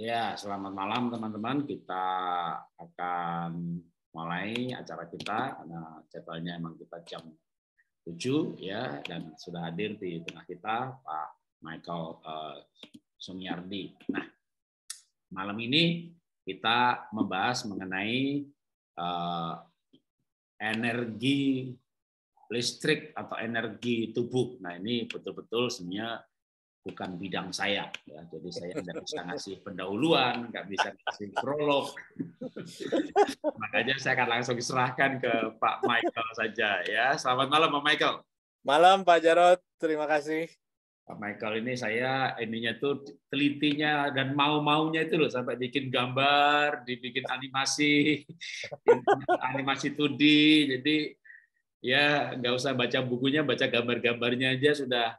Ya, selamat malam teman-teman. Kita akan mulai acara kita karena jadwalnya emang kita jam 7 ya dan sudah hadir di tengah kita Pak Michael uh, Sumiardi. Nah, malam ini kita membahas mengenai uh, energi listrik atau energi tubuh. Nah, ini betul-betul sebenarnya bukan bidang saya. Ya. Jadi saya tidak bisa ngasih pendahuluan, nggak bisa ngasih prolog. Makanya saya akan langsung serahkan ke Pak Michael saja. Ya, selamat malam Pak Michael. Malam Pak Jarot, terima kasih. Pak Michael ini saya ininya tuh telitinya dan mau-maunya itu loh sampai bikin gambar, dibikin animasi, animasi 2D. Jadi ya nggak usah baca bukunya, baca gambar-gambarnya aja sudah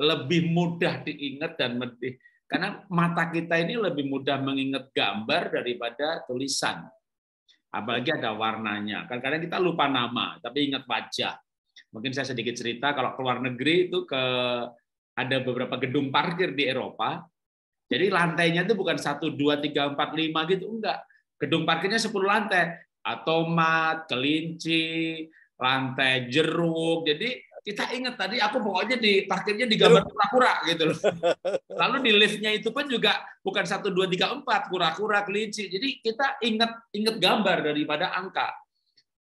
lebih mudah diingat dan lebih karena mata kita ini lebih mudah mengingat gambar daripada tulisan. Apalagi ada warnanya. Kadang-kadang kita lupa nama, tapi ingat wajah. Mungkin saya sedikit cerita, kalau keluar negeri itu ke ada beberapa gedung parkir di Eropa. Jadi lantainya itu bukan 1, 2, 3, 4, 5 gitu, enggak. Gedung parkirnya 10 lantai. Atomat, kelinci, lantai jeruk. Jadi kita ingat tadi aku pokoknya di parkirnya di gambar kura-kura gitu loh. Lalu di liftnya itu pun juga bukan satu dua tiga empat kura-kura kelinci. Jadi kita ingat ingat gambar daripada angka.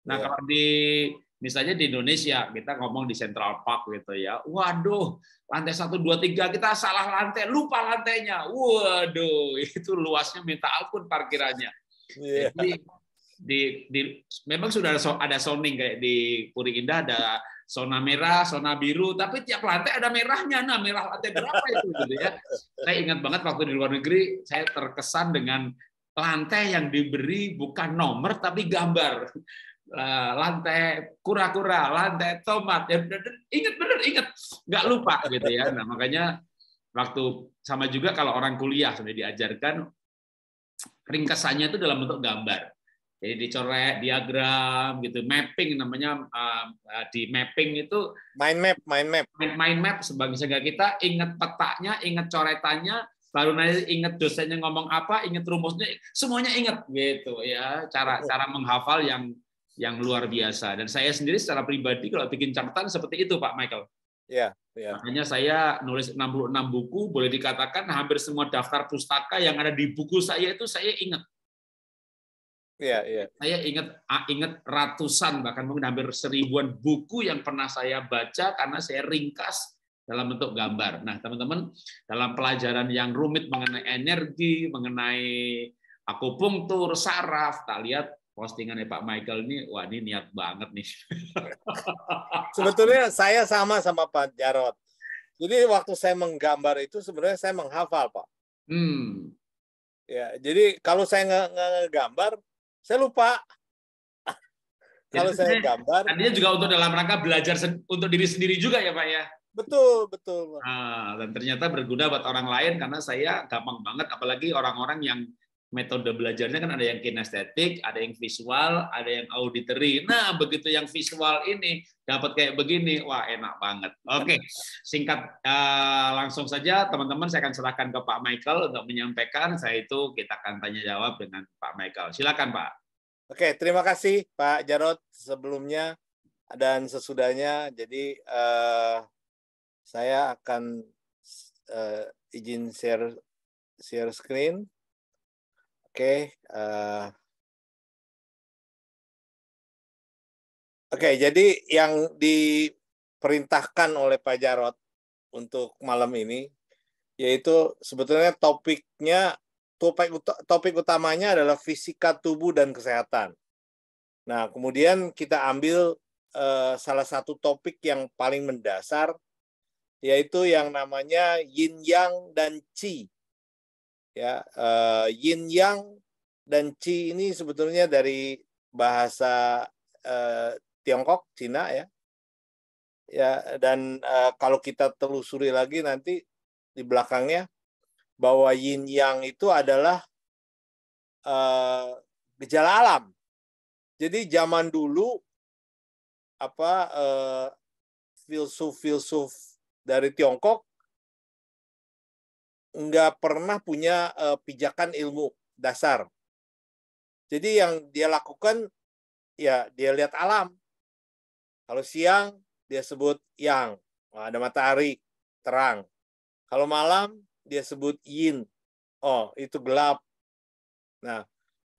Nah iya. kalau di misalnya di Indonesia kita ngomong di Central Park gitu ya, waduh lantai satu dua tiga kita salah lantai lupa lantainya, waduh itu luasnya minta ampun parkirannya. Iya. Jadi di, di memang sudah ada sounding kayak di Puri Indah ada zona merah, zona biru, tapi tiap lantai ada merahnya. Nah, merah lantai berapa itu gitu ya. Saya ingat banget waktu di luar negeri saya terkesan dengan lantai yang diberi bukan nomor tapi gambar. Eh, lantai kura-kura, lantai tomat. Ya, ingat bener, ingat. Nggak lupa gitu ya. Nah, makanya waktu sama juga kalau orang kuliah sudah diajarkan ringkasannya itu dalam bentuk gambar. Jadi dicoret diagram gitu, mapping namanya um, uh, di mapping itu mind map, mind map. Mind, mind map sebagai sehingga kita ingat petanya, ingat coretannya, baru nanti ingat dosennya ngomong apa, ingat rumusnya, semuanya ingat gitu ya. Cara cara menghafal yang yang luar biasa. Dan saya sendiri secara pribadi kalau bikin catatan seperti itu Pak Michael. Iya, ya. hanya saya nulis 66 buku, boleh dikatakan hampir semua daftar pustaka yang ada di buku saya itu saya ingat Iya, iya. Saya ingat ah, ingat ratusan bahkan mungkin hampir seribuan buku yang pernah saya baca karena saya ringkas dalam bentuk gambar. Nah, teman-teman, dalam pelajaran yang rumit mengenai energi, mengenai akupunktur, saraf, tak lihat postingannya Pak Michael ini, wah ini niat banget nih. Sebetulnya saya sama sama Pak Jarot. Jadi waktu saya menggambar itu sebenarnya saya menghafal Pak. Hmm. Ya, jadi kalau saya nggak gambar, saya lupa. Kalau saya gambar. Artinya juga untuk dalam rangka belajar untuk diri sendiri juga ya Pak ya. Betul, betul. Pak. Ah, dan ternyata berguna buat orang lain karena saya gampang banget, apalagi orang-orang yang metode belajarnya kan ada yang kinestetik, ada yang visual, ada yang auditory. Nah, begitu yang visual ini dapat kayak begini, wah enak banget. Oke, okay. singkat uh, langsung saja teman-teman saya akan serahkan ke Pak Michael untuk menyampaikan. Saya itu kita akan tanya jawab dengan Pak Michael. Silakan Pak. Oke, okay, terima kasih Pak Jarot sebelumnya dan sesudahnya. Jadi uh, saya akan uh, izin share share screen. Oke. Okay. Uh, eh, Oke, okay, jadi yang diperintahkan oleh Pak Jarot untuk malam ini yaitu sebetulnya topiknya topik topik utamanya adalah fisika tubuh dan kesehatan. Nah, kemudian kita ambil uh, salah satu topik yang paling mendasar yaitu yang namanya yin yang dan qi ya uh, yin yang dan qi ini sebetulnya dari bahasa uh, Tiongkok Cina ya ya dan uh, kalau kita telusuri lagi nanti di belakangnya bahwa yin yang itu adalah uh, gejala alam jadi zaman dulu apa uh, filsuf-filsuf dari Tiongkok nggak pernah punya uh, pijakan ilmu dasar. Jadi yang dia lakukan ya dia lihat alam. Kalau siang dia sebut yang, oh, ada matahari terang. Kalau malam dia sebut yin. Oh, itu gelap. Nah,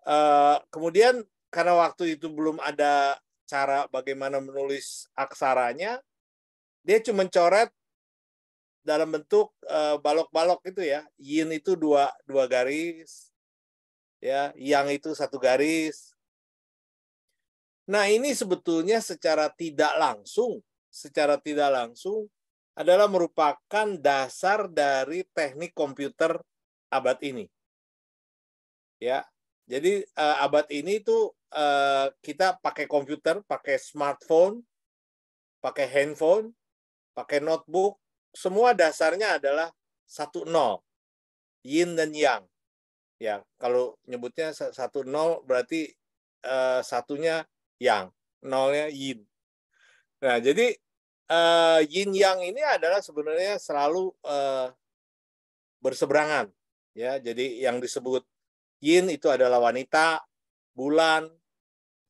uh, kemudian karena waktu itu belum ada cara bagaimana menulis aksaranya, dia cuma coret dalam bentuk eh, balok-balok uh, itu ya. Yin itu dua dua garis, ya. Yang itu satu garis. Nah ini sebetulnya secara tidak langsung, secara tidak langsung adalah merupakan dasar dari teknik komputer abad ini. Ya, jadi uh, abad ini itu uh, eh, kita pakai komputer, pakai smartphone, pakai handphone, pakai notebook, semua dasarnya adalah satu nol, yin dan yang. Ya, kalau nyebutnya satu nol berarti uh, satunya yang, nolnya yin. Nah, jadi uh, yin yang ini adalah sebenarnya selalu uh, berseberangan. Ya, jadi yang disebut yin itu adalah wanita, bulan,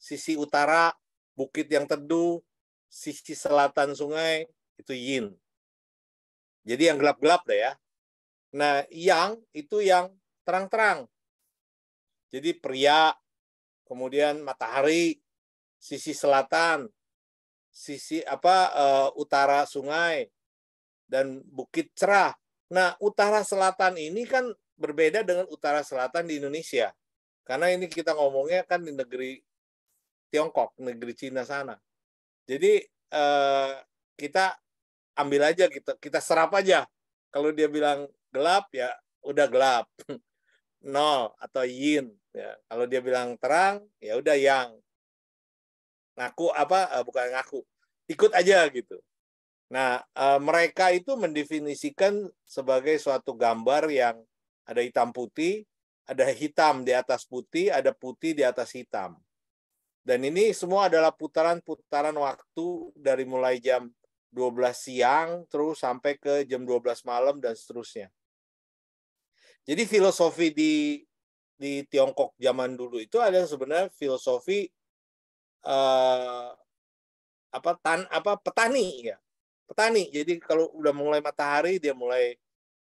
sisi utara, bukit yang teduh, sisi selatan sungai itu yin. Jadi yang gelap-gelap deh ya. Nah, yang itu yang terang-terang. Jadi pria, kemudian matahari, sisi selatan, sisi apa uh, utara sungai dan bukit cerah. Nah, utara selatan ini kan berbeda dengan utara selatan di Indonesia. Karena ini kita ngomongnya kan di negeri Tiongkok, negeri Cina sana. Jadi eh, kita ambil aja kita gitu. kita serap aja kalau dia bilang gelap ya udah gelap nol atau yin ya kalau dia bilang terang ya udah yang ngaku apa eh, bukan ngaku ikut aja gitu nah eh, mereka itu mendefinisikan sebagai suatu gambar yang ada hitam putih ada hitam di atas putih ada putih di atas hitam dan ini semua adalah putaran-putaran waktu dari mulai jam 12 siang terus sampai ke jam 12 malam dan seterusnya. Jadi filosofi di di Tiongkok zaman dulu itu ada sebenarnya filosofi eh, apa tan apa petani ya. Petani. Jadi kalau udah mulai matahari dia mulai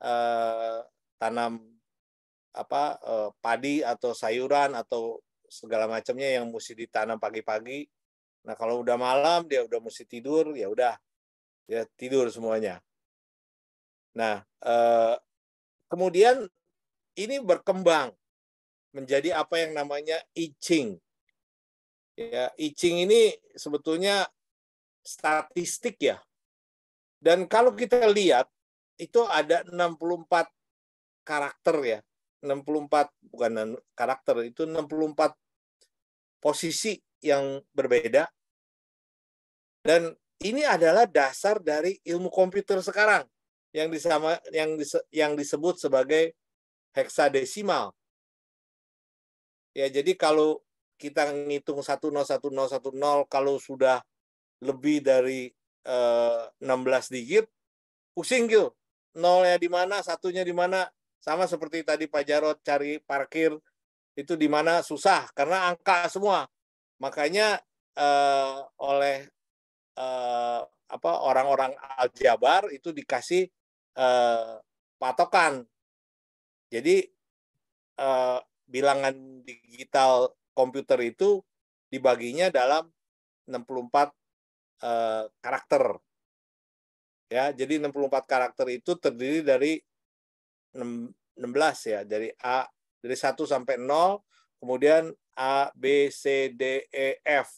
eh, tanam apa eh, padi atau sayuran atau segala macamnya yang mesti ditanam pagi-pagi. Nah, kalau udah malam dia udah mesti tidur, ya udah ya tidur semuanya. Nah, eh, kemudian ini berkembang menjadi apa yang namanya itching. Ya, itching ini sebetulnya statistik ya. Dan kalau kita lihat itu ada 64 karakter ya. 64 bukan karakter itu 64 posisi yang berbeda dan ini adalah dasar dari ilmu komputer sekarang yang disama yang dise, yang disebut sebagai heksadesimal. Ya, jadi kalau kita ngitung 101010 kalau sudah lebih dari eh, 16 digit pusing gitu. Nolnya di mana, satunya di mana? Sama seperti tadi Pak Jarot cari parkir itu di mana susah karena angka semua. Makanya eh, oleh eh, apa orang-orang aljabar itu dikasih eh, patokan. Jadi eh, bilangan digital komputer itu dibaginya dalam 64 eh, karakter. Ya, jadi 64 karakter itu terdiri dari 16 ya, dari A dari 1 sampai 0, kemudian A B C D E F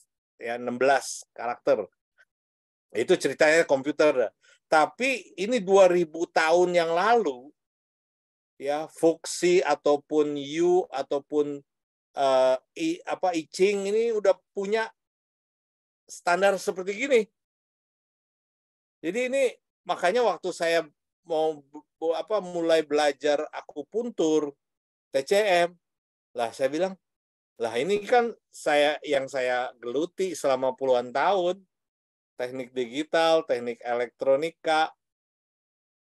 ya 16 karakter. Itu ceritanya komputer. Tapi ini 2000 tahun yang lalu ya Fuxi ataupun Yu ataupun uh, I, apa I Ching ini udah punya standar seperti gini. Jadi ini makanya waktu saya mau apa mulai belajar akupuntur TCM lah saya bilang lah ini kan saya yang saya geluti selama puluhan tahun teknik digital, teknik elektronika.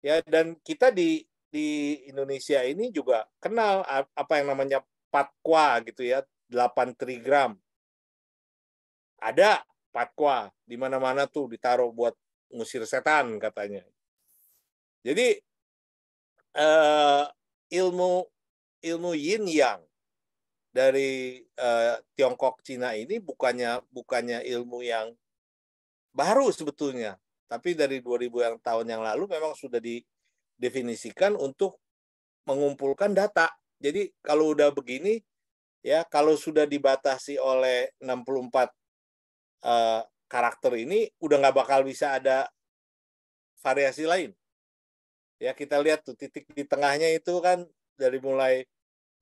Ya, dan kita di di Indonesia ini juga kenal apa yang namanya patqua gitu ya, 8 trigram. Ada patqua di mana-mana tuh ditaruh buat ngusir setan katanya. Jadi eh, ilmu ilmu yin yang dari eh, Tiongkok Cina ini bukannya bukannya ilmu yang baru sebetulnya. Tapi dari 2000 yang tahun yang lalu memang sudah didefinisikan untuk mengumpulkan data. Jadi kalau udah begini ya kalau sudah dibatasi oleh 64 uh, eh, karakter ini udah nggak bakal bisa ada variasi lain. Ya kita lihat tuh titik di tengahnya itu kan dari mulai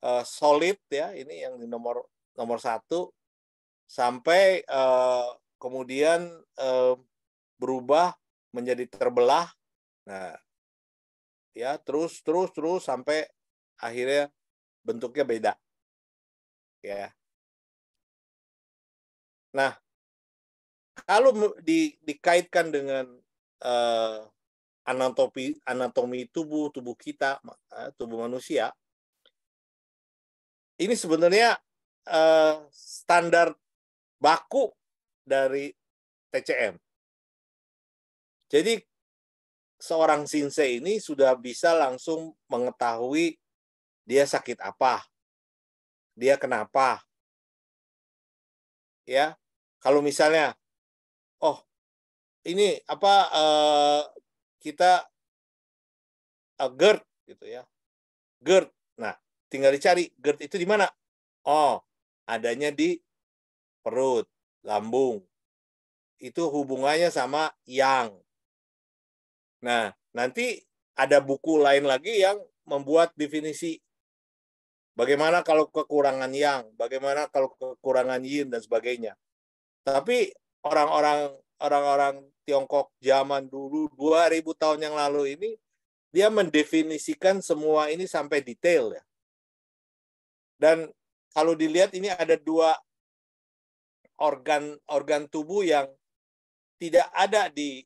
uh, solid ya ini yang di nomor nomor satu sampai uh, kemudian eh, berubah menjadi terbelah. Nah, ya terus terus terus sampai akhirnya bentuknya beda. Ya. Nah, kalau di, dikaitkan dengan eh, anatomi anatomi tubuh tubuh kita eh, tubuh manusia ini sebenarnya eh, standar baku dari TCM. Jadi seorang sinse ini sudah bisa langsung mengetahui dia sakit apa, dia kenapa. Ya, kalau misalnya, oh ini apa eh, kita eh, GERD gitu ya, GERD. Nah, tinggal dicari GERD itu di mana? Oh, adanya di perut lambung. Itu hubungannya sama yang. Nah, nanti ada buku lain lagi yang membuat definisi bagaimana kalau kekurangan yang, bagaimana kalau kekurangan yin dan sebagainya. Tapi orang-orang orang-orang Tiongkok zaman dulu 2000 tahun yang lalu ini dia mendefinisikan semua ini sampai detail ya. Dan kalau dilihat ini ada dua organ-organ tubuh yang tidak ada di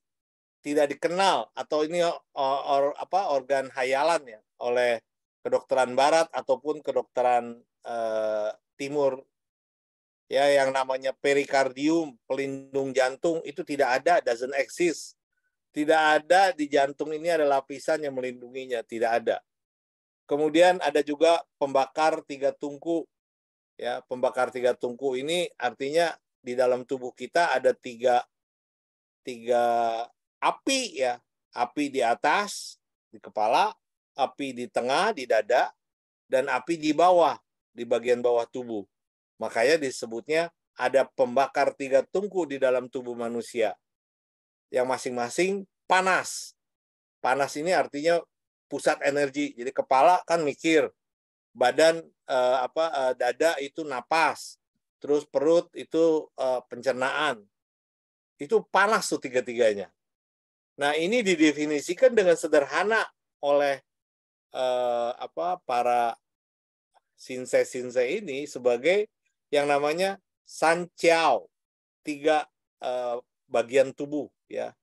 tidak dikenal atau ini or, or, apa organ hayalan ya oleh kedokteran barat ataupun kedokteran eh, timur ya yang namanya perikardium pelindung jantung itu tidak ada doesn't exist tidak ada di jantung ini ada lapisan yang melindunginya tidak ada kemudian ada juga pembakar tiga tungku ya pembakar tiga tungku ini artinya di dalam tubuh kita ada tiga tiga api ya api di atas di kepala api di tengah di dada dan api di bawah di bagian bawah tubuh makanya disebutnya ada pembakar tiga tungku di dalam tubuh manusia yang masing-masing panas panas ini artinya pusat energi jadi kepala kan mikir badan uh, apa uh, dada itu napas, terus perut itu uh, pencernaan. Itu panas tuh tiga-tiganya. Nah, ini didefinisikan dengan sederhana oleh uh, apa para sinse-sinse ini sebagai yang namanya sanciao, tiga uh, bagian tubuh ya.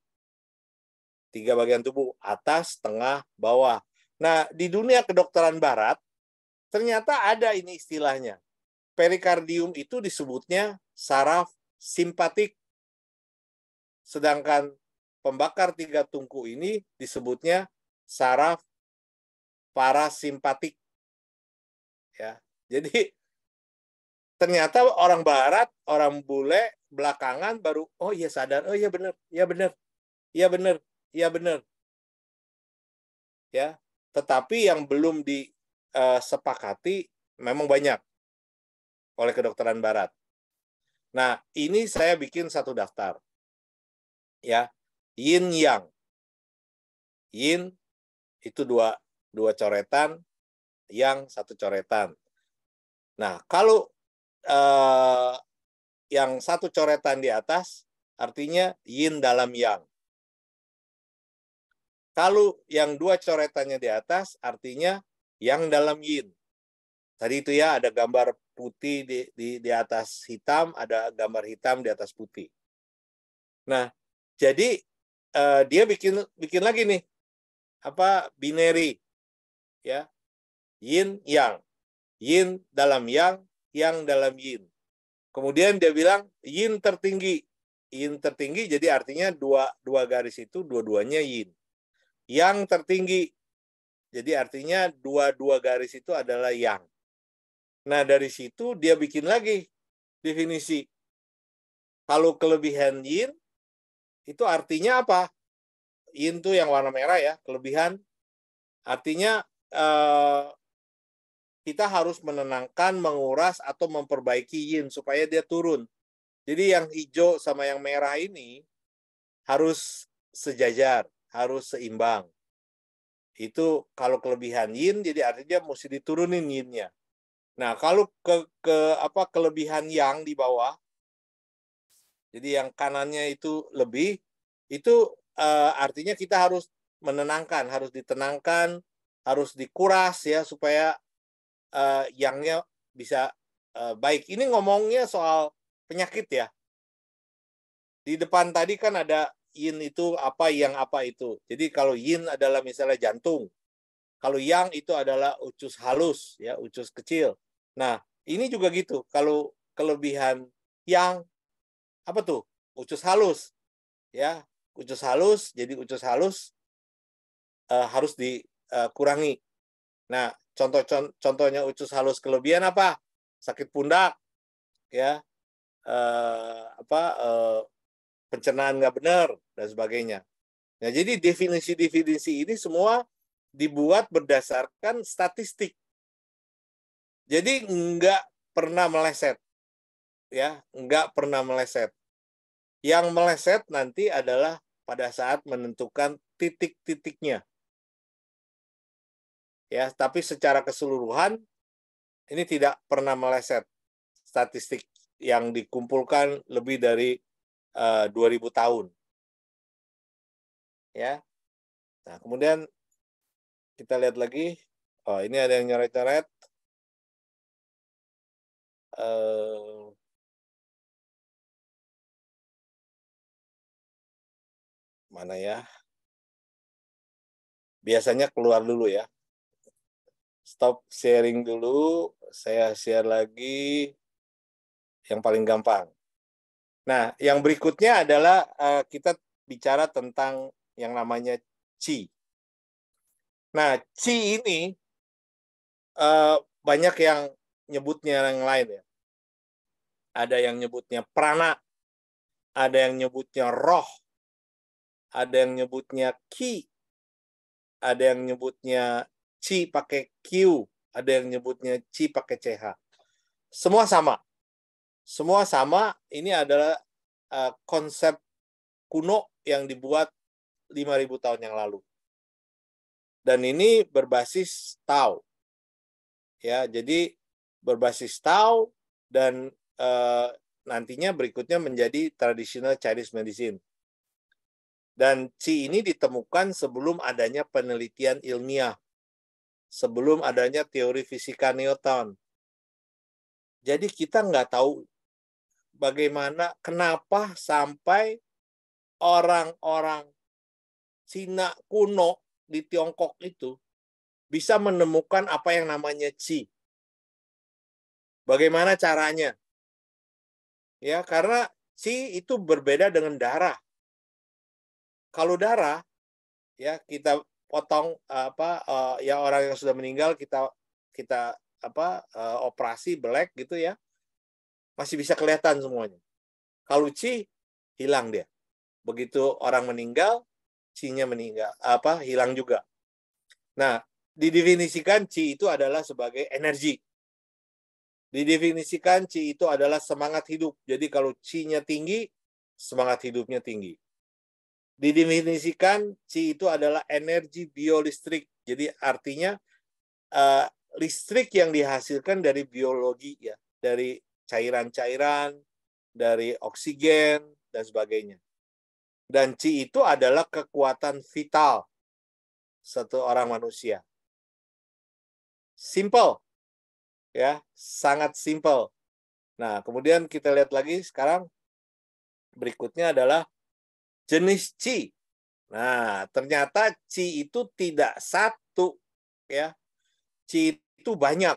Tiga bagian tubuh, atas, tengah, bawah. Nah, di dunia kedokteran barat Ternyata ada ini istilahnya. Perikardium itu disebutnya saraf simpatik. Sedangkan pembakar tiga tungku ini disebutnya saraf parasimpatik. Ya. Jadi ternyata orang barat, orang bule belakangan baru oh iya sadar, oh iya benar, iya benar. Iya benar, iya benar. Ya, tetapi yang belum di uh, sepakati memang banyak oleh kedokteran barat. Nah, ini saya bikin satu daftar. Ya, yin yang. Yin itu dua dua coretan, yang satu coretan. Nah, kalau eh, yang satu coretan di atas artinya yin dalam yang. Kalau yang dua coretannya di atas artinya yang dalam yin. Tadi itu ya ada gambar putih di, di, di atas hitam, ada gambar hitam di atas putih. Nah, jadi uh, dia bikin bikin lagi nih apa binary ya yin yang yin dalam yang yang dalam yin Kemudian dia bilang yin tertinggi. Yin tertinggi jadi artinya dua dua garis itu dua-duanya yin. Yang tertinggi jadi artinya dua-dua garis itu adalah yang. Nah dari situ dia bikin lagi definisi. Kalau kelebihan yin, itu artinya apa? Yin itu yang warna merah ya, kelebihan. Artinya eh, kita harus menenangkan, menguras, atau memperbaiki yin supaya dia turun. Jadi yang hijau sama yang merah ini harus sejajar, harus seimbang itu kalau kelebihan yin jadi artinya mesti diturunin yinnya. Nah, kalau ke, ke apa kelebihan yang di bawah jadi yang kanannya itu lebih itu e, artinya kita harus menenangkan, harus ditenangkan, harus dikuras ya supaya e, yangnya bisa e, baik. Ini ngomongnya soal penyakit ya. Di depan tadi kan ada yin itu apa, yang apa itu. Jadi kalau yin adalah misalnya jantung, kalau yang itu adalah ucus halus, ya ucus kecil. Nah ini juga gitu. Kalau kelebihan yang apa tuh ucus halus, ya ucus halus. Jadi ucus halus uh, harus dikurangi. Eh, nah contoh contohnya ucus halus kelebihan apa? Sakit pundak, ya uh, apa uh, pencernaan nggak benar dan sebagainya. Nah, jadi definisi-definisi ini semua dibuat berdasarkan statistik. Jadi nggak pernah meleset, ya nggak pernah meleset. Yang meleset nanti adalah pada saat menentukan titik-titiknya. Ya, tapi secara keseluruhan ini tidak pernah meleset statistik yang dikumpulkan lebih dari 2000 eh, tahun. Ya. Nah, kemudian kita lihat lagi. Oh, ini ada yang nyeret-nyeret. Eh, mana ya? Biasanya keluar dulu ya. Stop sharing dulu. Saya share lagi yang paling gampang. Nah, yang berikutnya adalah uh, kita bicara tentang yang namanya chi. Nah, chi ini uh, banyak yang nyebutnya yang lain ya. Ada yang nyebutnya prana, ada yang nyebutnya roh, ada yang nyebutnya ki, ada yang nyebutnya chi pakai q, ada yang nyebutnya chi pakai ch. Semua sama. Semua sama, ini adalah uh, konsep kuno yang dibuat 5000 tahun yang lalu. Dan ini berbasis tau. Ya, jadi berbasis tau dan uh, nantinya berikutnya menjadi tradisional Chinese medicine. Dan qi ini ditemukan sebelum adanya penelitian ilmiah, sebelum adanya teori fisika Newton. Jadi kita nggak tahu bagaimana kenapa sampai orang-orang Cina kuno di Tiongkok itu bisa menemukan apa yang namanya qi. Bagaimana caranya? Ya, karena qi itu berbeda dengan darah. Kalau darah ya kita potong apa eh, ya orang yang sudah meninggal kita kita apa eh, operasi belek gitu ya masih bisa kelihatan semuanya. Kalau C hilang dia. Begitu orang meninggal, C-nya meninggal apa hilang juga. Nah, didefinisikan C itu adalah sebagai energi. Didefinisikan C itu adalah semangat hidup. Jadi kalau C-nya tinggi, semangat hidupnya tinggi. Didefinisikan C itu adalah energi biolistrik. Jadi artinya uh, listrik yang dihasilkan dari biologi ya, dari cairan-cairan dari oksigen dan sebagainya. Dan ci itu adalah kekuatan vital satu orang manusia. Simple. Ya, sangat simple. Nah, kemudian kita lihat lagi sekarang berikutnya adalah jenis ci Nah, ternyata ci itu tidak satu ya. ci itu banyak.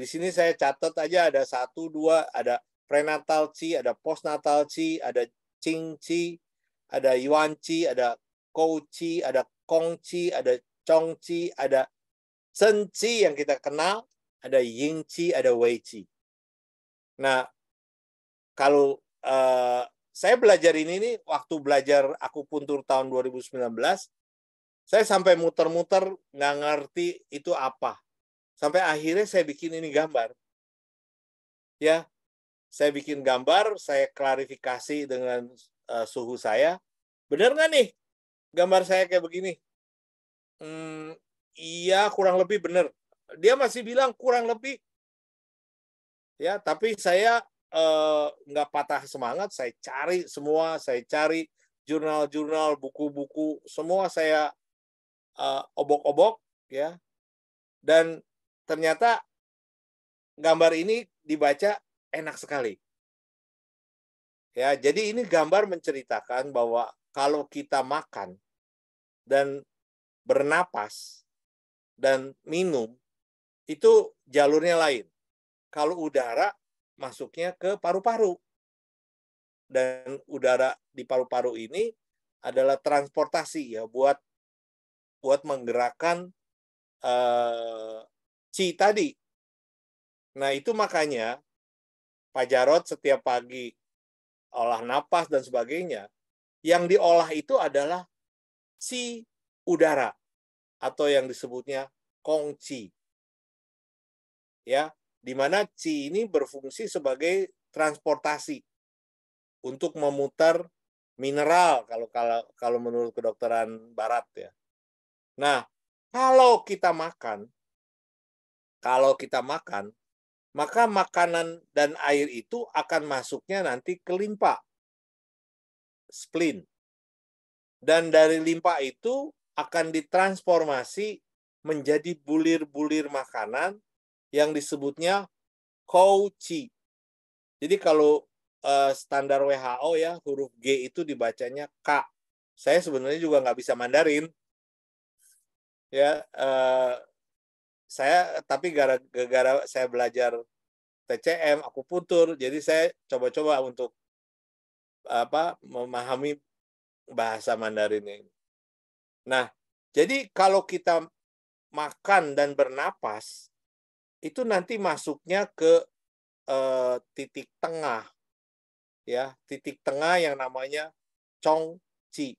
Di sini saya catat aja ada satu, dua, ada prenatal chi ada postnatal chi ada ching chi ada yuan chi ada kou chi ada kong chi ada chong chi ada sen chi yang kita kenal, ada ying chi ada wei chi Nah, kalau uh, saya belajar ini nih waktu belajar aku puntur tahun 2019, saya sampai muter-muter nggak ngerti itu apa Sampai akhirnya saya bikin ini gambar. Ya, saya bikin gambar, saya klarifikasi dengan uh, suhu saya. Benar nggak nih gambar saya kayak begini? Hmm, iya, kurang lebih benar. Dia masih bilang kurang lebih. Ya, tapi saya nggak eh, nggak patah semangat, saya cari semua, saya cari jurnal-jurnal, buku-buku, semua saya obok eh, obok-obok, ya. Dan ternyata gambar ini dibaca enak sekali. Ya, jadi ini gambar menceritakan bahwa kalau kita makan dan bernapas dan minum itu jalurnya lain. Kalau udara masuknya ke paru-paru. Dan udara di paru-paru ini adalah transportasi ya buat buat menggerakkan eh, C tadi. Nah, itu makanya Pak Jarot setiap pagi olah napas dan sebagainya, yang diolah itu adalah si udara atau yang disebutnya kongci. Ya, di mana ci ini berfungsi sebagai transportasi untuk memutar mineral kalau kalau kalau menurut kedokteran barat ya. Nah, kalau kita makan kalau kita makan, maka makanan dan air itu akan masuknya nanti ke limpa, spleen. Dan dari limpa itu akan ditransformasi menjadi bulir-bulir makanan yang disebutnya Kouchi. Jadi kalau uh, standar WHO ya huruf G itu dibacanya K. Saya sebenarnya juga nggak bisa Mandarin. Ya, eh, saya tapi gara-gara saya belajar TCM aku puntur jadi saya coba-coba untuk apa memahami bahasa Mandarin ini. Nah, jadi kalau kita makan dan bernapas itu nanti masuknya ke eh, titik tengah ya, titik tengah yang namanya Chong Chi.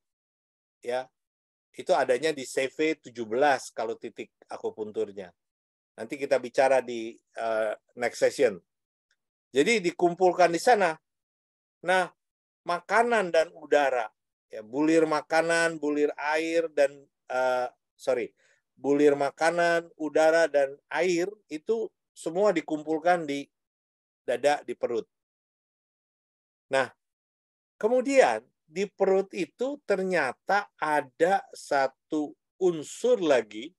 Ya. Itu adanya di CV 17 kalau titik akupunturnya. Nanti kita bicara di uh, next session. Jadi dikumpulkan di sana. Nah, makanan dan udara, ya, bulir makanan, bulir air dan uh, sorry, bulir makanan, udara dan air itu semua dikumpulkan di dada, di perut. Nah, kemudian di perut itu ternyata ada satu unsur lagi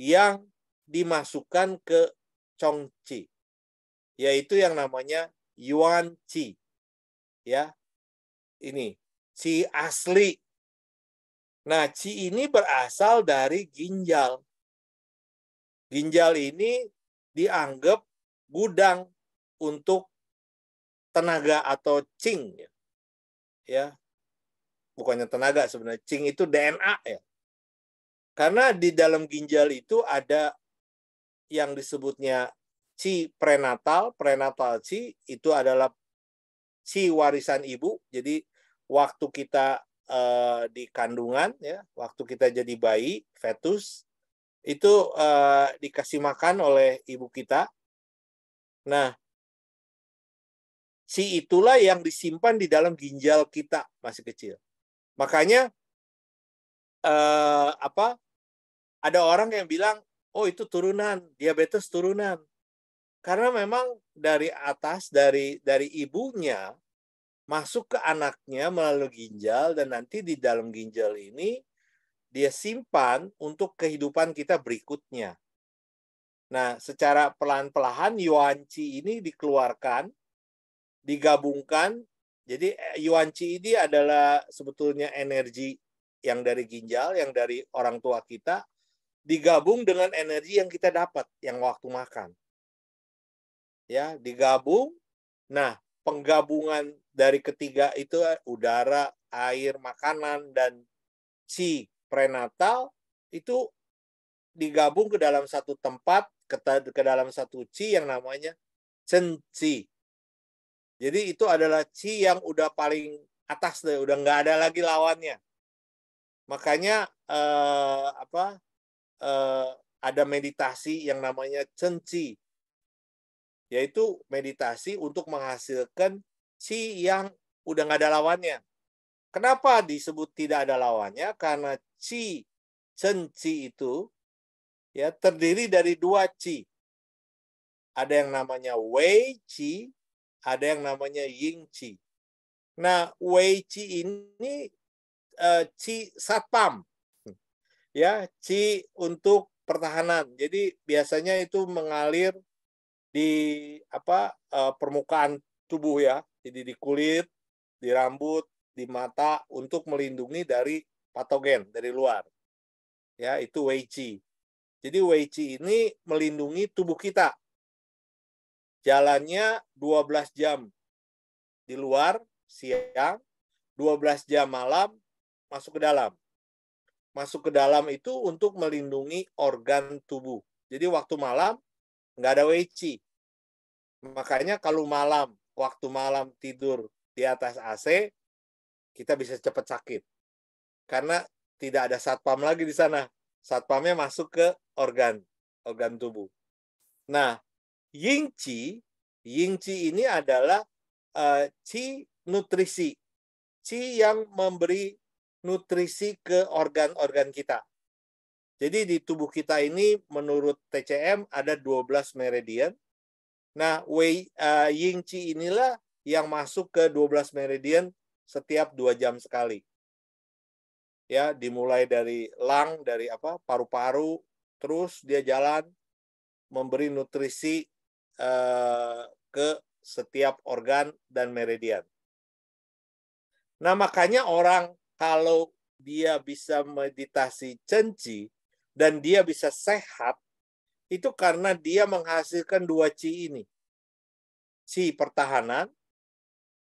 yang dimasukkan ke congci, yaitu yang namanya Yuan Qi. Ya, ini Qi asli. Nah, Qi ini berasal dari ginjal. Ginjal ini dianggap gudang untuk tenaga atau cing. Ya, bukannya tenaga sebenarnya. Cing itu DNA ya. Karena di dalam ginjal itu ada yang disebutnya ci prenatal, prenatal chi itu adalah chi warisan ibu. Jadi waktu kita uh, di kandungan ya, waktu kita jadi bayi, fetus itu uh, dikasih makan oleh ibu kita. Nah, si itulah yang disimpan di dalam ginjal kita masih kecil. Makanya uh, apa? Ada orang yang bilang oh itu turunan, diabetes turunan. Karena memang dari atas dari dari ibunya masuk ke anaknya melalui ginjal dan nanti di dalam ginjal ini dia simpan untuk kehidupan kita berikutnya. Nah, secara pelan-pelan Yuanci ini dikeluarkan, digabungkan. Jadi eh, Yuanci ini adalah sebetulnya energi yang dari ginjal, yang dari orang tua kita digabung dengan energi yang kita dapat yang waktu makan. Ya, digabung. Nah, penggabungan dari ketiga itu udara, air, makanan dan si prenatal itu digabung ke dalam satu tempat, ke, dalam satu ci yang namanya senci. Jadi itu adalah ci yang udah paling atas deh, udah nggak ada lagi lawannya. Makanya eh, apa eh, ada meditasi yang namanya cenci, yaitu meditasi untuk menghasilkan si yang udah nggak ada lawannya. Kenapa disebut tidak ada lawannya? Karena ci cenci itu ya terdiri dari dua ci. Ada yang namanya wei ci, ada yang namanya ying ci. Nah, wei ci ini uh, eh, ci satpam ya C untuk pertahanan. Jadi biasanya itu mengalir di apa uh, permukaan tubuh ya. Jadi di kulit, di rambut, di mata untuk melindungi dari patogen dari luar. Ya, itu Wei Jadi Wei ini melindungi tubuh kita. Jalannya 12 jam di luar siang, 12 jam malam masuk ke dalam masuk ke dalam itu untuk melindungi organ tubuh. Jadi waktu malam nggak ada weci. Makanya kalau malam, waktu malam tidur di atas AC, kita bisa cepat sakit. Karena tidak ada satpam lagi di sana. Satpamnya masuk ke organ, organ tubuh. Nah, ying ying chi ini adalah uh, qi nutrisi. Qi yang memberi nutrisi ke organ-organ kita. Jadi di tubuh kita ini menurut TCM ada 12 meridian. Nah, Wei uh, Ying Qi inilah yang masuk ke 12 meridian setiap dua jam sekali. Ya, dimulai dari lang, dari apa? paru-paru, terus dia jalan memberi nutrisi uh, ke setiap organ dan meridian. Nah, makanya orang kalau dia bisa meditasi cenci dan dia bisa sehat itu karena dia menghasilkan dua ci ini. Ci pertahanan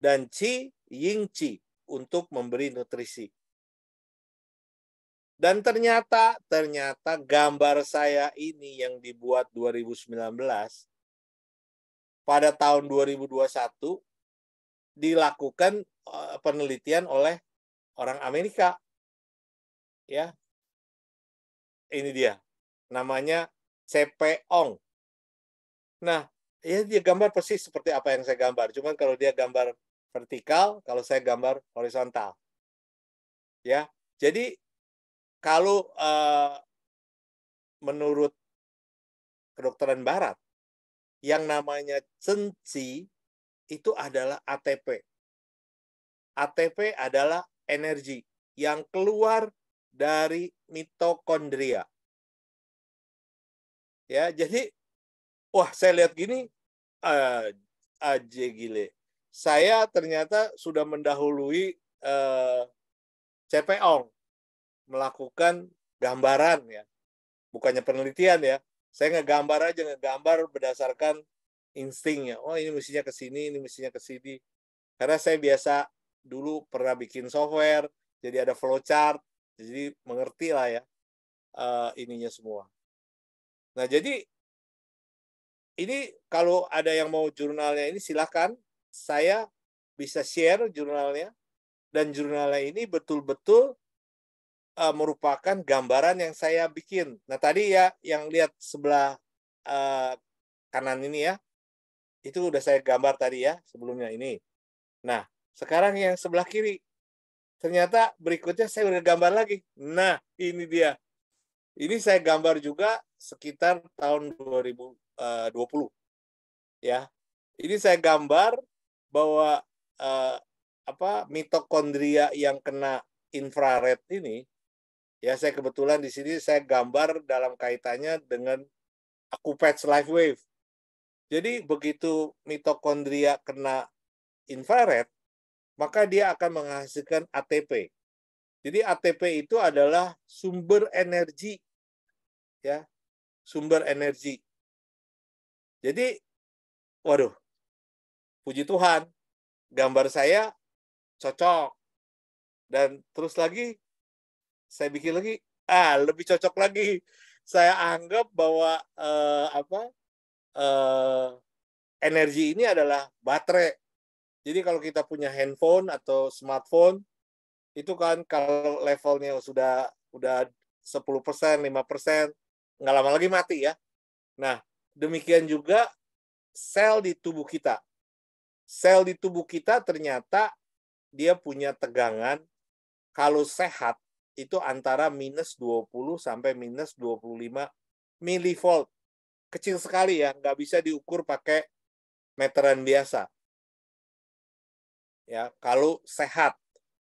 dan ci ying ci untuk memberi nutrisi. Dan ternyata ternyata gambar saya ini yang dibuat 2019 pada tahun 2021 dilakukan eh, penelitian oleh orang Amerika. Ya. Ini dia. Namanya CP Ong. Nah, ya dia gambar persis seperti apa yang saya gambar. Cuman kalau dia gambar vertikal, kalau saya gambar horizontal. Ya. Jadi kalau uh, menurut kedokteran barat yang namanya cenci itu adalah ATP. ATP adalah energi yang keluar dari mitokondria. Ya, jadi wah saya lihat gini uh, aja gile. Saya ternyata sudah mendahului uh, eh, CPOng melakukan gambaran ya. Bukannya penelitian ya. Saya ngegambar aja ngegambar berdasarkan instingnya. Oh, ini mestinya ke sini, ini mestinya ke sini. Karena saya biasa dulu pernah bikin software, jadi ada flowchart, jadi mengerti lah ya uh, ininya semua. Nah jadi ini kalau ada yang mau jurnalnya ini silahkan saya bisa share jurnalnya dan jurnalnya ini betul-betul uh, merupakan gambaran yang saya bikin. Nah tadi ya yang lihat sebelah uh, kanan ini ya itu udah saya gambar tadi ya sebelumnya ini. Nah sekarang yang sebelah kiri. Ternyata berikutnya saya udah gambar lagi. Nah, ini dia. Ini saya gambar juga sekitar tahun 2020. Eh, ya. Ini saya gambar bahwa eh, apa mitokondria yang kena infrared ini ya saya kebetulan di sini saya gambar dalam kaitannya dengan Acupatch life wave. Jadi begitu mitokondria kena infrared maka dia akan menghasilkan ATP. Jadi ATP itu adalah sumber energi ya, sumber energi. Jadi waduh. Puji Tuhan, gambar saya cocok. Dan terus lagi saya bikin lagi, ah lebih cocok lagi. Saya anggap bahwa eh, apa? Eh, energi ini adalah baterai jadi kalau kita punya handphone atau smartphone, itu kan kalau levelnya sudah udah 10%, 5%, nggak lama lagi mati ya. Nah, demikian juga sel di tubuh kita. Sel di tubuh kita ternyata dia punya tegangan kalau sehat itu antara minus 20 sampai minus 25 milivolt. Kecil sekali ya, nggak bisa diukur pakai meteran biasa ya kalau sehat.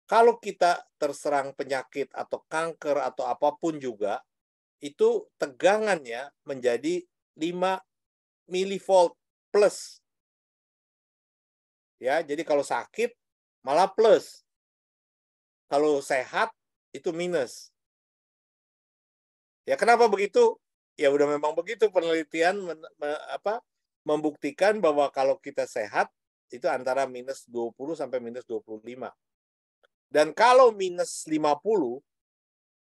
Kalau kita terserang penyakit atau kanker atau apapun juga, itu tegangannya menjadi 5 milivolt plus. Ya, jadi kalau sakit malah plus. Kalau sehat itu minus. Ya, kenapa begitu? Ya udah memang begitu penelitian men, me, apa membuktikan bahwa kalau kita sehat itu antara minus 20 sampai minus 25. Dan kalau minus 50,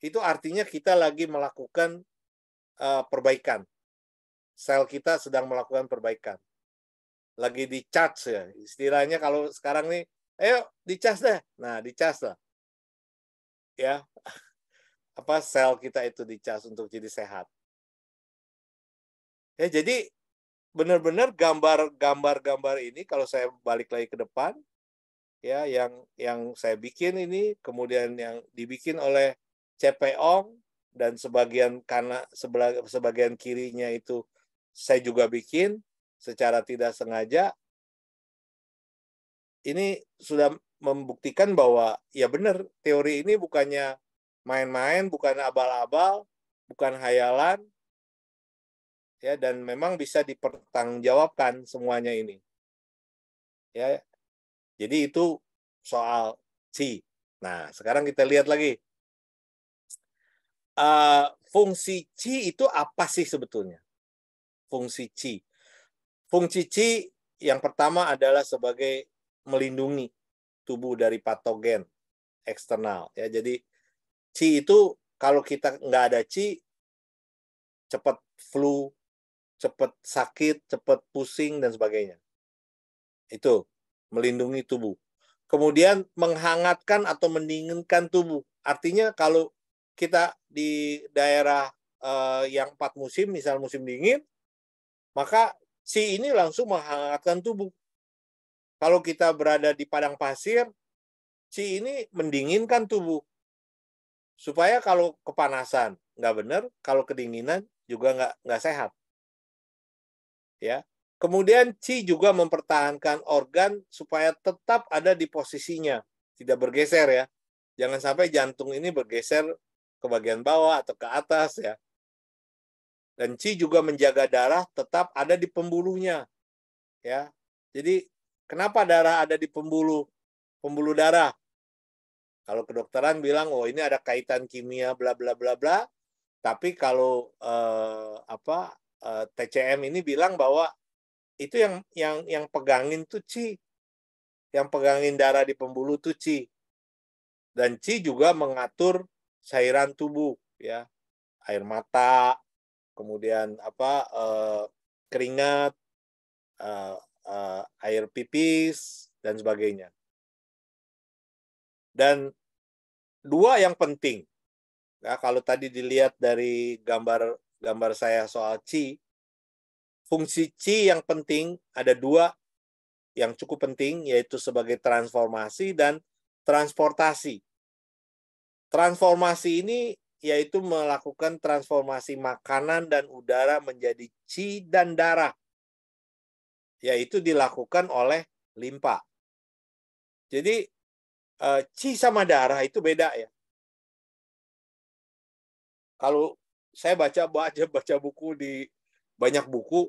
itu artinya kita lagi melakukan uh, perbaikan. Sel kita sedang melakukan perbaikan. Lagi di charge ya. Istilahnya kalau sekarang nih, ayo di charge deh. Nah, di charge lah. Ya. Apa sel kita itu di charge untuk jadi sehat. Ya, jadi benar-benar gambar-gambar-gambar ini kalau saya balik lagi ke depan ya yang yang saya bikin ini kemudian yang dibikin oleh CP Ong dan sebagian karena sebelah sebagian kirinya itu saya juga bikin secara tidak sengaja ini sudah membuktikan bahwa ya benar teori ini bukannya main-main bukan abal-abal bukan hayalan ya dan memang bisa dipertanggungjawabkan semuanya ini ya jadi itu soal C nah sekarang kita lihat lagi uh, fungsi C itu apa sih sebetulnya fungsi C fungsi C yang pertama adalah sebagai melindungi tubuh dari patogen eksternal ya jadi C itu kalau kita nggak ada C cepat flu cepat sakit, cepat pusing dan sebagainya. Itu melindungi tubuh. Kemudian menghangatkan atau mendinginkan tubuh. Artinya kalau kita di daerah eh, yang empat musim, misal musim dingin, maka si ini langsung menghangatkan tubuh. Kalau kita berada di padang pasir, si ini mendinginkan tubuh. Supaya kalau kepanasan nggak benar, kalau kedinginan juga nggak nggak sehat ya. Kemudian qi juga mempertahankan organ supaya tetap ada di posisinya, tidak bergeser ya. Jangan sampai jantung ini bergeser ke bagian bawah atau ke atas ya. Dan qi juga menjaga darah tetap ada di pembuluhnya. Ya. Jadi kenapa darah ada di pembuluh pembuluh darah? Kalau kedokteran bilang, "Oh, ini ada kaitan kimia bla bla bla bla." Tapi kalau eh, apa Eh, TCM ini bilang bahwa itu yang yang yang pegangin tuh Ci. Yang pegangin darah di pembuluh tuh Ci. Dan Ci juga mengatur cairan tubuh ya. Air mata, kemudian apa eh, keringat, eh, eh, air pipis dan sebagainya. Dan dua yang penting. Ya, kalau tadi dilihat dari gambar gambar saya soal C, Fungsi C yang penting ada dua yang cukup penting yaitu sebagai transformasi dan transportasi. Transformasi ini yaitu melakukan transformasi makanan dan udara menjadi C dan darah. Yaitu dilakukan oleh limpa. Jadi C eh, sama darah itu beda ya. Kalau saya baca baca baca buku di banyak buku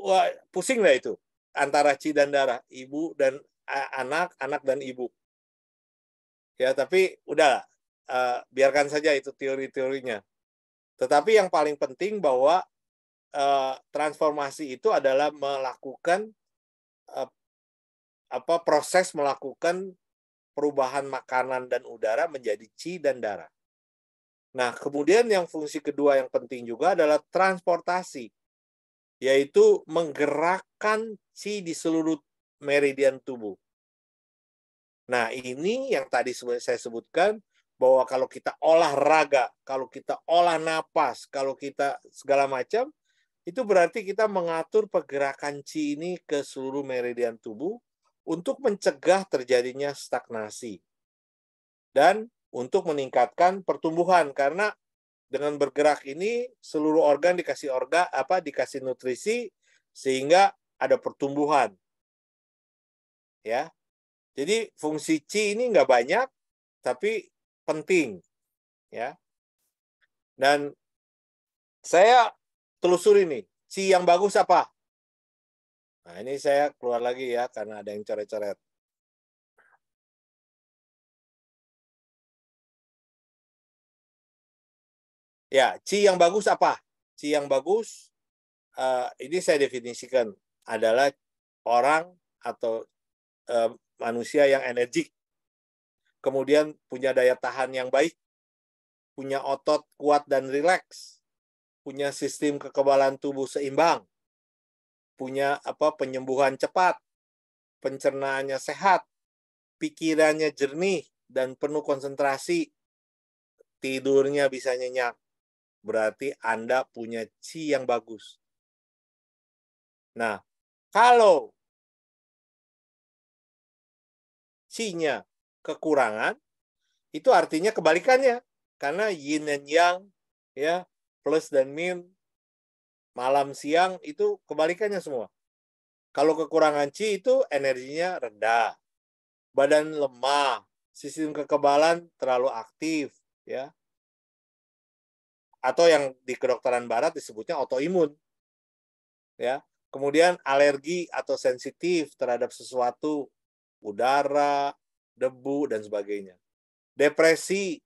wah pusing lah itu antara ci dan darah, ibu dan anak anak dan ibu ya tapi udah uh, biarkan saja itu teori-teorinya tetapi yang paling penting bahwa uh, transformasi itu adalah melakukan uh, apa proses melakukan perubahan makanan dan udara menjadi ci dan darah Nah, kemudian yang fungsi kedua yang penting juga adalah transportasi, yaitu menggerakkan chi di seluruh meridian tubuh. Nah, ini yang tadi saya sebutkan bahwa kalau kita olahraga, kalau kita olah napas, kalau kita segala macam, itu berarti kita mengatur pergerakan chi ini ke seluruh meridian tubuh untuk mencegah terjadinya stagnasi. Dan untuk meningkatkan pertumbuhan karena dengan bergerak ini seluruh organ dikasih organ apa dikasih nutrisi sehingga ada pertumbuhan ya jadi fungsi c ini nggak banyak tapi penting ya dan saya telusuri nih c yang bagus apa nah ini saya keluar lagi ya karena ada yang coret-coret Ya, ci yang bagus apa? Ci yang bagus uh, ini saya definisikan adalah orang atau uh, manusia yang energik, kemudian punya daya tahan yang baik, punya otot kuat dan rileks, punya sistem kekebalan tubuh seimbang, punya apa penyembuhan cepat, pencernaannya sehat, pikirannya jernih dan penuh konsentrasi, tidurnya bisa nyenyak, berarti Anda punya chi yang bagus. Nah, kalau chi-nya kekurangan, itu artinya kebalikannya. Karena yin dan yang, ya plus dan min, malam siang itu kebalikannya semua. Kalau kekurangan chi itu energinya rendah, badan lemah, sistem kekebalan terlalu aktif, ya atau yang di kedokteran barat disebutnya autoimun. Ya. Kemudian alergi atau sensitif terhadap sesuatu, udara, debu dan sebagainya. Depresi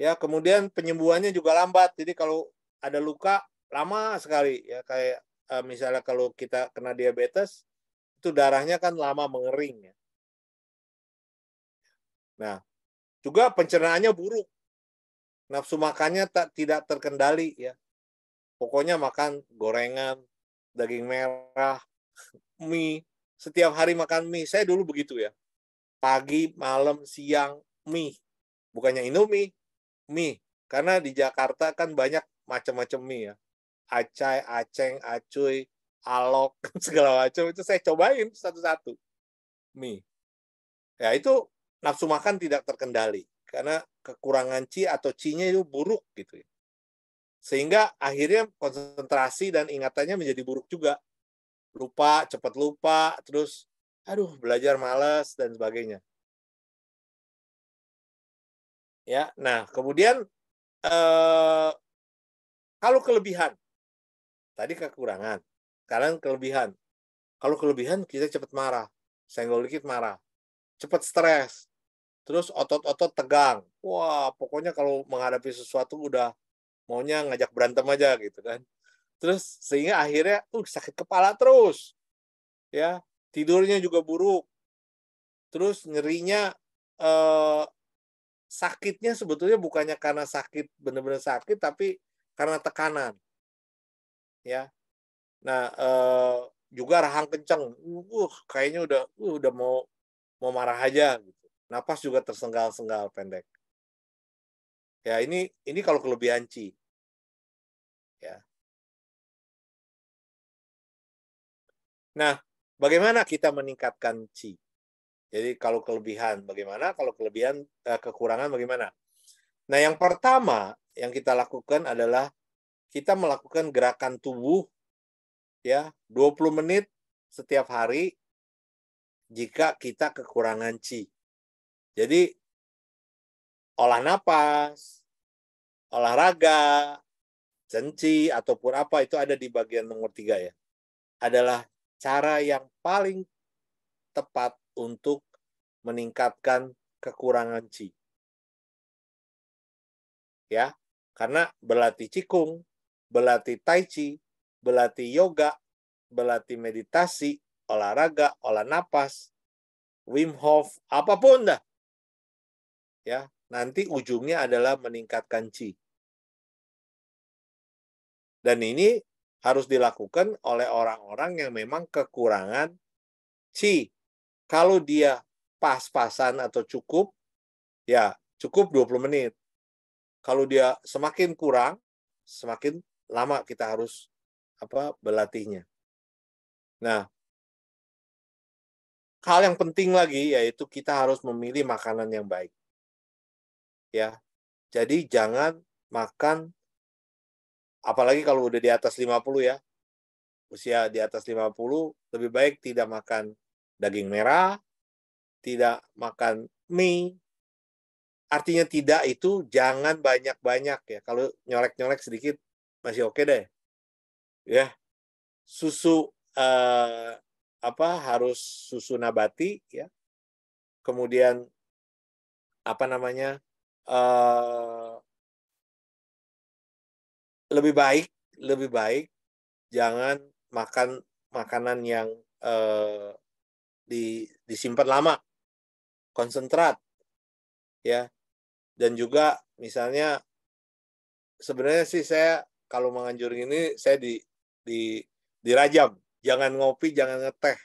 ya, kemudian penyembuhannya juga lambat. Jadi kalau ada luka lama sekali ya kayak eh, misalnya kalau kita kena diabetes itu darahnya kan lama mengering ya. Nah, juga pencernaannya buruk nafsu makannya tak tidak terkendali ya. Pokoknya makan gorengan, daging merah, mie. Setiap hari makan mie. Saya dulu begitu ya. Pagi, malam, siang, mie. Bukannya Indomie, mie. Karena di Jakarta kan banyak macam-macam mie ya. Acai, aceng, acuy, alok, segala macam. Itu saya cobain satu-satu. Mie. Ya itu nafsu makan tidak terkendali karena kekurangan C atau C-nya itu buruk gitu ya. Sehingga akhirnya konsentrasi dan ingatannya menjadi buruk juga. Lupa, cepat lupa, terus aduh belajar malas dan sebagainya. Ya, nah kemudian eh, kalau kelebihan tadi kekurangan, sekarang kelebihan. Kalau kelebihan kita cepat marah, senggol dikit marah, cepat stres, terus otot-otot tegang. Wah, pokoknya kalau menghadapi sesuatu udah maunya ngajak berantem aja gitu kan. Terus sehingga akhirnya uh sakit kepala terus. Ya, tidurnya juga buruk. Terus nyerinya eh sakitnya sebetulnya bukannya karena sakit benar-benar sakit tapi karena tekanan. Ya. Nah, eh juga rahang kenceng, Uh, kayaknya udah uh, udah mau mau marah aja gitu Napas juga tersengal-sengal pendek. Ya, ini ini kalau kelebihan C. Ya. Nah, bagaimana kita meningkatkan C? Jadi kalau kelebihan bagaimana, kalau kelebihan eh, kekurangan bagaimana? Nah, yang pertama yang kita lakukan adalah kita melakukan gerakan tubuh ya 20 menit setiap hari jika kita kekurangan chi. Jadi olah napas, olahraga, cenci ataupun apa itu ada di bagian nomor tiga ya. Adalah cara yang paling tepat untuk meningkatkan kekurangan ci. Ya, karena berlatih cikung, berlatih tai chi, berlatih yoga, berlatih meditasi, olahraga, olah napas, Wim Hof, apapun dah ya nanti ujungnya adalah meningkatkan chi dan ini harus dilakukan oleh orang-orang yang memang kekurangan chi kalau dia pas-pasan atau cukup ya cukup 20 menit kalau dia semakin kurang semakin lama kita harus apa berlatihnya nah hal yang penting lagi yaitu kita harus memilih makanan yang baik ya. Jadi jangan makan apalagi kalau udah di atas 50 ya. Usia di atas 50 lebih baik tidak makan daging merah, tidak makan mie. Artinya tidak itu jangan banyak-banyak ya. Kalau nyolek-nyolek sedikit masih oke deh. Ya. Susu eh, apa harus susu nabati ya. Kemudian apa namanya? uh, lebih baik lebih baik jangan makan makanan yang uh, di, disimpan lama konsentrat ya dan juga misalnya sebenarnya sih saya kalau menganjurin ini saya di di dirajam jangan ngopi jangan ngeteh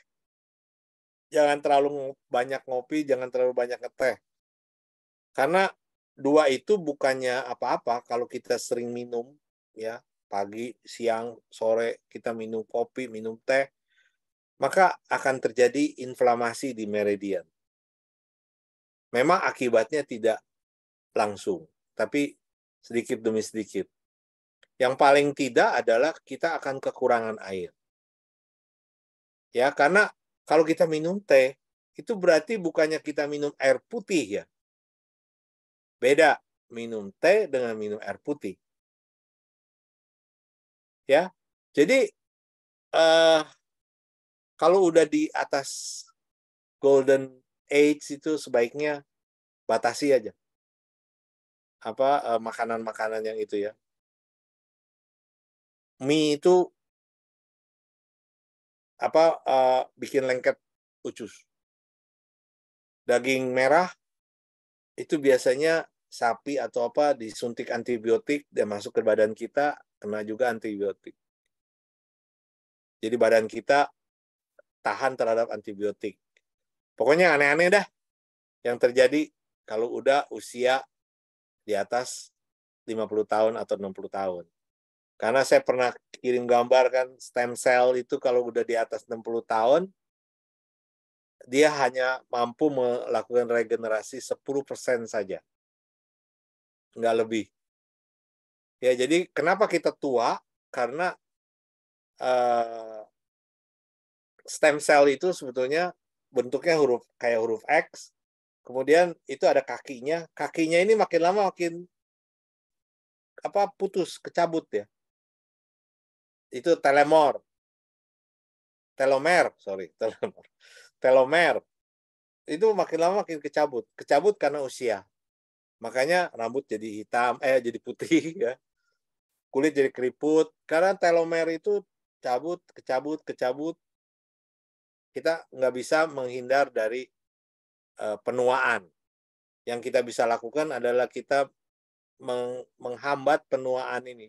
jangan terlalu banyak ngopi jangan terlalu banyak ngeteh karena dua itu bukannya apa-apa kalau kita sering minum ya pagi siang sore kita minum kopi minum teh maka akan terjadi inflamasi di meridian memang akibatnya tidak langsung tapi sedikit demi sedikit yang paling tidak adalah kita akan kekurangan air ya karena kalau kita minum teh itu berarti bukannya kita minum air putih ya Beda minum teh dengan minum air putih. Ya. Jadi uh, kalau udah di atas golden age itu sebaiknya batasi aja apa eh, makanan-makanan yang itu ya. Mie itu apa uh, bikin lengket ucus. Daging merah itu biasanya sapi atau apa disuntik antibiotik dan masuk ke badan kita kena juga antibiotik. Jadi badan kita tahan terhadap antibiotik. Pokoknya aneh-aneh dah yang terjadi kalau udah usia di atas 50 tahun atau 60 tahun. Karena saya pernah kirim gambar kan stem cell itu kalau udah di atas 60 tahun dia hanya mampu melakukan regenerasi 10% saja. Nggak lebih. Ya, jadi kenapa kita tua? Karena uh, stem cell itu sebetulnya bentuknya huruf kayak huruf X. Kemudian itu ada kakinya. Kakinya ini makin lama makin apa putus, kecabut ya. Itu telemor. Telomer, sorry, telomer telomer itu makin lama makin kecabut kecabut karena usia makanya rambut jadi hitam eh jadi putih ya kulit jadi keriput karena telomer itu cabut kecabut kecabut kita nggak bisa menghindar dari uh, penuaan yang kita bisa lakukan adalah kita meng menghambat penuaan ini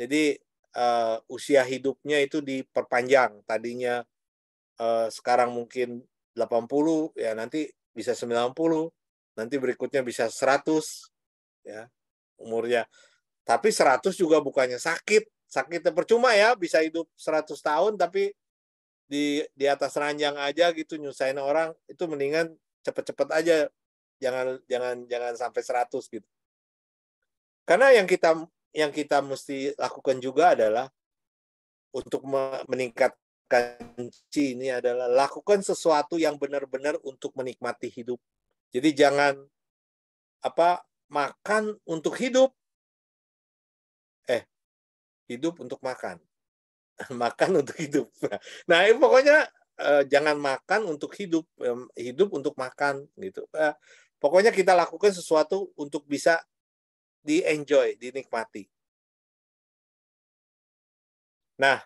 jadi uh, usia hidupnya itu diperpanjang tadinya Eh, sekarang mungkin 80 ya nanti bisa 90 nanti berikutnya bisa 100 ya umurnya tapi 100 juga bukannya sakit sakitnya percuma ya bisa hidup 100 tahun tapi di di atas ranjang aja gitu nyusahin orang itu mendingan cepet-cepet aja jangan jangan jangan sampai 100 gitu karena yang kita yang kita mesti lakukan juga adalah untuk meningkat kunci ini adalah lakukan sesuatu yang benar-benar untuk menikmati hidup. Jadi jangan apa makan untuk hidup. Eh, hidup untuk makan. makan untuk hidup. Nah, ya pokoknya eh, jangan makan untuk hidup, eh, hidup untuk makan gitu. Eh, pokoknya kita lakukan sesuatu untuk bisa di enjoy, dinikmati. Nah,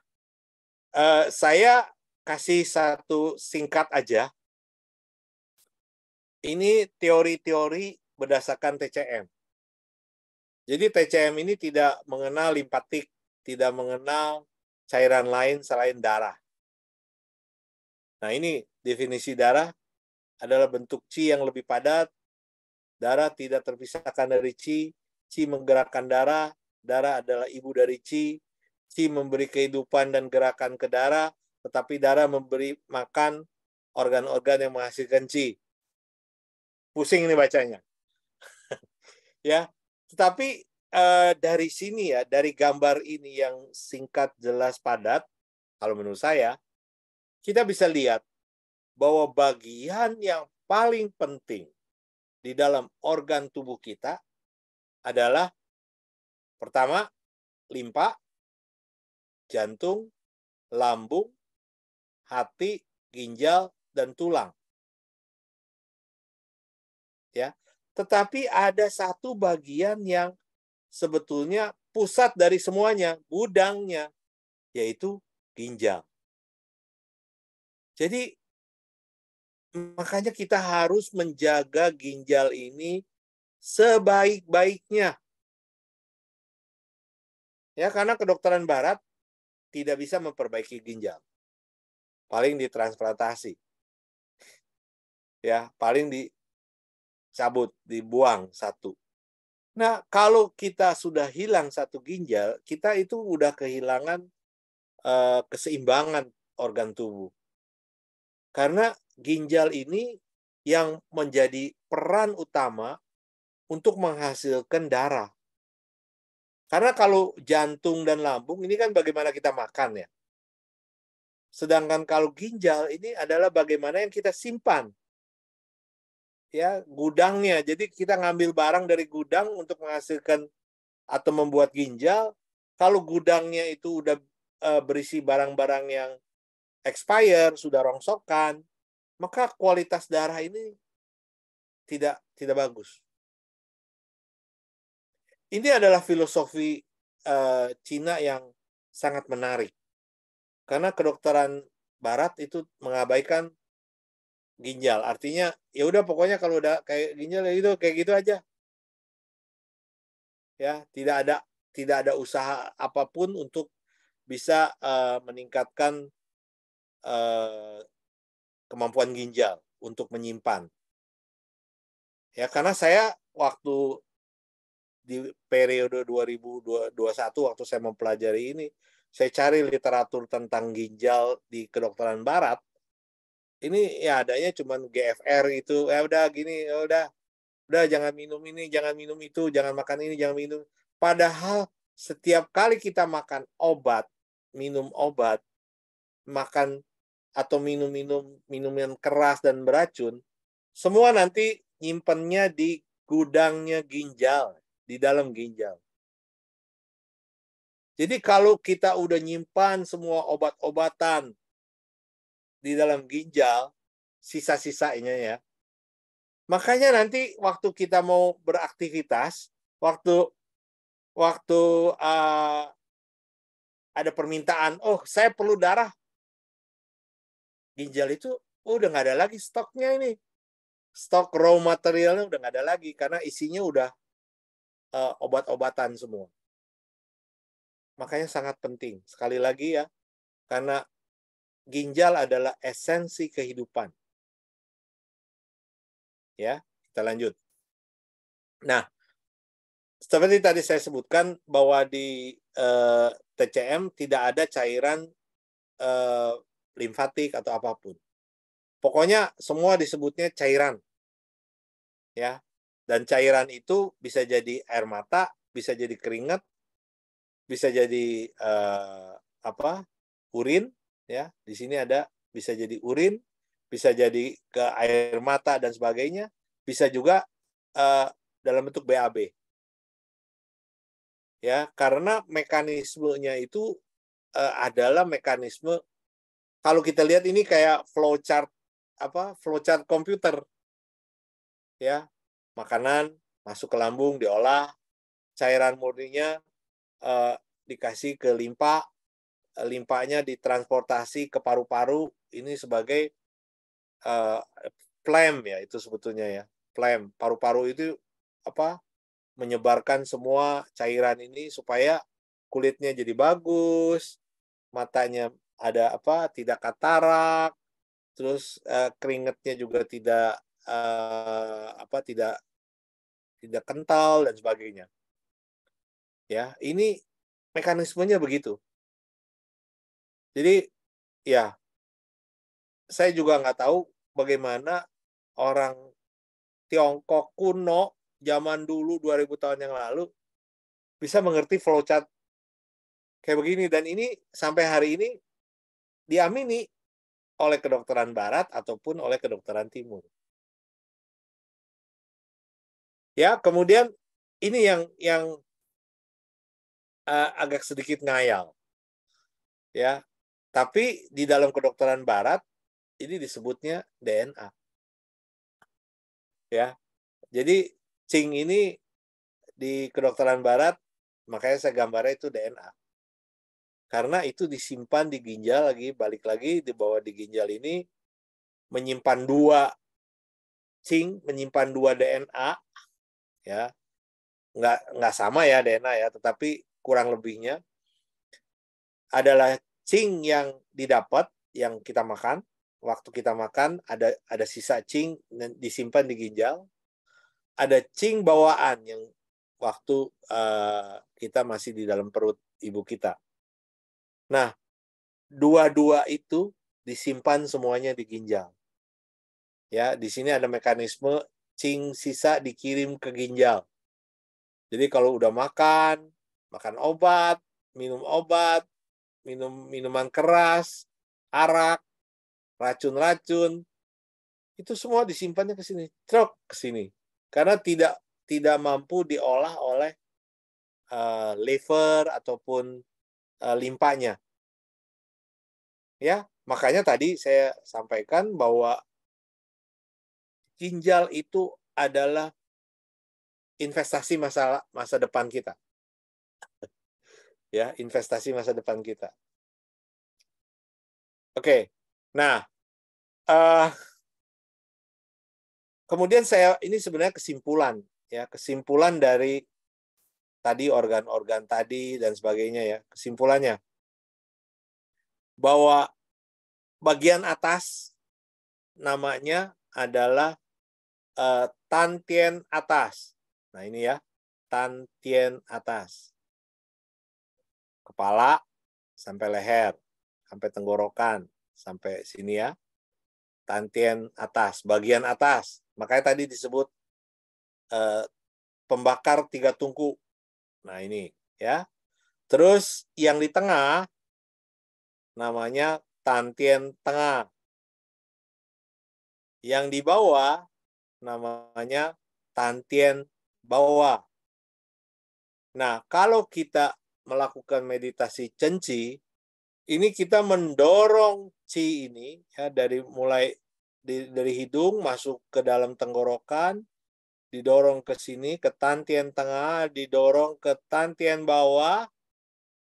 Eh, saya kasih satu singkat aja. Ini teori-teori berdasarkan TCM. Jadi TCM ini tidak mengenal limpatik, tidak mengenal cairan lain selain darah. Nah ini definisi darah adalah bentuk Qi yang lebih padat, darah tidak terpisahkan dari Qi, Qi menggerakkan darah, darah adalah ibu dari Qi, Qi memberi kehidupan dan gerakan ke darah, tetapi darah memberi makan organ-organ yang menghasilkan Qi. Pusing ini bacanya. ya, tetapi eh, dari sini ya, dari gambar ini yang singkat, jelas, padat, kalau menurut saya, kita bisa lihat bahwa bagian yang paling penting di dalam organ tubuh kita adalah pertama limpa, jantung, lambung, hati, ginjal, dan tulang. Ya. Tetapi ada satu bagian yang sebetulnya pusat dari semuanya, gudangnya, yaitu ginjal. Jadi makanya kita harus menjaga ginjal ini sebaik-baiknya. Ya, karena kedokteran barat tidak bisa memperbaiki ginjal. Paling ditransplantasi. Ya, paling dicabut, dibuang satu. Nah, kalau kita sudah hilang satu ginjal, kita itu udah kehilangan eh, keseimbangan organ tubuh. Karena ginjal ini yang menjadi peran utama untuk menghasilkan darah. Karena kalau jantung dan lambung ini kan bagaimana kita makan ya. Sedangkan kalau ginjal ini adalah bagaimana yang kita simpan. Ya, gudangnya. Jadi kita ngambil barang dari gudang untuk menghasilkan atau membuat ginjal. Kalau gudangnya itu udah eh, berisi barang-barang yang expire, sudah rongsokan, maka kualitas darah ini tidak tidak bagus. Ini adalah filosofi uh, Cina yang sangat menarik. Karena kedokteran barat itu mengabaikan ginjal. Artinya ya udah pokoknya kalau udah kayak ginjal ya gitu, kayak gitu aja. Ya, tidak ada tidak ada usaha apapun untuk bisa uh, meningkatkan uh, kemampuan ginjal untuk menyimpan. Ya, karena saya waktu di periode 2021 waktu saya mempelajari ini, saya cari literatur tentang ginjal di kedokteran barat. Ini ya adanya cuman GFR itu, ya udah gini, ya udah udah jangan minum ini, jangan minum itu, jangan makan ini, jangan minum. Padahal setiap kali kita makan obat, minum obat, makan atau minum-minum minuman keras dan beracun, semua nanti nyimpennya di gudangnya ginjal di dalam ginjal. Jadi kalau kita udah nyimpan semua obat-obatan di dalam ginjal, sisa-sisanya ya. Makanya nanti waktu kita mau beraktivitas, waktu waktu uh, ada permintaan, oh saya perlu darah, ginjal itu oh, udah nggak ada lagi stoknya ini, stok raw materialnya udah nggak ada lagi karena isinya udah uh, obat-obatan semua. Makanya sangat penting. Sekali lagi ya, karena ginjal adalah esensi kehidupan. Ya, kita lanjut. Nah, seperti tadi saya sebutkan bahwa di uh, eh, TCM tidak ada cairan uh, limfatik atau apapun. Pokoknya semua disebutnya cairan. Ya, dan cairan itu bisa jadi air mata, bisa jadi keringat, bisa jadi uh, apa? urin ya. Di sini ada bisa jadi urin, bisa jadi ke air mata dan sebagainya, bisa juga uh, dalam bentuk BAB. Ya, karena mekanismenya itu uh, adalah mekanisme kalau kita lihat ini kayak flowchart apa flowchart komputer ya makanan masuk ke lambung diolah cairan murninya eh, dikasih ke limpa eh, limpanya ditransportasi ke paru-paru ini sebagai eh, ya itu sebetulnya ya flame paru-paru itu apa menyebarkan semua cairan ini supaya kulitnya jadi bagus matanya ada apa tidak katarak terus eh, keringetnya juga tidak uh, apa tidak tidak kental dan sebagainya. Ya, ini mekanismenya begitu. Jadi ya saya juga nggak tahu bagaimana orang Tiongkok kuno zaman dulu 2000 tahun yang lalu bisa mengerti flowchart kayak begini dan ini sampai hari ini diamini oleh kedokteran barat ataupun oleh kedokteran timur. Ya, kemudian ini yang yang uh, agak sedikit ngayal. Ya. Tapi di dalam kedokteran barat ini disebutnya DNA. Ya. Jadi cing ini di kedokteran barat makanya saya gambarnya itu DNA. Karena itu disimpan di ginjal lagi, balik lagi di bawah di ginjal ini menyimpan dua cing, menyimpan dua DNA ya nggak nggak sama ya DNA ya tetapi kurang lebihnya adalah cing yang didapat yang kita makan waktu kita makan ada ada sisa cing disimpan di ginjal ada cing bawaan yang waktu uh, kita masih di dalam perut ibu kita nah dua-dua itu disimpan semuanya di ginjal ya di sini ada mekanisme cing sisa dikirim ke ginjal. Jadi kalau udah makan, makan obat, minum obat, minum minuman keras, arak, racun-racun, itu semua disimpannya ke sini, truk ke sini. Karena tidak tidak mampu diolah oleh uh, liver ataupun uh, eh, limpanya. Ya, makanya tadi saya sampaikan bahwa Ginjal itu adalah investasi masa masa depan kita. ya, investasi masa depan kita. Oke. Nah, uh, kemudian saya ini sebenarnya kesimpulan ya, kesimpulan dari tadi organ-organ tadi dan sebagainya ya. Kesimpulannya bahwa bagian atas namanya adalah uh, eh, tantien atas. Nah ini ya, tantien atas. Kepala sampai leher, sampai tenggorokan, sampai sini ya. Tantien atas, bagian atas. Makanya tadi disebut uh, pembakar tiga tungku. Nah ini ya. Terus yang di tengah namanya tantien tengah. Yang di bawah namanya tantien bawa. Nah, kalau kita melakukan meditasi cenci, ini kita mendorong ci ini ya dari mulai di, dari hidung masuk ke dalam tenggorokan, didorong ke sini ke tantian tengah, didorong ke tantian bawah.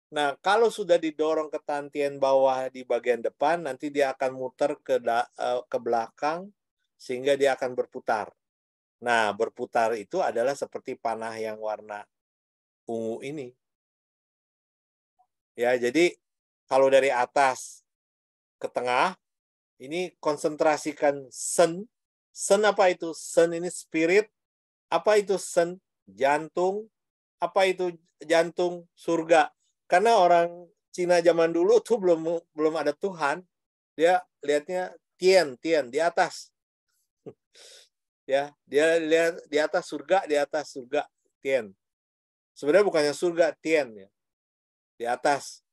Nah, kalau sudah didorong ke tantian bawah di bagian depan, nanti dia akan muter ke da, eh, ke belakang sehingga dia akan berputar. Nah, berputar itu adalah seperti panah yang warna ungu ini. Ya, jadi kalau dari atas ke tengah, ini konsentrasikan sen. Sen apa itu? Sen ini spirit. Apa itu sen? Jantung. Apa itu jantung? Surga. Karena orang Cina zaman dulu tuh belum belum ada Tuhan, dia lihatnya tian, tian di atas ya dia lihat di atas surga di atas surga tien sebenarnya bukannya surga tien ya di atas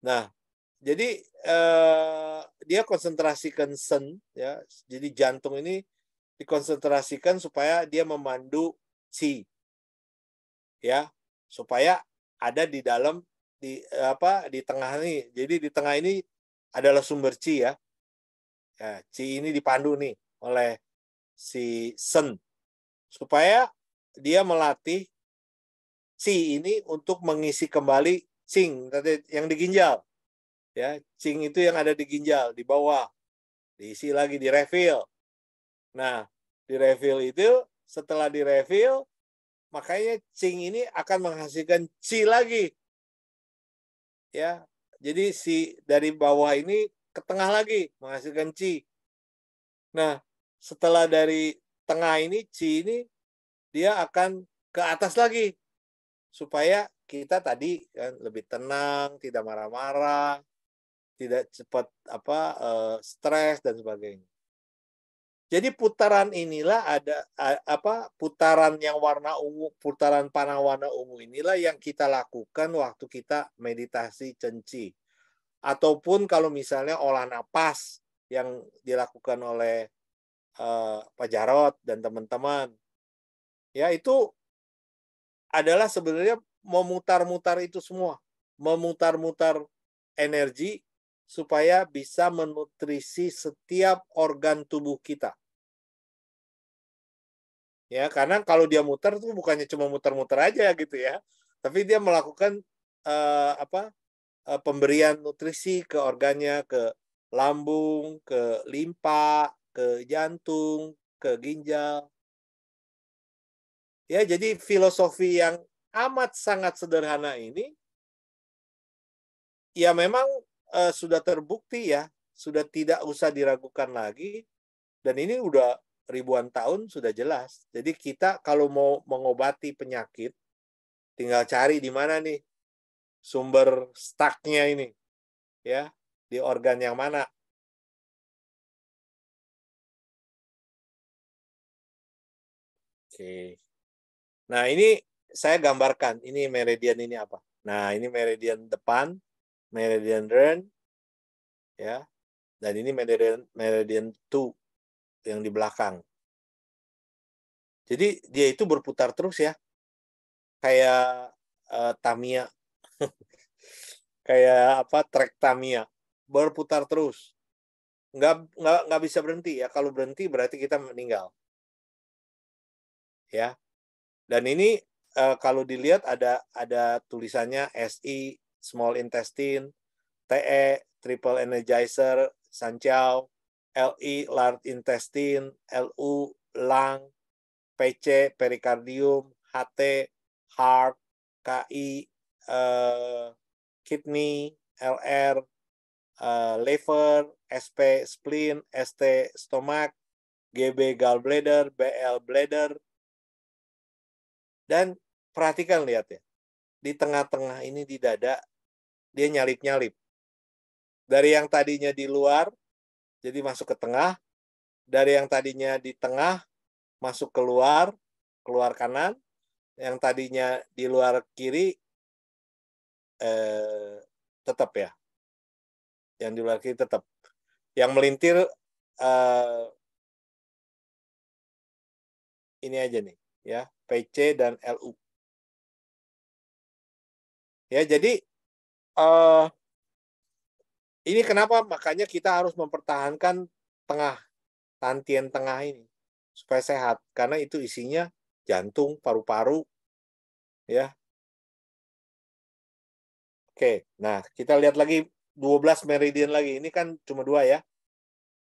nah jadi eh, dia konsentrasikan sen ya jadi jantung ini dikonsentrasikan supaya dia memandu si ya supaya ada di dalam di apa di tengah ini jadi di tengah ini adalah sumber ci ya, ya ci ini dipandu nih oleh si Sen supaya dia melatih si ini untuk mengisi kembali cing tadi yang di ginjal ya cing itu yang ada di ginjal di bawah diisi lagi di refill nah di refill itu setelah di refill makanya cing ini akan menghasilkan ci lagi ya jadi si dari bawah ini ke tengah lagi menghasilkan ci nah setelah dari tengah ini C ini dia akan ke atas lagi supaya kita tadi kan lebih tenang, tidak marah-marah, tidak cepat apa uh, stres dan sebagainya. Jadi putaran inilah ada apa putaran yang warna ungu, putaran panah warna ungu inilah yang kita lakukan waktu kita meditasi cenci. Ataupun kalau misalnya olah napas yang dilakukan oleh uh, Pak Jarot dan teman-teman. Ya itu adalah sebenarnya memutar-mutar itu semua, memutar-mutar energi supaya bisa menutrisi setiap organ tubuh kita. Ya, karena kalau dia muter itu bukannya cuma muter-muter aja gitu ya, tapi dia melakukan uh, apa? Uh, pemberian nutrisi ke organnya, ke lambung, ke limpa, ke jantung, ke ginjal. Ya, jadi filosofi yang amat sangat sederhana ini ya memang uh, sudah terbukti ya, sudah tidak usah diragukan lagi dan ini udah ribuan tahun sudah jelas. Jadi kita kalau mau mengobati penyakit tinggal cari di mana nih sumber stucknya ini. Ya, di organ yang mana? Oke. Nah, ini saya gambarkan. Ini meridian ini apa? Nah, ini meridian depan, meridian ren, ya. Dan ini meridian meridian 2 yang di belakang. Jadi dia itu berputar terus ya. Kayak uh, Tamiya. kayak apa trek Tamiya. Berputar terus. Nggak, nggak, nggak bisa berhenti ya. Kalau berhenti berarti kita meninggal ya. Dan ini uh, kalau dilihat ada ada tulisannya SI small intestine, TE triple energizer, Sanciao, LI large intestine, LU lung, PC perikardium, HT heart, KI uh, eh, kidney, LR uh, eh, liver, SP spleen, ST stomach, GB gallbladder, BL bladder, dan perhatikan lihat ya. Di tengah-tengah ini di dada dia nyalip-nyalip. Dari yang tadinya di luar jadi masuk ke tengah, dari yang tadinya di tengah masuk keluar, keluar kanan, yang tadinya di luar kiri eh, tetap ya. Yang di luar kiri tetap. Yang melintir eh, ini aja nih ya PC dan LU. Ya, jadi uh, ini kenapa makanya kita harus mempertahankan tengah, tantien tengah ini supaya sehat karena itu isinya jantung, paru-paru ya. Oke, nah kita lihat lagi 12 meridian lagi. Ini kan cuma dua ya.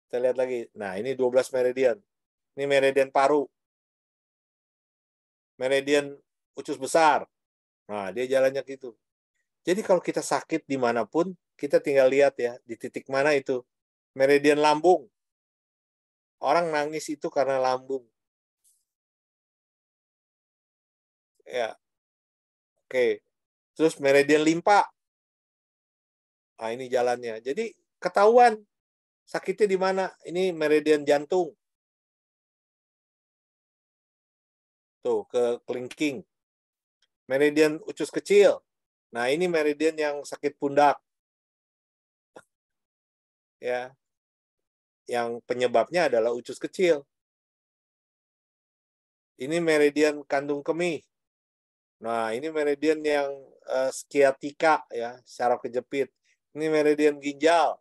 Kita lihat lagi. Nah, ini 12 meridian. Ini meridian paru meridian usus besar. Nah, dia jalannya gitu. Jadi kalau kita sakit dimanapun, kita tinggal lihat ya, di titik mana itu. Meridian lambung. Orang nangis itu karena lambung. Ya. Oke. Terus meridian limpa. Nah, ini jalannya. Jadi ketahuan sakitnya di mana. Ini meridian jantung. Tuh, ke kelingking. Meridian ucus kecil. Nah, ini meridian yang sakit pundak. ya. Yang penyebabnya adalah ucus kecil. Ini meridian kandung kemih. Nah, ini meridian yang uh, skiatika ya, saraf kejepit. Ini meridian ginjal.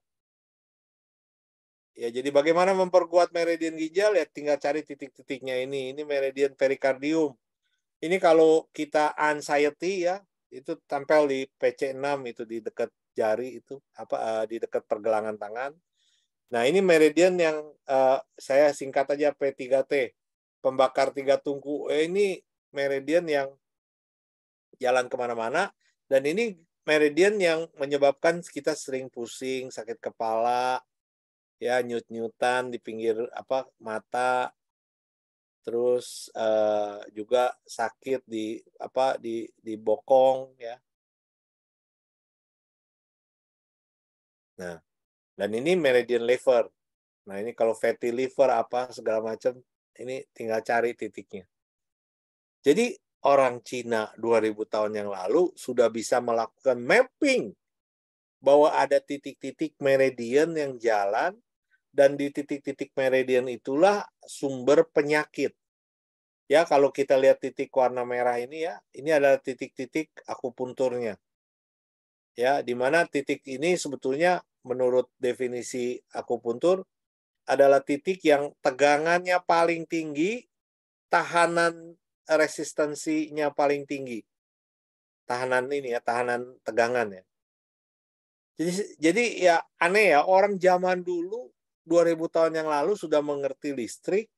Ya, jadi bagaimana memperkuat meridian ginjal? Ya, tinggal cari titik-titiknya ini. Ini meridian perikardium. Ini kalau kita anxiety ya, itu tempel di PC6 itu di dekat jari itu apa uh, di dekat pergelangan tangan. Nah, ini meridian yang uh, saya singkat aja P3T. Pembakar tiga tungku. Eh, ini meridian yang jalan kemana-mana dan ini meridian yang menyebabkan kita sering pusing, sakit kepala, ya nyut nyutan di pinggir apa mata terus uh, juga sakit di apa di di bokong ya nah dan ini meridian liver nah ini kalau fatty liver apa segala macam ini tinggal cari titiknya jadi orang Cina 2000 tahun yang lalu sudah bisa melakukan mapping bahwa ada titik-titik meridian yang jalan dan di titik-titik meridian itulah sumber penyakit. Ya, kalau kita lihat titik warna merah ini ya, ini adalah titik-titik akupunturnya. Ya, di mana titik ini sebetulnya menurut definisi akupuntur adalah titik yang tegangannya paling tinggi, tahanan resistensinya paling tinggi. Tahanan ini ya, tahanan tegangan ya jadi jadi ya aneh ya orang zaman dulu 2000 tahun yang lalu sudah mengerti listrik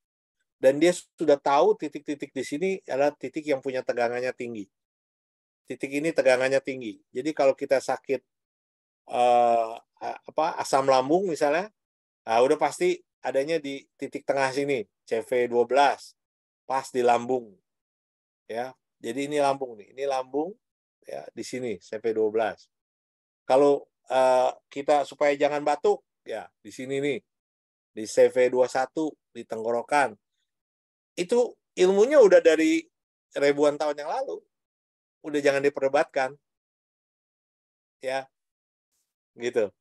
dan dia sudah tahu titik-titik di sini adalah titik yang punya tegangannya tinggi. Titik ini tegangannya tinggi. Jadi kalau kita sakit eh, apa asam lambung misalnya, nah udah pasti adanya di titik tengah sini, CV12 pas di lambung. Ya. Jadi ini lambung nih, ini lambung ya di sini CV12 kalau uh, kita supaya jangan batuk ya di sini nih di CV21 di tenggorokan itu ilmunya udah dari ribuan tahun yang lalu udah jangan diperdebatkan ya gitu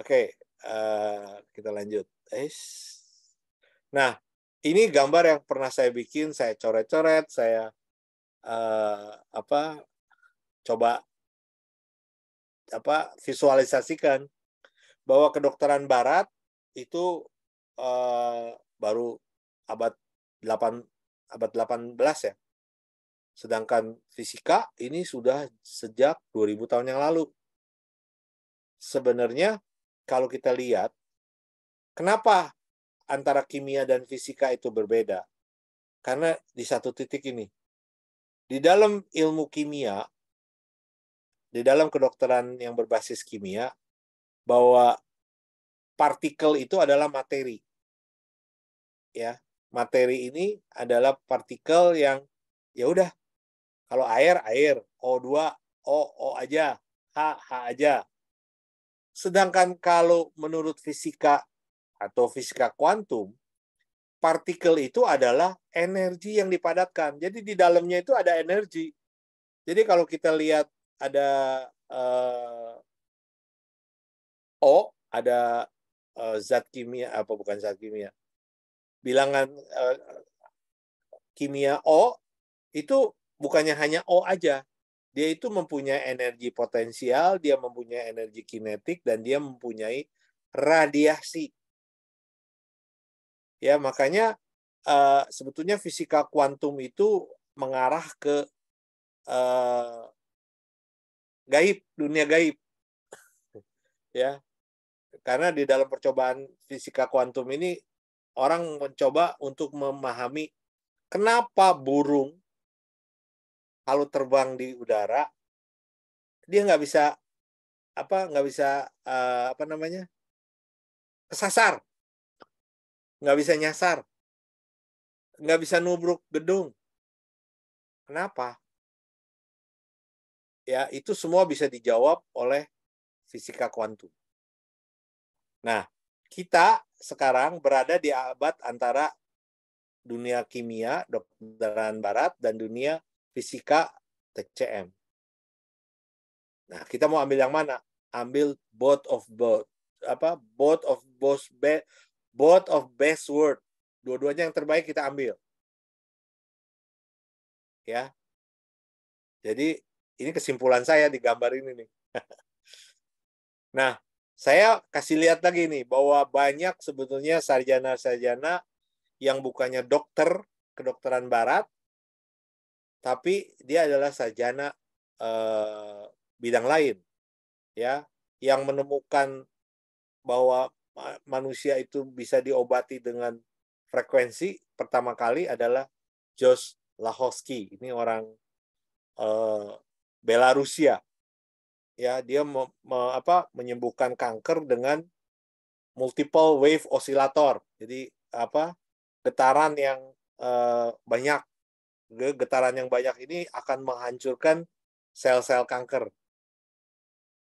oke okay, uh, eh, kita lanjut nah ini gambar yang pernah saya bikin saya coret-coret saya uh, apa coba apa visualisasikan bahwa kedokteran barat itu uh, baru abad 8 abad 18 ya. Sedangkan fisika ini sudah sejak 2000 tahun yang lalu. Sebenarnya kalau kita lihat kenapa antara kimia dan fisika itu berbeda? Karena di satu titik ini di dalam ilmu kimia di dalam kedokteran yang berbasis kimia bahwa partikel itu adalah materi. Ya, materi ini adalah partikel yang ya udah kalau air air, O2, O O aja, H H aja. Sedangkan kalau menurut fisika atau fisika kuantum, partikel itu adalah energi yang dipadatkan. Jadi di dalamnya itu ada energi. Jadi kalau kita lihat ada uh, O, ada uh, zat kimia apa bukan zat kimia. Bilangan uh, kimia O itu bukannya hanya O aja. Dia itu mempunyai energi potensial, dia mempunyai energi kinetik dan dia mempunyai radiasi. Ya, makanya uh, sebetulnya fisika kuantum itu mengarah ke uh, gaib, dunia gaib. ya. Karena di dalam percobaan fisika kuantum ini orang mencoba untuk memahami kenapa burung kalau terbang di udara dia nggak bisa apa nggak bisa uh, apa namanya kesasar nggak bisa nyasar nggak bisa nubruk gedung kenapa ya itu semua bisa dijawab oleh fisika kuantum. Nah, kita sekarang berada di abad antara dunia kimia dokteran barat dan dunia fisika TCM. Nah, kita mau ambil yang mana? Ambil both of both apa both of both be, both of best word. Dua-duanya yang terbaik kita ambil. Ya. Jadi ini kesimpulan saya di gambar ini nih. nah, saya kasih lihat lagi nih bahwa banyak sebetulnya sarjana-sarjana yang bukannya dokter kedokteran barat, tapi dia adalah sarjana eh, bidang lain, ya, yang menemukan bahwa manusia itu bisa diobati dengan frekuensi pertama kali adalah Josh Lahosky. Ini orang eh, Belarusia. Ya, dia me, me, apa, menyembuhkan kanker dengan multiple wave oscillator. Jadi apa getaran yang eh, banyak. Getaran yang banyak ini akan menghancurkan sel-sel kanker.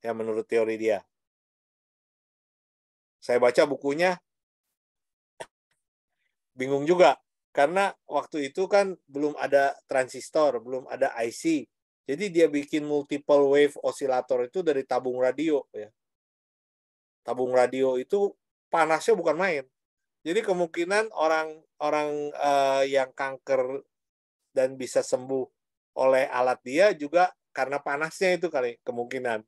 Ya menurut teori dia. Saya baca bukunya bingung juga karena waktu itu kan belum ada transistor, belum ada IC, jadi dia bikin multiple wave oscillator itu dari tabung radio ya. Tabung radio itu panasnya bukan main. Jadi kemungkinan orang-orang uh, eh, yang kanker dan bisa sembuh oleh alat dia juga karena panasnya itu kali kemungkinan.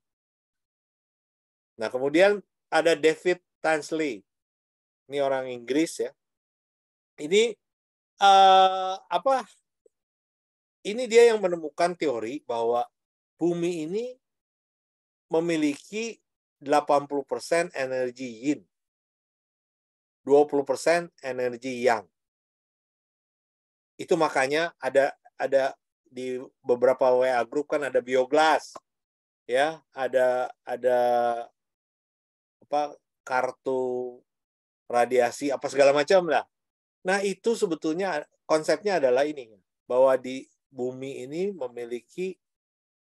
Nah, kemudian ada David Tansley. Ini orang Inggris ya. Ini uh, apa ini dia yang menemukan teori bahwa bumi ini memiliki 80% energi yin, 20% energi yang. Itu makanya ada ada di beberapa WA grup kan ada bioglas, Ya, ada ada apa kartu radiasi apa segala macam lah. Nah, itu sebetulnya konsepnya adalah ini bahwa di bumi ini memiliki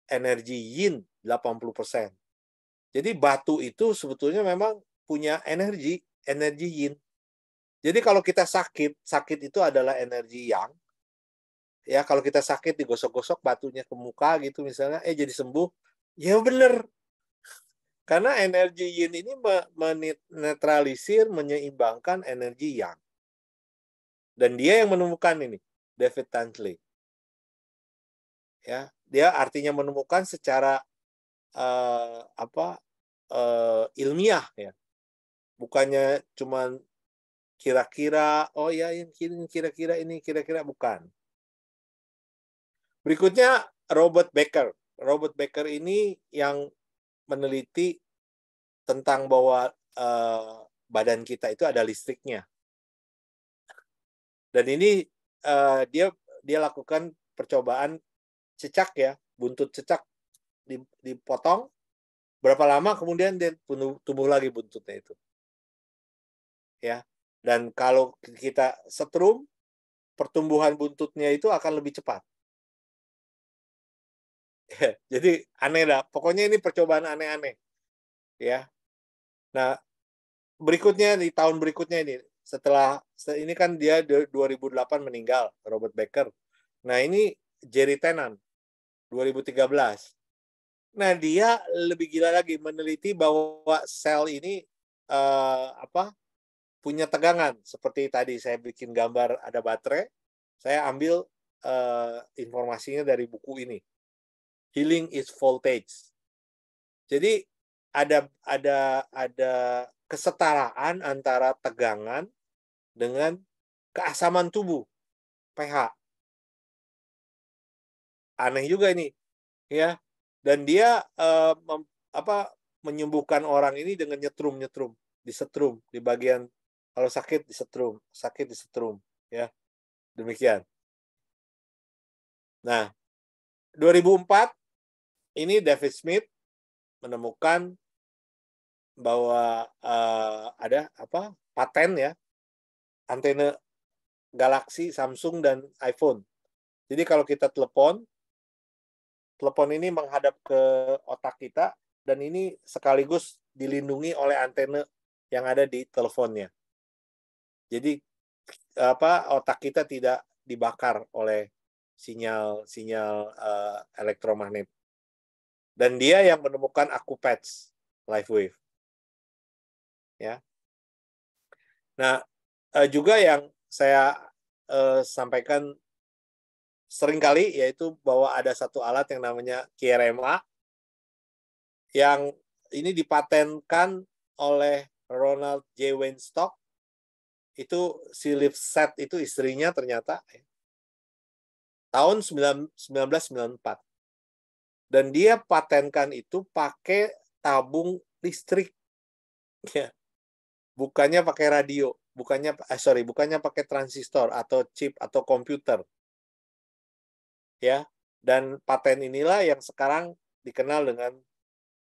energi yin 80%. Jadi batu itu sebetulnya memang punya energi, energi yin. Jadi kalau kita sakit, sakit itu adalah energi yang ya kalau kita sakit digosok-gosok batunya ke muka gitu misalnya eh jadi sembuh. Ya benar. Karena energi yin ini menetralisir, menyeimbangkan energi yang. Dan dia yang menemukan ini, David Tansley ya dia artinya menemukan secara uh, apa uh, ilmiah ya bukannya cuma kira-kira oh ya ini kira-kira ini kira-kira bukan berikutnya Robert Becker Robert Becker ini yang meneliti tentang bahwa uh, badan kita itu ada listriknya dan ini uh, dia dia lakukan percobaan cecak ya, buntut cecak dipotong, berapa lama kemudian dia tumbuh, tumbuh lagi buntutnya itu. Ya. Dan kalau kita setrum, pertumbuhan buntutnya itu akan lebih cepat. Ya, jadi aneh lah Pokoknya ini percobaan aneh-aneh. Ya. Nah, berikutnya di tahun berikutnya ini setelah ini kan dia 2008 meninggal Robert Becker. Nah, ini Jerry Tennant 2013. Nah, dia lebih gila lagi meneliti bahwa sel ini uh, apa punya tegangan seperti tadi saya bikin gambar ada baterai, saya ambil uh, informasinya dari buku ini. Healing is voltage. Jadi ada ada ada kesetaraan antara tegangan dengan keasaman tubuh pH aneh juga ini ya dan dia uh, mem, apa menyembuhkan orang ini dengan nyetrum nyetrum disetrum di bagian kalau sakit di setrum sakit disetrum ya demikian nah 2004 ini David Smith menemukan bahwa uh, ada apa paten ya antena Galaxy, Samsung dan iPhone. Jadi kalau kita telepon telepon ini menghadap ke otak kita dan ini sekaligus dilindungi oleh antena yang ada di teleponnya. Jadi apa otak kita tidak dibakar oleh sinyal-sinyal uh, eh, elektromagnet. Dan dia yang menemukan AkuPatch live wave. Ya. Nah, uh, juga yang saya uh, sampaikan sering seringkali yaitu bahwa ada satu alat yang namanya QRMA yang ini dipatenkan oleh Ronald J. Weinstock itu si Set itu istrinya ternyata ya, tahun 1994 dan dia patenkan itu pakai tabung listrik ya bukannya pakai radio bukannya eh, sorry bukannya pakai transistor atau chip atau komputer ya dan paten inilah yang sekarang dikenal dengan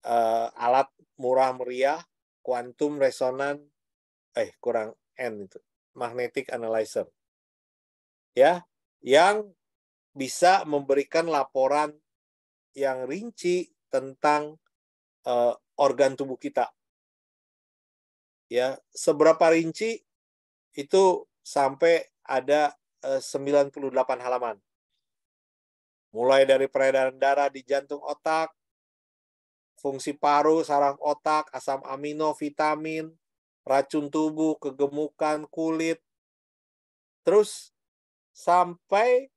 uh, alat murah meriah quantum resonan eh kurang n itu magnetic analyzer ya yang bisa memberikan laporan yang rinci tentang uh, organ tubuh kita ya seberapa rinci itu sampai ada eh, uh, 98 halaman Mulai dari peredaran darah di jantung otak, fungsi paru, saraf otak, asam amino, vitamin, racun tubuh, kegemukan, kulit. Terus sampai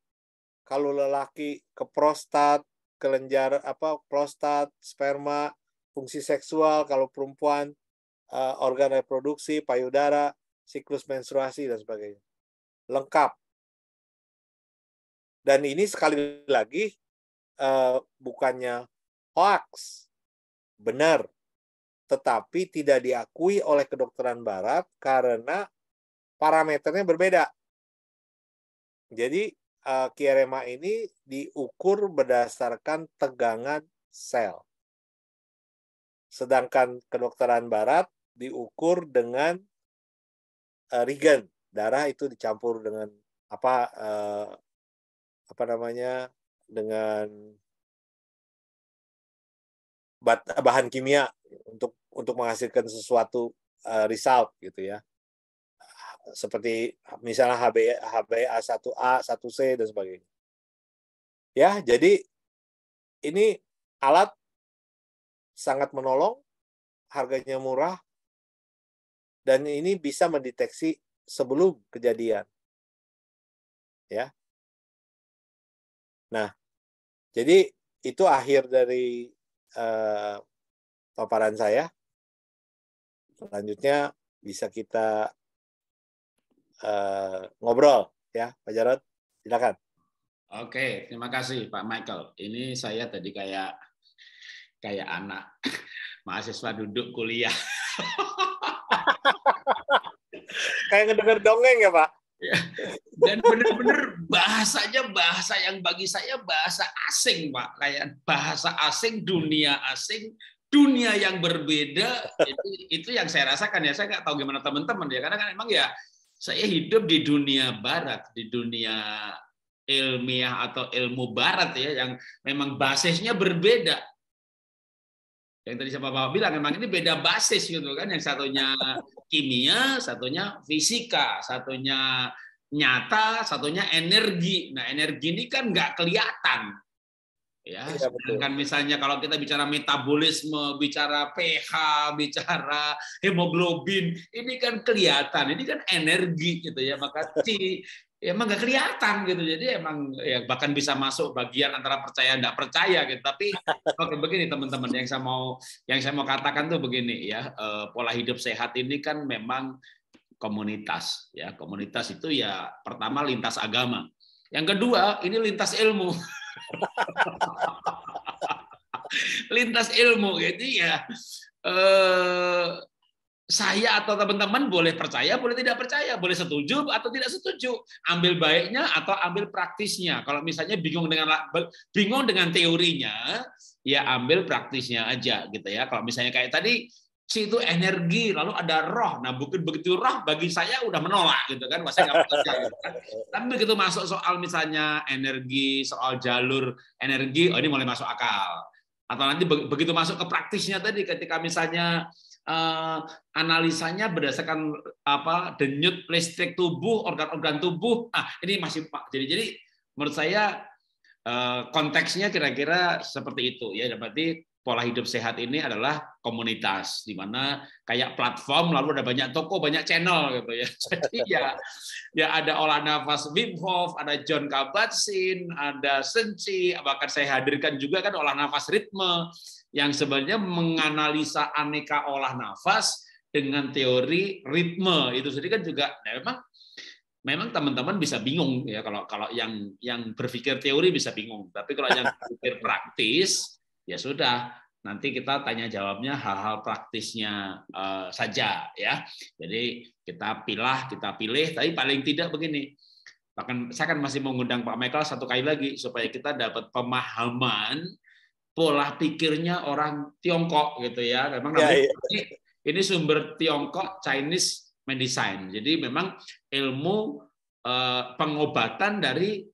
kalau lelaki ke prostat, kelenjar apa prostat, sperma, fungsi seksual, kalau perempuan eh, organ reproduksi, payudara, siklus menstruasi dan sebagainya. Lengkap dan ini sekali lagi uh, bukannya hoax, benar, tetapi tidak diakui oleh kedokteran Barat karena parameternya berbeda. Jadi uh, eh, kirema ini diukur berdasarkan tegangan sel. Sedangkan kedokteran barat diukur dengan uh, eh, regen. Darah itu dicampur dengan apa uh, apa namanya dengan bahan kimia untuk untuk menghasilkan sesuatu uh, result gitu ya seperti misalnya HB, HBA 1A 1C dan sebagainya ya jadi ini alat sangat menolong harganya murah dan ini bisa mendeteksi sebelum kejadian ya Nah, jadi itu akhir dari uh, paparan saya. Selanjutnya bisa kita uh, ngobrol ya, Pak Jarod Silakan. Oke, terima kasih Pak Michael. Ini saya tadi kayak kayak anak mahasiswa duduk kuliah. kayak ngedenger dongeng ya, Pak? Ya. Dan benar-benar bahasanya bahasa yang bagi saya bahasa asing, Pak. Kayak bahasa asing, dunia asing, dunia yang berbeda itu, itu yang saya rasakan ya. Saya nggak tahu gimana teman-teman ya. Karena kan emang ya saya hidup di dunia barat, di dunia ilmiah atau ilmu barat ya yang memang basisnya berbeda yang tadi saya Bapak bilang memang ini beda basis gitu kan. Yang satunya kimia, satunya fisika, satunya nyata, satunya energi. Nah, energi ini kan nggak kelihatan. Ya, iya, sedangkan misalnya kalau kita bicara metabolisme, bicara pH, bicara hemoglobin, ini kan kelihatan, ini kan energi gitu ya. Maka si ya emang nggak kelihatan gitu jadi emang ya bahkan bisa masuk bagian antara percaya dan tidak percaya gitu tapi oke begini teman-teman yang saya mau yang saya mau katakan tuh begini ya eh, pola hidup sehat ini kan memang komunitas ya komunitas itu ya pertama lintas agama yang kedua ini lintas ilmu lintas ilmu jadi ya eh, saya atau teman-teman boleh percaya, boleh tidak percaya, boleh setuju atau tidak setuju, ambil baiknya atau ambil praktisnya. Kalau misalnya bingung dengan bingung dengan teorinya, ya ambil praktisnya aja gitu ya. Kalau misalnya kayak tadi si itu energi, lalu ada roh. Nah, bukan begitu roh bagi saya udah menolak gitu kan, masa nggak percaya. Gitu kan. Tapi begitu masuk soal misalnya energi, soal jalur energi, oh ini mulai masuk akal. Atau nanti begitu masuk ke praktisnya tadi, ketika misalnya uh, analisanya berdasarkan apa denyut listrik tubuh, organ-organ tubuh. Ah, ini masih Pak. Jadi jadi menurut saya uh, konteksnya kira-kira seperti itu ya. Berarti pola hidup sehat ini adalah komunitas di mana kayak platform lalu ada banyak toko banyak channel gitu ya jadi ya ya ada olah nafas Wim Hof ada John Kabat-Zinn ada Senci bahkan saya hadirkan juga kan olah nafas ritme yang sebenarnya menganalisa aneka olah nafas dengan teori ritme itu sendiri kan juga ya memang memang teman-teman bisa bingung ya kalau kalau yang yang berpikir teori bisa bingung tapi kalau yang berpikir praktis ya sudah nanti kita tanya jawabnya hal-hal praktisnya uh, saja ya jadi kita pilih kita pilih tapi paling tidak begini bahkan saya kan masih mengundang Pak Michael satu kali lagi supaya kita dapat pemahaman pola pikirnya orang Tiongkok gitu ya. Memang ya, namanya, ya. Ini, ini sumber Tiongkok Chinese medicine. Jadi memang ilmu uh, pengobatan dari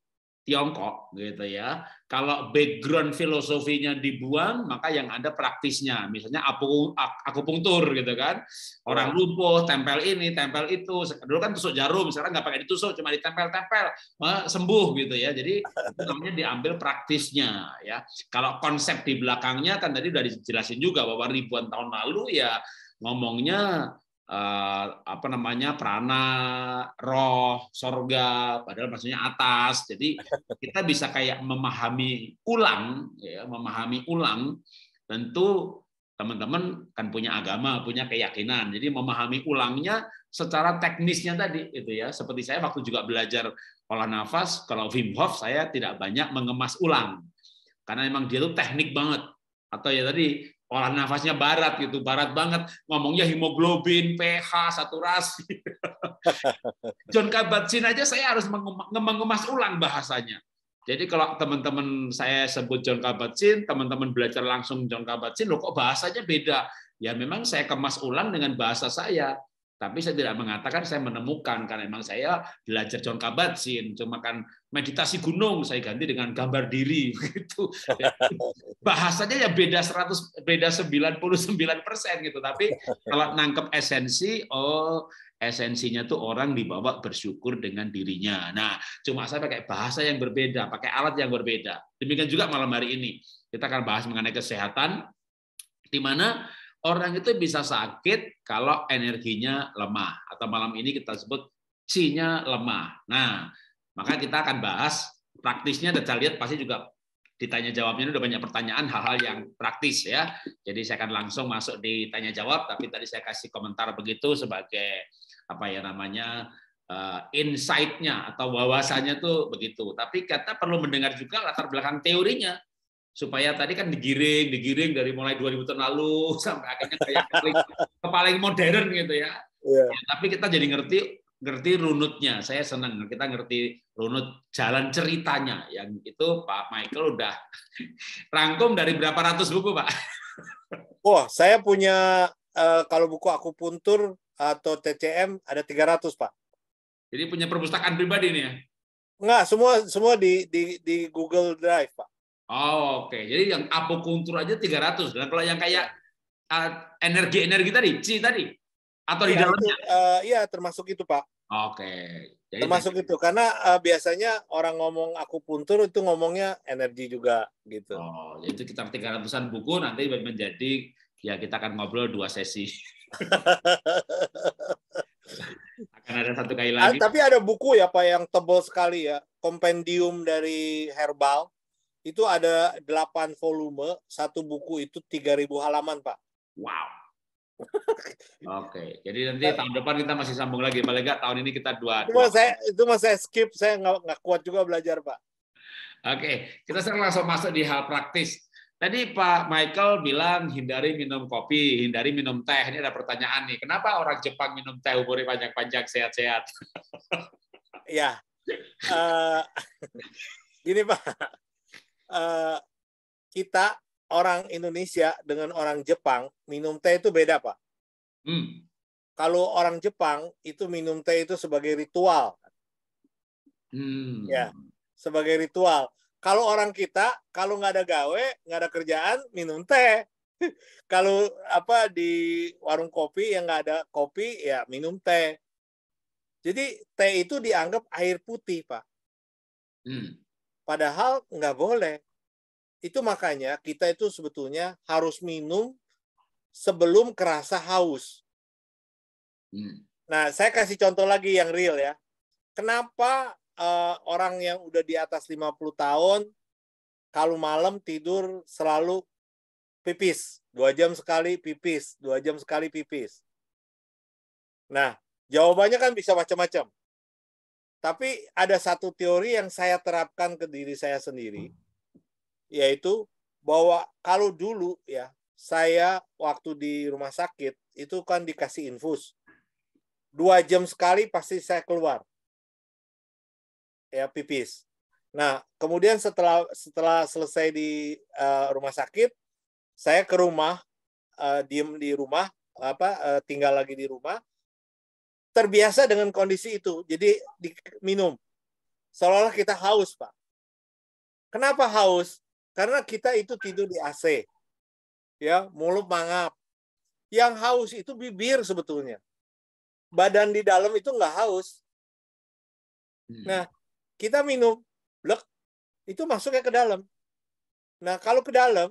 Tiongkok gitu ya. Kalau background filosofinya dibuang, maka yang ada praktisnya. Misalnya aku aku akupunktur gitu kan. Orang ya. lumpuh, tempel ini, tempel itu. Dulu kan tusuk jarum, sekarang nggak pakai ditusuk, cuma ditempel-tempel, sembuh gitu ya. Jadi namanya diambil praktisnya ya. Kalau konsep di belakangnya kan tadi udah dijelasin juga bahwa ribuan tahun lalu ya ngomongnya eh, apa namanya prana, roh, sorga, padahal maksudnya atas. Jadi kita bisa kayak memahami ulang, ya, memahami ulang. Tentu teman-teman kan punya agama, punya keyakinan. Jadi memahami ulangnya secara teknisnya tadi itu ya. Seperti saya waktu juga belajar olah nafas, kalau Wim Hof saya tidak banyak mengemas ulang. Karena memang dia tuh teknik banget. Atau ya tadi olah nafasnya barat gitu, barat banget. Ngomongnya hemoglobin, pH, saturasi. John Kabat-Zinn aja saya harus mengemas ulang bahasanya. Jadi kalau teman-teman saya sebut John Kabat-Zinn, teman-teman belajar langsung John Kabat-Zinn, loh kok bahasanya beda? Ya memang saya kemas ulang dengan bahasa saya. Tapi saya tidak mengatakan saya menemukan, karena memang saya belajar John Kabat-Zinn. Cuma kan meditasi gunung saya ganti dengan gambar diri gitu. Bahasanya ya beda 100 beda 99% gitu tapi kalau nangkep esensi oh esensinya tuh orang dibawa bersyukur dengan dirinya. Nah, cuma saya pakai bahasa yang berbeda, pakai alat yang berbeda. Demikian juga malam hari ini kita akan bahas mengenai kesehatan di mana orang itu bisa sakit kalau energinya lemah atau malam ini kita sebut C-nya lemah. Nah, maka kita akan bahas praktisnya dan saya lihat pasti juga ditanya jawabnya ini udah banyak pertanyaan hal-hal yang praktis ya. Jadi saya akan langsung masuk di tanya jawab tapi tadi saya kasih komentar begitu sebagai apa ya namanya uh, insight-nya atau wawasannya tuh begitu. Tapi kita perlu mendengar juga latar belakang teorinya supaya tadi kan digiring, digiring dari mulai 2000 tahun lalu sampai akhirnya kayak kepala paling modern gitu ya. Yeah. ya. Tapi kita jadi ngerti ngerti runutnya. Saya senang kita ngerti runut jalan ceritanya. Yang itu Pak Michael udah rangkum dari berapa ratus buku, Pak? oh, saya punya uh, kalau buku aku puntur atau TCM ada 300, Pak. Jadi punya perpustakaan pribadi nih ya? Enggak, semua semua di di di Google Drive, Pak. Oh, oke. Okay. Jadi yang apokuntur aja 300. Dan kalau yang kayak iya. eh, energi-energi uh, tadi, C tadi, atau di iya, dalamnya? uh, ya termasuk itu pak. Oke. Okay. termasuk itu karena uh, biasanya orang ngomong aku puntur itu ngomongnya energi juga gitu. Oh, ya itu kita 300-an buku nanti menjadi ya kita akan ngobrol dua sesi. akan ada satu kali lagi. Ah, tapi ada buku ya Pak yang tebal sekali ya, kompendium dari herbal. Itu ada delapan volume, satu buku itu tiga ribu halaman, Pak. Wow. Oke, jadi nanti nah. tahun depan kita masih sambung lagi. Paling nggak tahun ini kita dua. Itu dua. saya itu mas saya skip, saya nggak nggak kuat juga belajar pak. Oke, kita sekarang langsung masuk di hal praktis. Tadi Pak Michael bilang hindari minum kopi, hindari minum teh. Ini ada pertanyaan nih, kenapa orang Jepang minum teh umurnya panjang-panjang sehat-sehat? ya, uh, gini pak, uh, kita orang Indonesia dengan orang Jepang minum teh itu beda pak. Hmm. Kalau orang Jepang itu minum teh itu sebagai ritual. Hmm. Ya, sebagai ritual. Kalau orang kita, kalau nggak ada gawe, nggak ada kerjaan, minum teh. kalau apa di warung kopi yang nggak ada kopi, ya minum teh. Jadi teh itu dianggap air putih, Pak. Hmm. Padahal nggak boleh. Itu makanya kita itu sebetulnya harus minum sebelum kerasa haus. Hmm. Nah, saya kasih contoh lagi yang real ya. Kenapa uh, orang yang udah di atas 50 tahun kalau malam tidur selalu pipis, dua jam sekali pipis, dua jam sekali pipis. Nah, jawabannya kan bisa macam-macam. Tapi ada satu teori yang saya terapkan ke diri saya sendiri. Hmm yaitu bahwa kalau dulu ya saya waktu di rumah sakit itu kan dikasih infus dua jam sekali pasti saya keluar ya pipis nah kemudian setelah setelah selesai di uh, rumah sakit saya ke rumah uh, diem di rumah apa uh, tinggal lagi di rumah terbiasa dengan kondisi itu jadi diminum seolah-olah kita haus pak kenapa haus karena kita itu tidur di AC. Ya, mulut mangap. Yang haus itu bibir sebetulnya. Badan di dalam itu nggak haus. Hmm. Nah, kita minum blek itu masuknya ke dalam. Nah, kalau ke dalam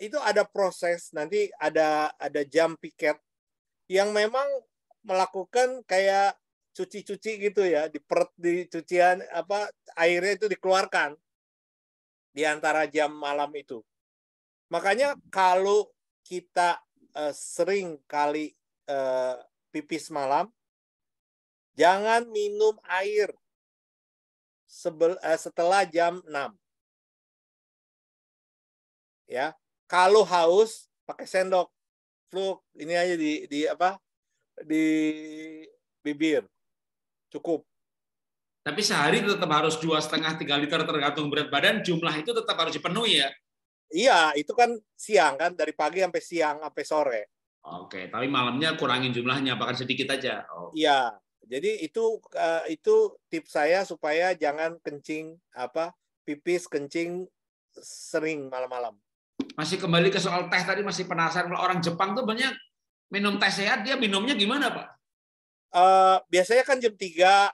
itu ada proses nanti ada ada jam piket yang memang melakukan kayak cuci-cuci gitu ya, di perut di cucian apa airnya itu dikeluarkan di antara jam malam itu. Makanya kalau kita uh, sering kali uh, pipis malam, jangan minum air sebel, uh, setelah jam 6. Ya, kalau haus pakai sendok. Fluk ini aja di di apa? di bibir. Cukup. Tapi sehari tetap harus dua setengah tiga liter tergantung berat badan. Jumlah itu tetap harus dipenuhi ya. Iya, itu kan siang kan dari pagi sampai siang sampai sore. Oke, tapi malamnya kurangin jumlahnya, bahkan sedikit aja. Oh. Iya, jadi itu eh, itu tips saya supaya jangan kencing apa pipis kencing sering malam-malam. Masih kembali ke soal teh tadi masih penasaran kalau orang Jepang tuh banyak minum teh sehat dia minumnya gimana pak? Uh, biasanya kan jam 3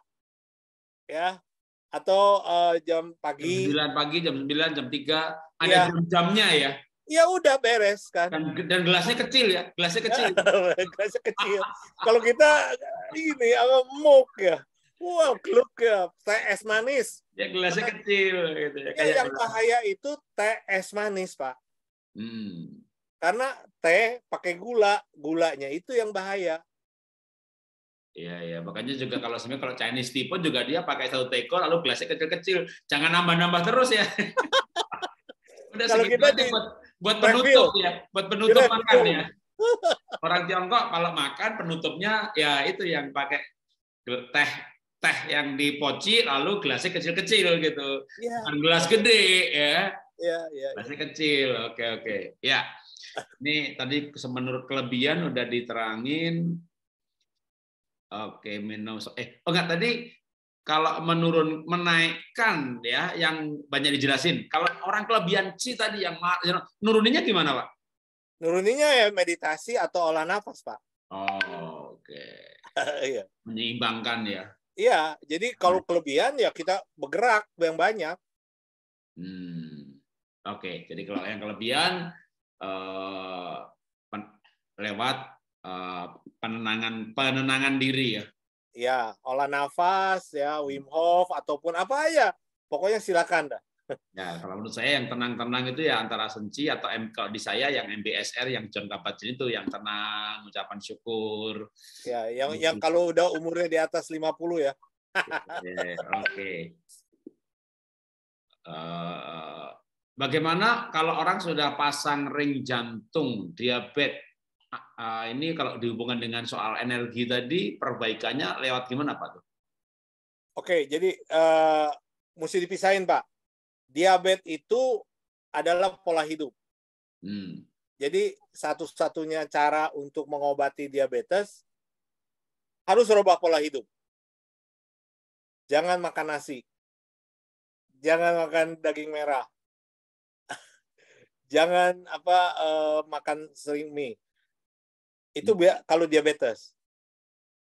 ya atau uh, jam pagi jam 9 pagi jam 9 jam 3 ada ya. jam-jamnya ya ya udah beres kan dan, dan gelasnya kecil ya gelasnya kecil gelasnya kecil kalau kita ini apa muk ya wow keluk ya teh es manis ya gelasnya Karena, kecil gitu ya, iya, kayak yang bahaya itu teh es manis pak hmm. karena teh pakai gula gulanya itu yang bahaya Iya ya, makanya juga kalau sebenarnya kalau Chinese tea pun juga dia pakai satu teko lalu gelasnya kecil-kecil. Jangan nambah-nambah terus ya. Udah kalau kita di, buat, buat penutup ya, buat penutup kita makan ya. Orang Tiongkok kalau makan penutupnya ya itu yang pakai teh teh yang dipoci lalu gelasnya kecil-kecil gitu. Ya. gelas gede ya. Iya, iya, iya. Gelasnya kecil. Oke, oke. Ya. Ini tadi menurut kelebihan udah diterangin, Oke, minus. Eh, oh enggak tadi kalau menurun menaikkan ya yang banyak dijelasin. Kalau orang kelebihan C tadi yang nuruninnya gimana, Pak? Nuruninnya ya meditasi atau olah nafas, Pak. Oh, oke. Okay. Iya. Menyeimbangkan ya. Iya, jadi kalau hmm. kelebihan ya kita bergerak yang banyak. Hmm. Oke, okay. jadi kalau yang kelebihan eh, lewat Eh, penenangan penenangan diri ya. Ya, olah nafas ya, Wim Hof ataupun apa ya. Pokoknya silakan dah. Ya, kalau menurut saya yang tenang-tenang itu ya antara senci atau M, kalau di saya yang MBSR yang John kabat itu yang tenang, ucapan syukur. Ya, yang gitu. yang kalau udah umurnya di atas 50 ya. Oke. Okay. Uh, eh, bagaimana kalau orang sudah pasang ring jantung, diabetes, ini kalau dihubungkan dengan soal energi tadi perbaikannya lewat gimana Pak? Oke, jadi uh, mesti dipisahin Pak. Diabetes itu adalah pola hidup. Hmm. Jadi satu-satunya cara untuk mengobati diabetes harus berubah pola hidup. Jangan makan nasi. Jangan makan daging merah. Jangan apa uh, makan sering mie itu kalau diabetes.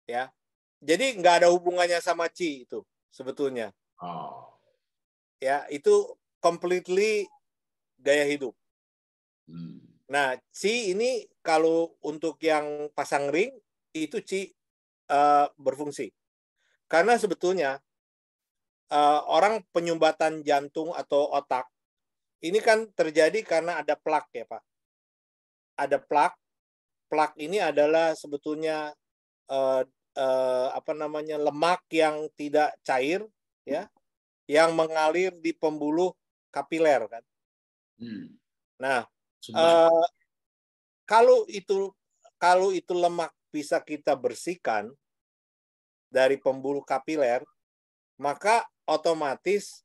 Ya. Jadi nggak ada hubungannya sama ci itu sebetulnya. Oh. Ya, itu completely gaya hidup. Hmm. Nah, ci ini kalau untuk yang pasang ring itu ci uh, eh, berfungsi. Karena sebetulnya uh, orang penyumbatan jantung atau otak ini kan terjadi karena ada plak ya, Pak. Ada plak plak ini adalah sebetulnya uh, uh, apa namanya lemak yang tidak cair ya yang mengalir di pembuluh kapiler kan. Hmm. Nah, uh, kalau itu kalau itu lemak bisa kita bersihkan dari pembuluh kapiler, maka otomatis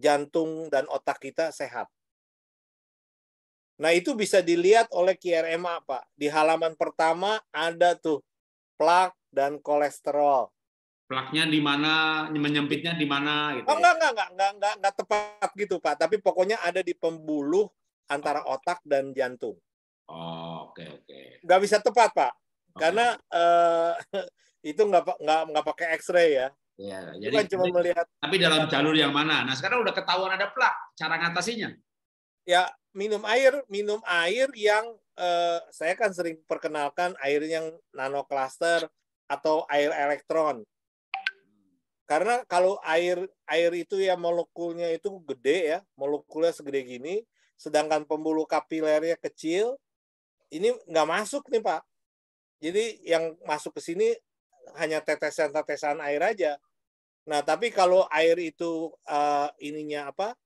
jantung dan otak kita sehat. Nah, itu bisa dilihat oleh QRMA, Pak. Di halaman pertama ada tuh plak dan kolesterol. Plaknya di mana, menyempitnya di mana gitu. Oh, ya? enggak, enggak, enggak, enggak, enggak, enggak tepat gitu, Pak. Tapi pokoknya ada di pembuluh antara oh. otak dan jantung. Oh, oke, okay, oke. Okay. Enggak bisa tepat, Pak. Okay. Karena eh, itu enggak enggak enggak pakai X-ray ya. Ya, jadi, kan cuma melihat. Tapi dalam jalur yang mana? Nah, sekarang udah ketahuan ada plak, cara ngatasinya ya minum air, minum air yang eh, saya kan sering perkenalkan air yang nano cluster atau air elektron. Karena kalau air air itu ya molekulnya itu gede ya, molekulnya segede gini, sedangkan pembuluh kapilernya kecil, ini nggak masuk nih Pak. Jadi yang masuk ke sini hanya tetesan-tetesan air aja. Nah, tapi kalau air itu uh, ininya apa?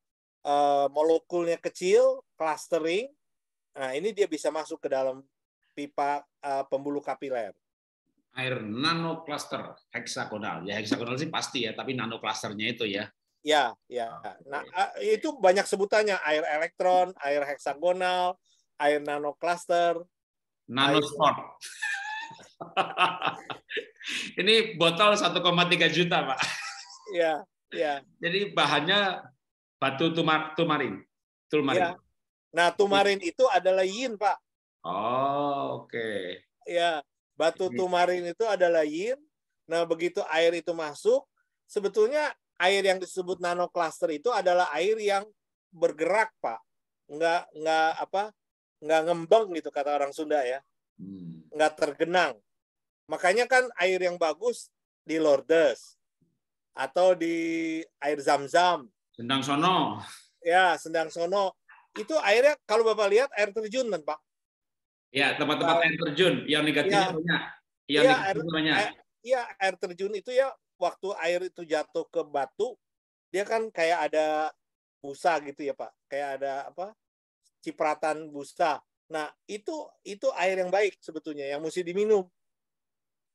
Eh, molekulnya kecil, clustering. Nah, ini dia bisa masuk ke dalam pipa uh, pembuluh kapiler. Air nano cluster heksagonal. Ya heksagonal sih pasti ya, tapi nano nanoclusternya itu ya. Ya, ya. Nah, eh, itu banyak sebutannya air elektron, air heksagonal, air nano nanocluster, nanosport. Air... Ini botol 1,3 juta, Pak. Ya, ya. Jadi bahannya Batu tumar, tumarin. Tumarin. Ya. Nah, tumarin itu adalah yin, Pak. Oh, oke. Okay. Ya, batu tumarin itu adalah yin. Nah, begitu air itu masuk, sebetulnya air yang disebut nanocluster itu adalah air yang bergerak, Pak. Nggak nggak apa? Nggak ngembang gitu kata orang Sunda ya. Enggak hmm. Nggak tergenang. Makanya kan air yang bagus di Lourdes atau di air Zamzam. zam Sendang Sono. Ya, Sendang Sono. Itu airnya kalau Bapak lihat air terjun kan, Pak? Ya, tempat-tempat air terjun yang negatifnya ya, banyak. Yang ya, negatifnya air, banyak. Iya, air, ya, air terjun itu ya waktu air itu jatuh ke batu, dia kan kayak ada busa gitu ya, Pak. Kayak ada apa? cipratan busa. Nah, itu itu air yang baik sebetulnya yang mesti diminum.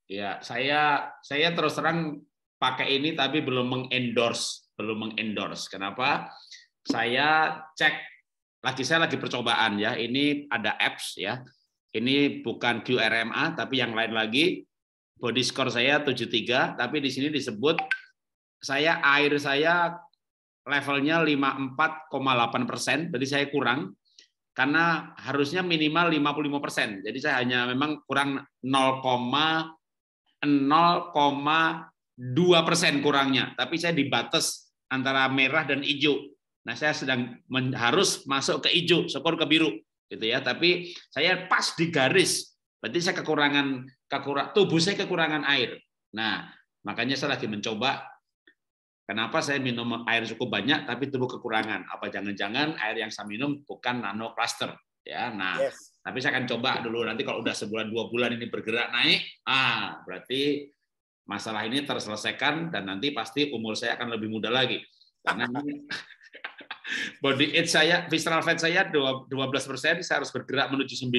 Ya, saya saya terus terang pakai ini tapi belum mengendorse belum mengendorse. Kenapa? Ya. Saya cek lagi saya lagi percobaan ya. Ini ada apps ya. Ini bukan QRMA tapi yang lain lagi. Body score saya 73 tapi di sini disebut saya air saya levelnya 54,8 persen, jadi saya kurang karena harusnya minimal 55 persen. Jadi saya hanya memang kurang 0,0,2 persen kurangnya, tapi saya dibatas antara merah dan hijau. Nah, saya sedang men, harus masuk ke hijau, syukur ke biru, gitu ya. Tapi saya pas di garis, berarti saya kekurangan kekurang, tubuh saya kekurangan air. Nah, makanya saya lagi mencoba kenapa saya minum air cukup banyak tapi tubuh kekurangan? Apa jangan-jangan air yang saya minum bukan nano cluster? Ya, nah, yes. tapi saya akan coba dulu nanti kalau udah sebulan dua bulan ini bergerak naik, ah berarti masalah ini terselesaikan dan nanti pasti umur saya akan lebih muda lagi. Karena body age saya, visceral fat saya 12 persen, saya harus bergerak menuju 9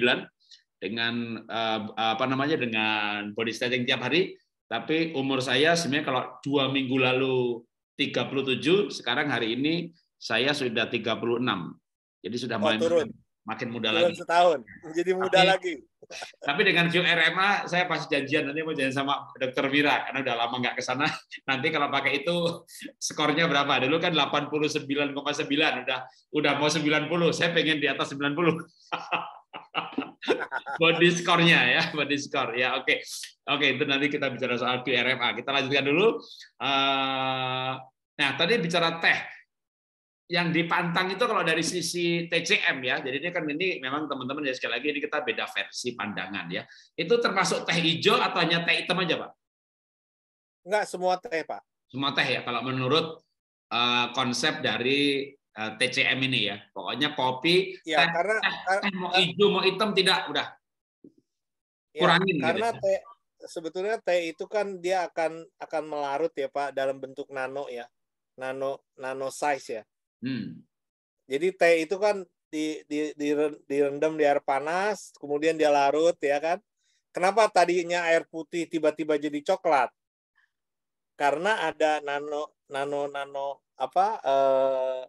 dengan eh, apa namanya dengan body stretching tiap hari. Tapi umur saya sebenarnya kalau dua minggu lalu 37, sekarang hari ini saya sudah 36. Jadi sudah oh, main, turun. makin muda turun lagi. setahun, Jadi muda lagi. Tapi dengan QRMA saya pasti janjian nanti mau janjian sama Dokter Wira karena udah lama nggak ke sana. Nanti kalau pakai itu skornya berapa? Dulu kan 89,9 udah udah mau 90. Saya pengen di atas 90. body skornya ya, body skor Ya, oke. Okay. Oke, okay, itu nanti kita bicara soal QRMA. Kita lanjutkan dulu. Uh, nah, tadi bicara teh yang dipantang itu kalau dari sisi TCM ya, jadi ini kan ini memang teman-teman ya sekali lagi ini kita beda versi pandangan ya. Itu termasuk teh hijau atau hanya teh hitam aja pak? Enggak, semua teh pak. Semua teh ya, kalau menurut uh, konsep dari uh, eh, TCM ini ya. Pokoknya kopi, ya, teh, karena, teh, teh mau hijau mau hitam tidak, udah iya, kurangin. Gitu. karena gitu. teh sebetulnya teh itu kan dia akan akan melarut ya pak dalam bentuk nano ya, nano nano size ya Hmm. Jadi teh itu kan di, di, di, direndam di air panas, kemudian dia larut ya kan. Kenapa tadinya air putih tiba-tiba jadi coklat? Karena ada nano nano nano apa eh,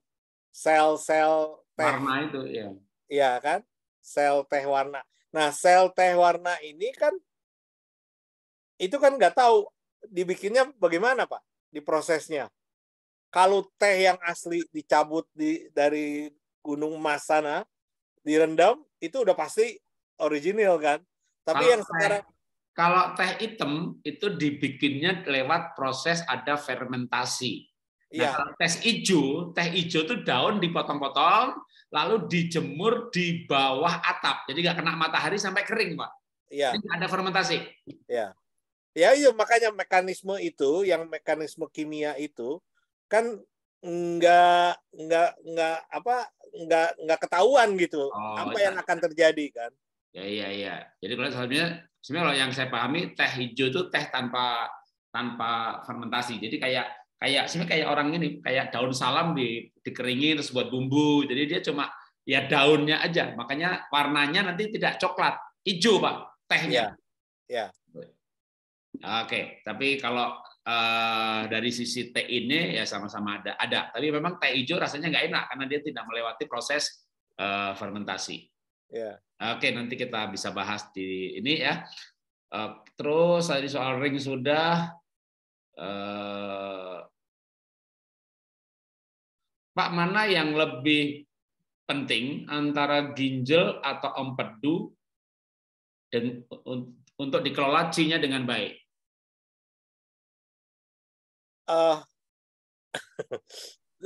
sel-sel teh warna itu ya. Iya kan? Sel teh warna. Nah, sel teh warna ini kan itu kan nggak tahu dibikinnya bagaimana, Pak? Di prosesnya kalau teh yang asli dicabut di dari Gunung Mas sana direndam itu udah pasti original kan. Tapi kalau yang sekarang teh, kalau teh hitam itu dibikinnya lewat proses ada fermentasi. Nah, iya. kalau teh hijau, teh hijau itu daun dipotong-potong, lalu dijemur di bawah atap. Jadi nggak kena matahari sampai kering, Pak. Iya. Jadi ada fermentasi. Iya. Ya, iya makanya mekanisme itu, yang mekanisme kimia itu kan nggak nggak nggak apa nggak nggak ketahuan gitu oh, apa ya. yang akan terjadi kan ya iya iya jadi kalau sebenarnya sebenarnya kalau yang saya pahami teh hijau itu teh tanpa tanpa fermentasi jadi kayak kayak sebenarnya kayak orang ini kayak daun salam di dikeringin terus buat bumbu jadi dia cuma ya daunnya aja makanya warnanya nanti tidak coklat hijau pak tehnya ya, ya. oke tapi kalau Uh, dari sisi teh ini ya sama-sama ada, ada. Tapi memang teh hijau rasanya nggak enak karena dia tidak melewati proses uh, fermentasi. Yeah. Oke, okay, nanti kita bisa bahas di ini ya. Uh, terus tadi soal ring sudah. Uh, Pak, mana yang lebih penting antara ginjal atau empedu dan untuk dikelola c dengan baik? uh,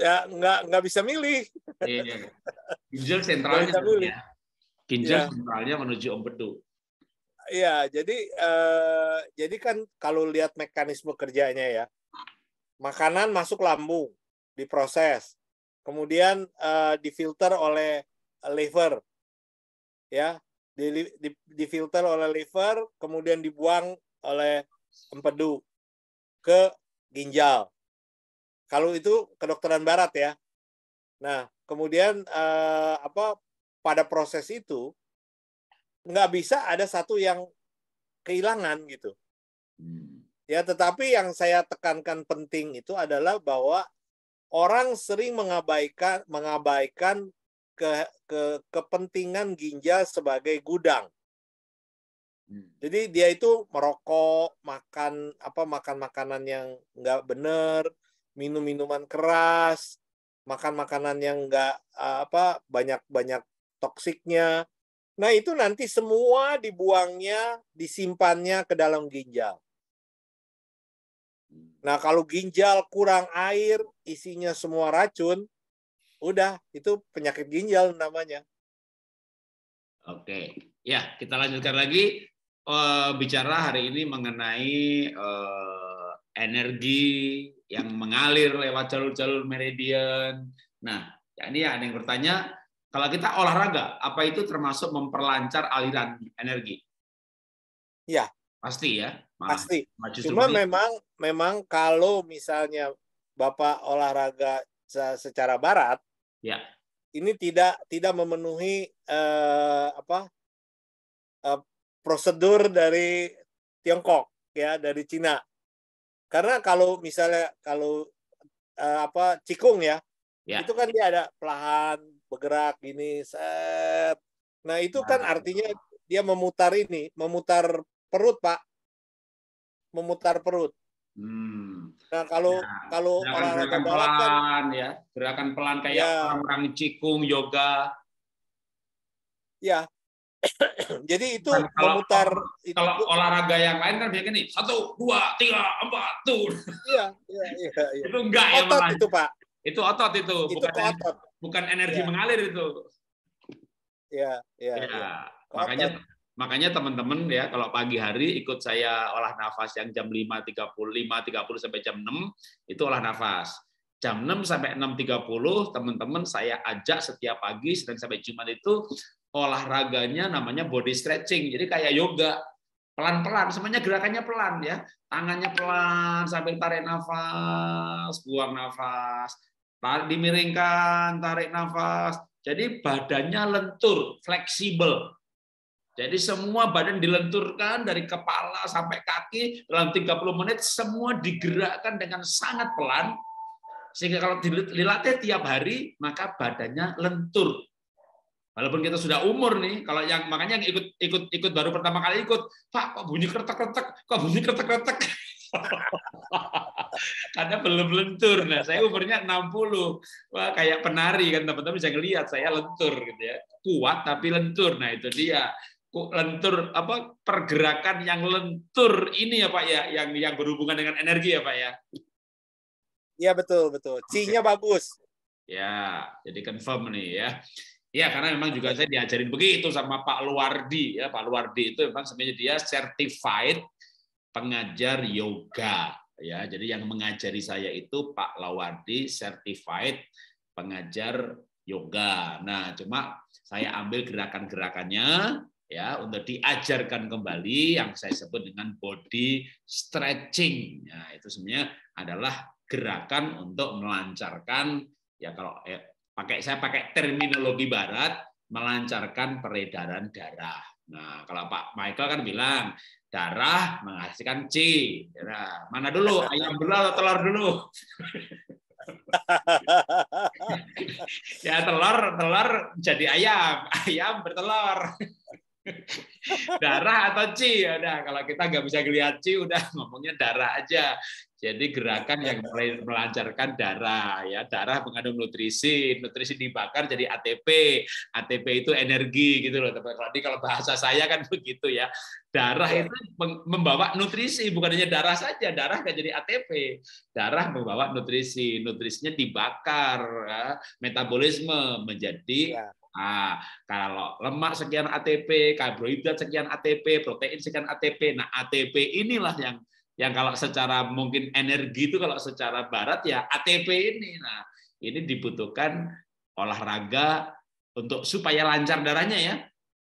ya nggak nggak bisa milih. Ginjal iya, iya. sentralnya. Bisa milih. Ginjal ya. sentralnya menuju empedu. Iya, jadi uh, jadi kan kalau lihat mekanisme kerjanya ya, makanan masuk lambung, diproses, kemudian uh, difilter oleh liver, ya, di, di, difilter oleh liver, kemudian dibuang oleh empedu ke ginjal. Kalau itu kedokteran barat ya. Nah, kemudian eh, apa pada proses itu nggak bisa ada satu yang kehilangan gitu. Hmm. Ya, tetapi yang saya tekankan penting itu adalah bahwa orang sering mengabaikan mengabaikan ke, ke kepentingan ginjal sebagai gudang. Hmm. Jadi dia itu merokok, makan apa makan makanan yang nggak bener, minum minuman keras, makan makanan yang nggak eh, apa banyak banyak toksiknya. Nah itu nanti semua dibuangnya, disimpannya ke dalam ginjal. Hmm. Nah kalau ginjal kurang air, isinya semua racun, udah itu penyakit ginjal namanya. Oke, ya kita lanjutkan lagi. Eh, bicara hari ini mengenai eh, energi yang mengalir lewat jalur-jalur meridian. Nah, ini ada yang bertanya, kalau kita olahraga, apa itu termasuk memperlancar aliran energi? Ya. Pasti ya. Pasti. Cuma memang memang kalau misalnya Bapak olahraga secara barat, ya. Ini tidak tidak memenuhi eh, apa eh, prosedur dari Tiongkok ya dari Cina karena kalau misalnya kalau uh, apa cikung ya, ya itu kan dia ada pelahan bergerak gini set nah itu kan itu. Nah. artinya dia memutar ini memutar perut pak memutar perut hmm. nah kalau ya. kalau gerakan, olahraga pelan, kan ya gerakan pelan kayak ya. orang cikung yoga ya Jadi itu nah, kalau, memutar kalau olahraga yang lain kan begini satu dua tiga empat tuh. Iya iya iya. iya. itu enggak ya itu pak. Itu otot itu, itu bukan otot. bukan energi ya. mengalir itu. Iya iya. Ya. ya. Makanya otot. makanya teman-teman ya kalau pagi hari ikut saya olah nafas yang jam lima tiga puluh lima tiga puluh sampai jam enam itu olah nafas jam 6 sampai 6.30 teman-teman saya ajak setiap pagi Senin sampai Jumat itu olahraganya namanya body stretching. Jadi kayak yoga, pelan-pelan, semuanya gerakannya pelan ya. Tangannya pelan sambil tarik nafas, buang nafas, tarik dimiringkan, tarik nafas. Jadi badannya lentur, fleksibel. Jadi semua badan dilenturkan dari kepala sampai kaki dalam 30 menit semua digerakkan dengan sangat pelan sehingga kalau dilatih tiap hari maka badannya lentur Walaupun kita sudah umur nih, kalau yang makanya yang ikut ikut ikut baru pertama kali ikut, Pak kok bunyi kretek-kretek, kok bunyi kretek-kretek. Karena belum lentur. Nah, saya umurnya 60. Wah, kayak penari kan teman-teman bisa ngelihat saya lentur gitu ya. Kuat tapi lentur. Nah, itu dia Kok lentur apa pergerakan yang lentur ini ya Pak ya yang yang berhubungan dengan energi ya Pak ya. Iya betul betul. cinya nya bagus. Ya, jadi confirm nih ya. Ya, karena memang juga saya diajarin begitu sama Pak Luardi. Ya, Pak Luardi itu memang sebenarnya dia certified pengajar yoga. Ya, jadi yang mengajari saya itu Pak Luardi certified pengajar yoga. Nah, cuma saya ambil gerakan-gerakannya ya untuk diajarkan kembali yang saya sebut dengan body stretching. Nah, itu sebenarnya adalah gerakan untuk melancarkan ya kalau eh, pakai saya pakai terminologi barat melancarkan peredaran darah. Nah, kalau Pak Michael kan bilang darah menghasilkan C. Nah, mana dulu ayam belal atau telur dulu? ya telur telur jadi ayam, ayam bertelur. darah atau C udah kalau kita nggak bisa lihat C udah ngomongnya darah aja jadi gerakan yang melancarkan darah ya, darah mengandung nutrisi, nutrisi dibakar jadi ATP, ATP itu energi gitu loh. Tapi kalau bahasa saya kan begitu ya. Darah iya. itu membawa nutrisi, bukan hanya darah saja, darah kan jadi ATP. Darah membawa nutrisi, nutrisinya dibakar, ya. metabolisme menjadi Nah, kalau lemak sekian ATP, karbohidrat sekian ATP, protein sekian ATP. Nah, ATP inilah yang yang kalau secara mungkin energi itu kalau secara barat ya ATP ini. Nah, ini dibutuhkan olahraga untuk supaya lancar darahnya ya,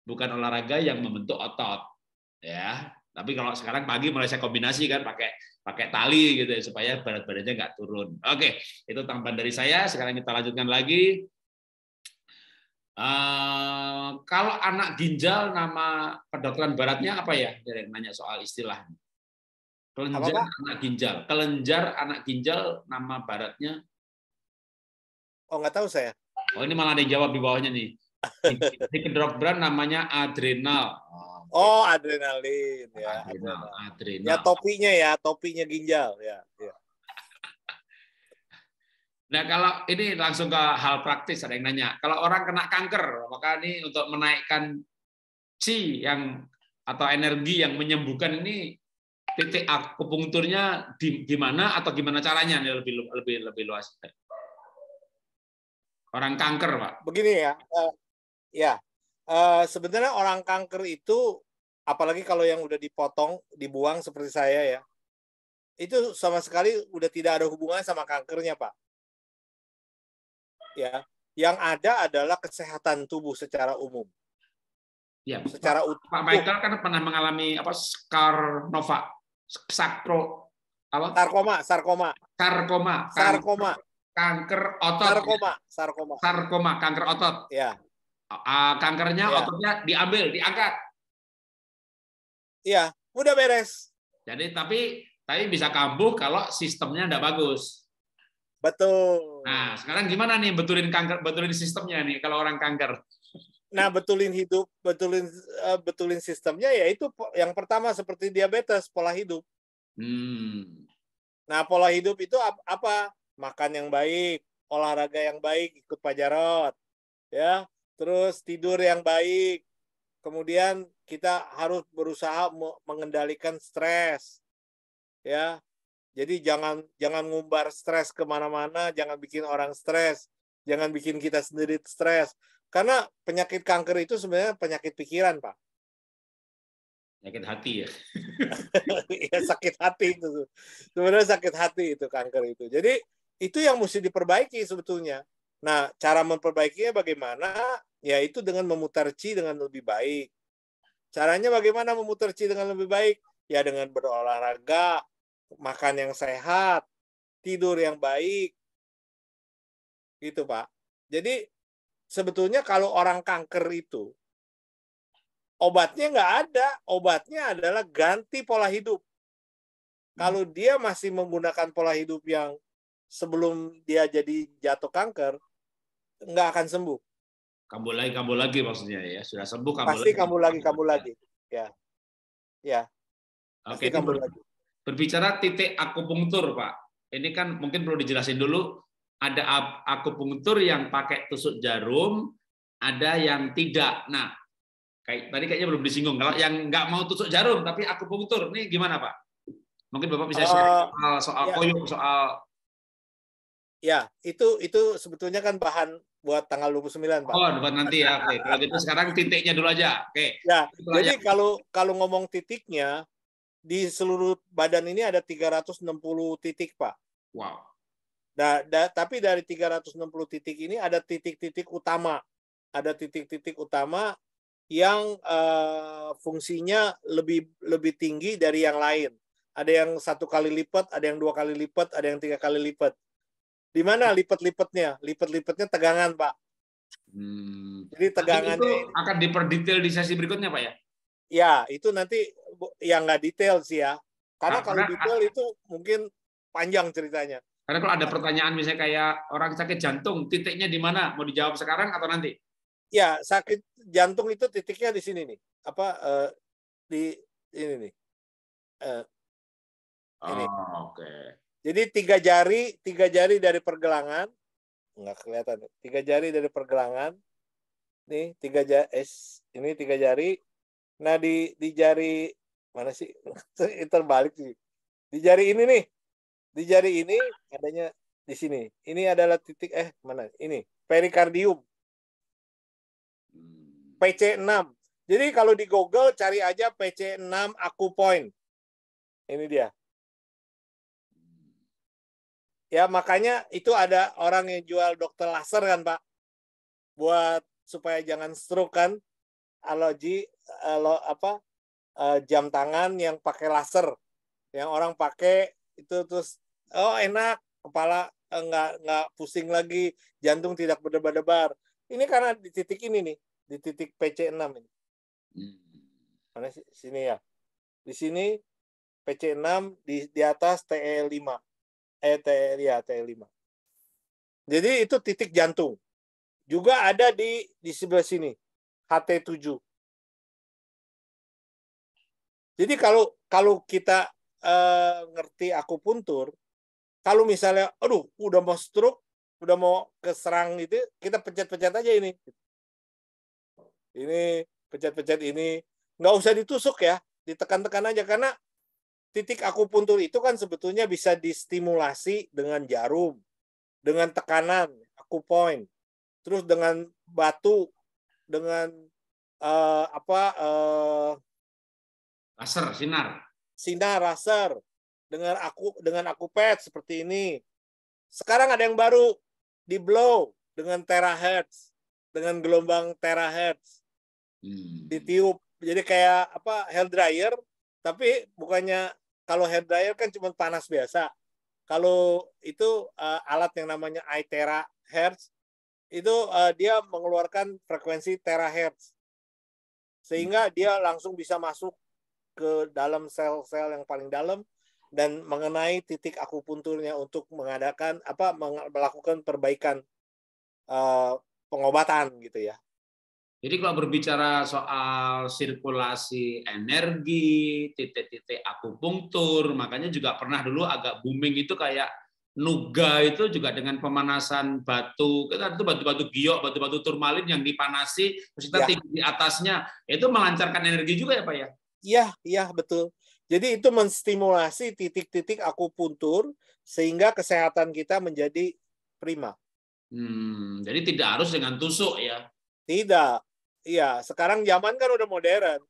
bukan olahraga yang membentuk otot. Ya, tapi kalau sekarang pagi mulai saya kombinasi kan pakai pakai tali gitu ya supaya berat badannya nggak turun. Oke, itu tambahan dari saya. Sekarang kita lanjutkan lagi. Uh, kalau anak ginjal nama kedokteran baratnya apa ya? Dari nanya soal istilahnya. Kelenjar Apa, anak ginjal. Kelenjar anak ginjal nama baratnya. Oh nggak tahu saya. Oh ini malah ada yang jawab di bawahnya nih. ini Di brand namanya adrenal. Oh, okay. adrenalin ya. Adrenal, adrenal. Ya topinya ya, topinya ginjal ya. ya. Nah kalau ini langsung ke hal praktis ada yang nanya. Kalau orang kena kanker, maka ini untuk menaikkan si yang atau energi yang menyembuhkan ini titik akupunkturnya di, gimana atau gimana caranya lebih lebih lebih luas orang kanker pak begini ya uh, ya uh, sebenarnya orang kanker itu apalagi kalau yang udah dipotong dibuang seperti saya ya itu sama sekali udah tidak ada hubungannya sama kankernya pak ya yang ada adalah kesehatan tubuh secara umum Ya, secara Pak, utuh. Pak Michael kan pernah mengalami apa scar nova sakro apa? Sarkoma, sarkoma. Sarkoma. Kanker, sarkoma. Kanker otot. Sarkoma, sarkoma. Sarkoma, kanker otot. Ya. Uh, kankernya ya. ototnya diambil, diangkat. Iya, udah beres. Jadi tapi tapi bisa kambuh kalau sistemnya tidak bagus. Betul. Nah, sekarang gimana nih betulin kanker, betulin sistemnya nih kalau orang kanker? Nah, betulin hidup, betulin eh, betulin sistemnya ya itu yang pertama seperti diabetes, pola hidup. Hmm. Nah, pola hidup itu apa? Makan yang baik, olahraga yang baik, ikut Pak pajarot. Ya, terus tidur yang baik. Kemudian kita harus berusaha mengendalikan stres. Ya. Jadi jangan jangan ngumbar stres kemana mana jangan bikin orang stres, jangan bikin kita sendiri stres karena penyakit kanker itu sebenarnya penyakit pikiran, Pak. penyakit hati ya. ya sakit hati itu. Sebenarnya sakit hati itu kanker itu. Jadi itu yang mesti diperbaiki sebetulnya. Nah, cara memperbaikinya bagaimana? Ya itu dengan memutar chi dengan lebih baik. Caranya bagaimana memutar chi dengan lebih baik? Ya dengan berolahraga, makan yang sehat, tidur yang baik. Gitu, Pak. Jadi sebetulnya kalau orang kanker itu obatnya nggak ada, obatnya adalah ganti pola hidup. Hmm. Kalau dia masih menggunakan pola hidup yang sebelum dia jadi jatuh kanker, nggak akan sembuh. Kamu lagi, kamu lagi maksudnya ya. Sudah sembuh, kambuh Pasti lagi. kambuh lagi, kambuh lagi. Ya. Ya. Oke, okay. ber- Berbicara titik akupunktur, Pak. Ini kan mungkin perlu dijelasin dulu ada akupunktur yang pakai tusuk jarum, ada yang tidak. Nah, kayak tadi kayaknya belum disinggung. Kalau yang nggak mau tusuk jarum tapi akupunktur, ini gimana Pak? Mungkin Bapak bisa share eh, soal, soal ya. koyok, soal Ya, itu itu sebetulnya kan bahan buat tanggal 29, Pak. Oh, buat nanti ya. Oke, kalau gitu sekarang titiknya dulu aja. Oke. Ya, jadi aja. kalau kalau ngomong titiknya di seluruh badan ini ada 360 titik, Pak. Wow. Da, da, tapi dari 360 titik ini ada titik-titik utama, ada titik-titik utama yang uh, fungsinya lebih lebih tinggi dari yang lain. Ada yang satu kali lipat, ada yang dua kali lipat, ada yang tiga kali lipat. Di mana lipat-lipatnya? Lipat-lipatnya tegangan, Pak. Hmm. Jadi tegangan itu akan diperdetail di sesi berikutnya, Pak ya? Ya, itu nanti yang nggak detail sih ya. Karena nah, kalau detail itu mungkin panjang ceritanya. Karena kalau ada pertanyaan misalnya kayak orang sakit jantung, titiknya di mana? Mau dijawab sekarang atau nanti? Ya, sakit jantung itu titiknya di sini nih. Apa uh, di ini nih. Uh, ini. Oh, oke. Okay. Jadi tiga jari, tiga jari dari pergelangan. Enggak kelihatan. Tiga jari dari pergelangan. Nih, tiga jari eh, ini tiga jari. Nah, di di jari mana sih? terbalik sih. Di jari ini nih di jari ini adanya di sini. Ini adalah titik eh mana? Ini perikardium. Hmm. PC6. Jadi kalau di Google cari aja PC6 aku point Ini dia. Ya makanya itu ada orang yang jual dokter laser kan Pak. Buat supaya jangan stroke kan. Aloji alo, apa eh, jam tangan yang pakai laser. Yang orang pakai itu terus oh enak kepala eh, nggak nggak pusing lagi jantung tidak berdebar-debar ini karena di titik ini nih di titik PC6 ini hmm. mana sini ya di sini PC6 di di atas TE5 eh TE ya TE5 jadi itu titik jantung juga ada di di sebelah sini HT7 jadi kalau kalau kita eh, ngerti akupuntur kalau misalnya, aduh, udah mau stroke, udah mau keserang itu, kita pencet-pencet aja ini. Ini pencet-pencet ini, nggak usah ditusuk ya, ditekan-tekan aja karena titik akupuntur itu kan sebetulnya bisa distimulasi dengan jarum, dengan tekanan akupoint, terus dengan batu, dengan uh, apa uh, laser sinar, sinar laser, dengan aku dengan aku pet seperti ini. Sekarang ada yang baru di blow dengan terahertz, dengan gelombang terahertz. Hmm. Ditiup. Jadi kayak apa hair dryer tapi bukannya kalau hair dryer kan cuma panas biasa. Kalau itu uh, alat yang namanya i terahertz itu uh, dia mengeluarkan frekuensi terahertz. Sehingga hmm. dia langsung bisa masuk ke dalam sel-sel yang paling dalam dan mengenai titik akupunturnya untuk mengadakan apa melakukan perbaikan uh, pengobatan gitu ya. Jadi kalau berbicara soal sirkulasi energi, titik-titik akupunktur, makanya juga pernah dulu agak booming itu kayak nuga itu juga dengan pemanasan batu, kita itu batu-batu giok, batu-batu turmalin yang dipanasi, terus kita ya. di atasnya, itu melancarkan energi juga ya Pak ya? Iya, iya betul. Jadi itu menstimulasi titik-titik akupuntur sehingga kesehatan kita menjadi prima. Hmm, jadi tidak harus dengan tusuk ya? Tidak. Iya, sekarang zaman kan udah modern.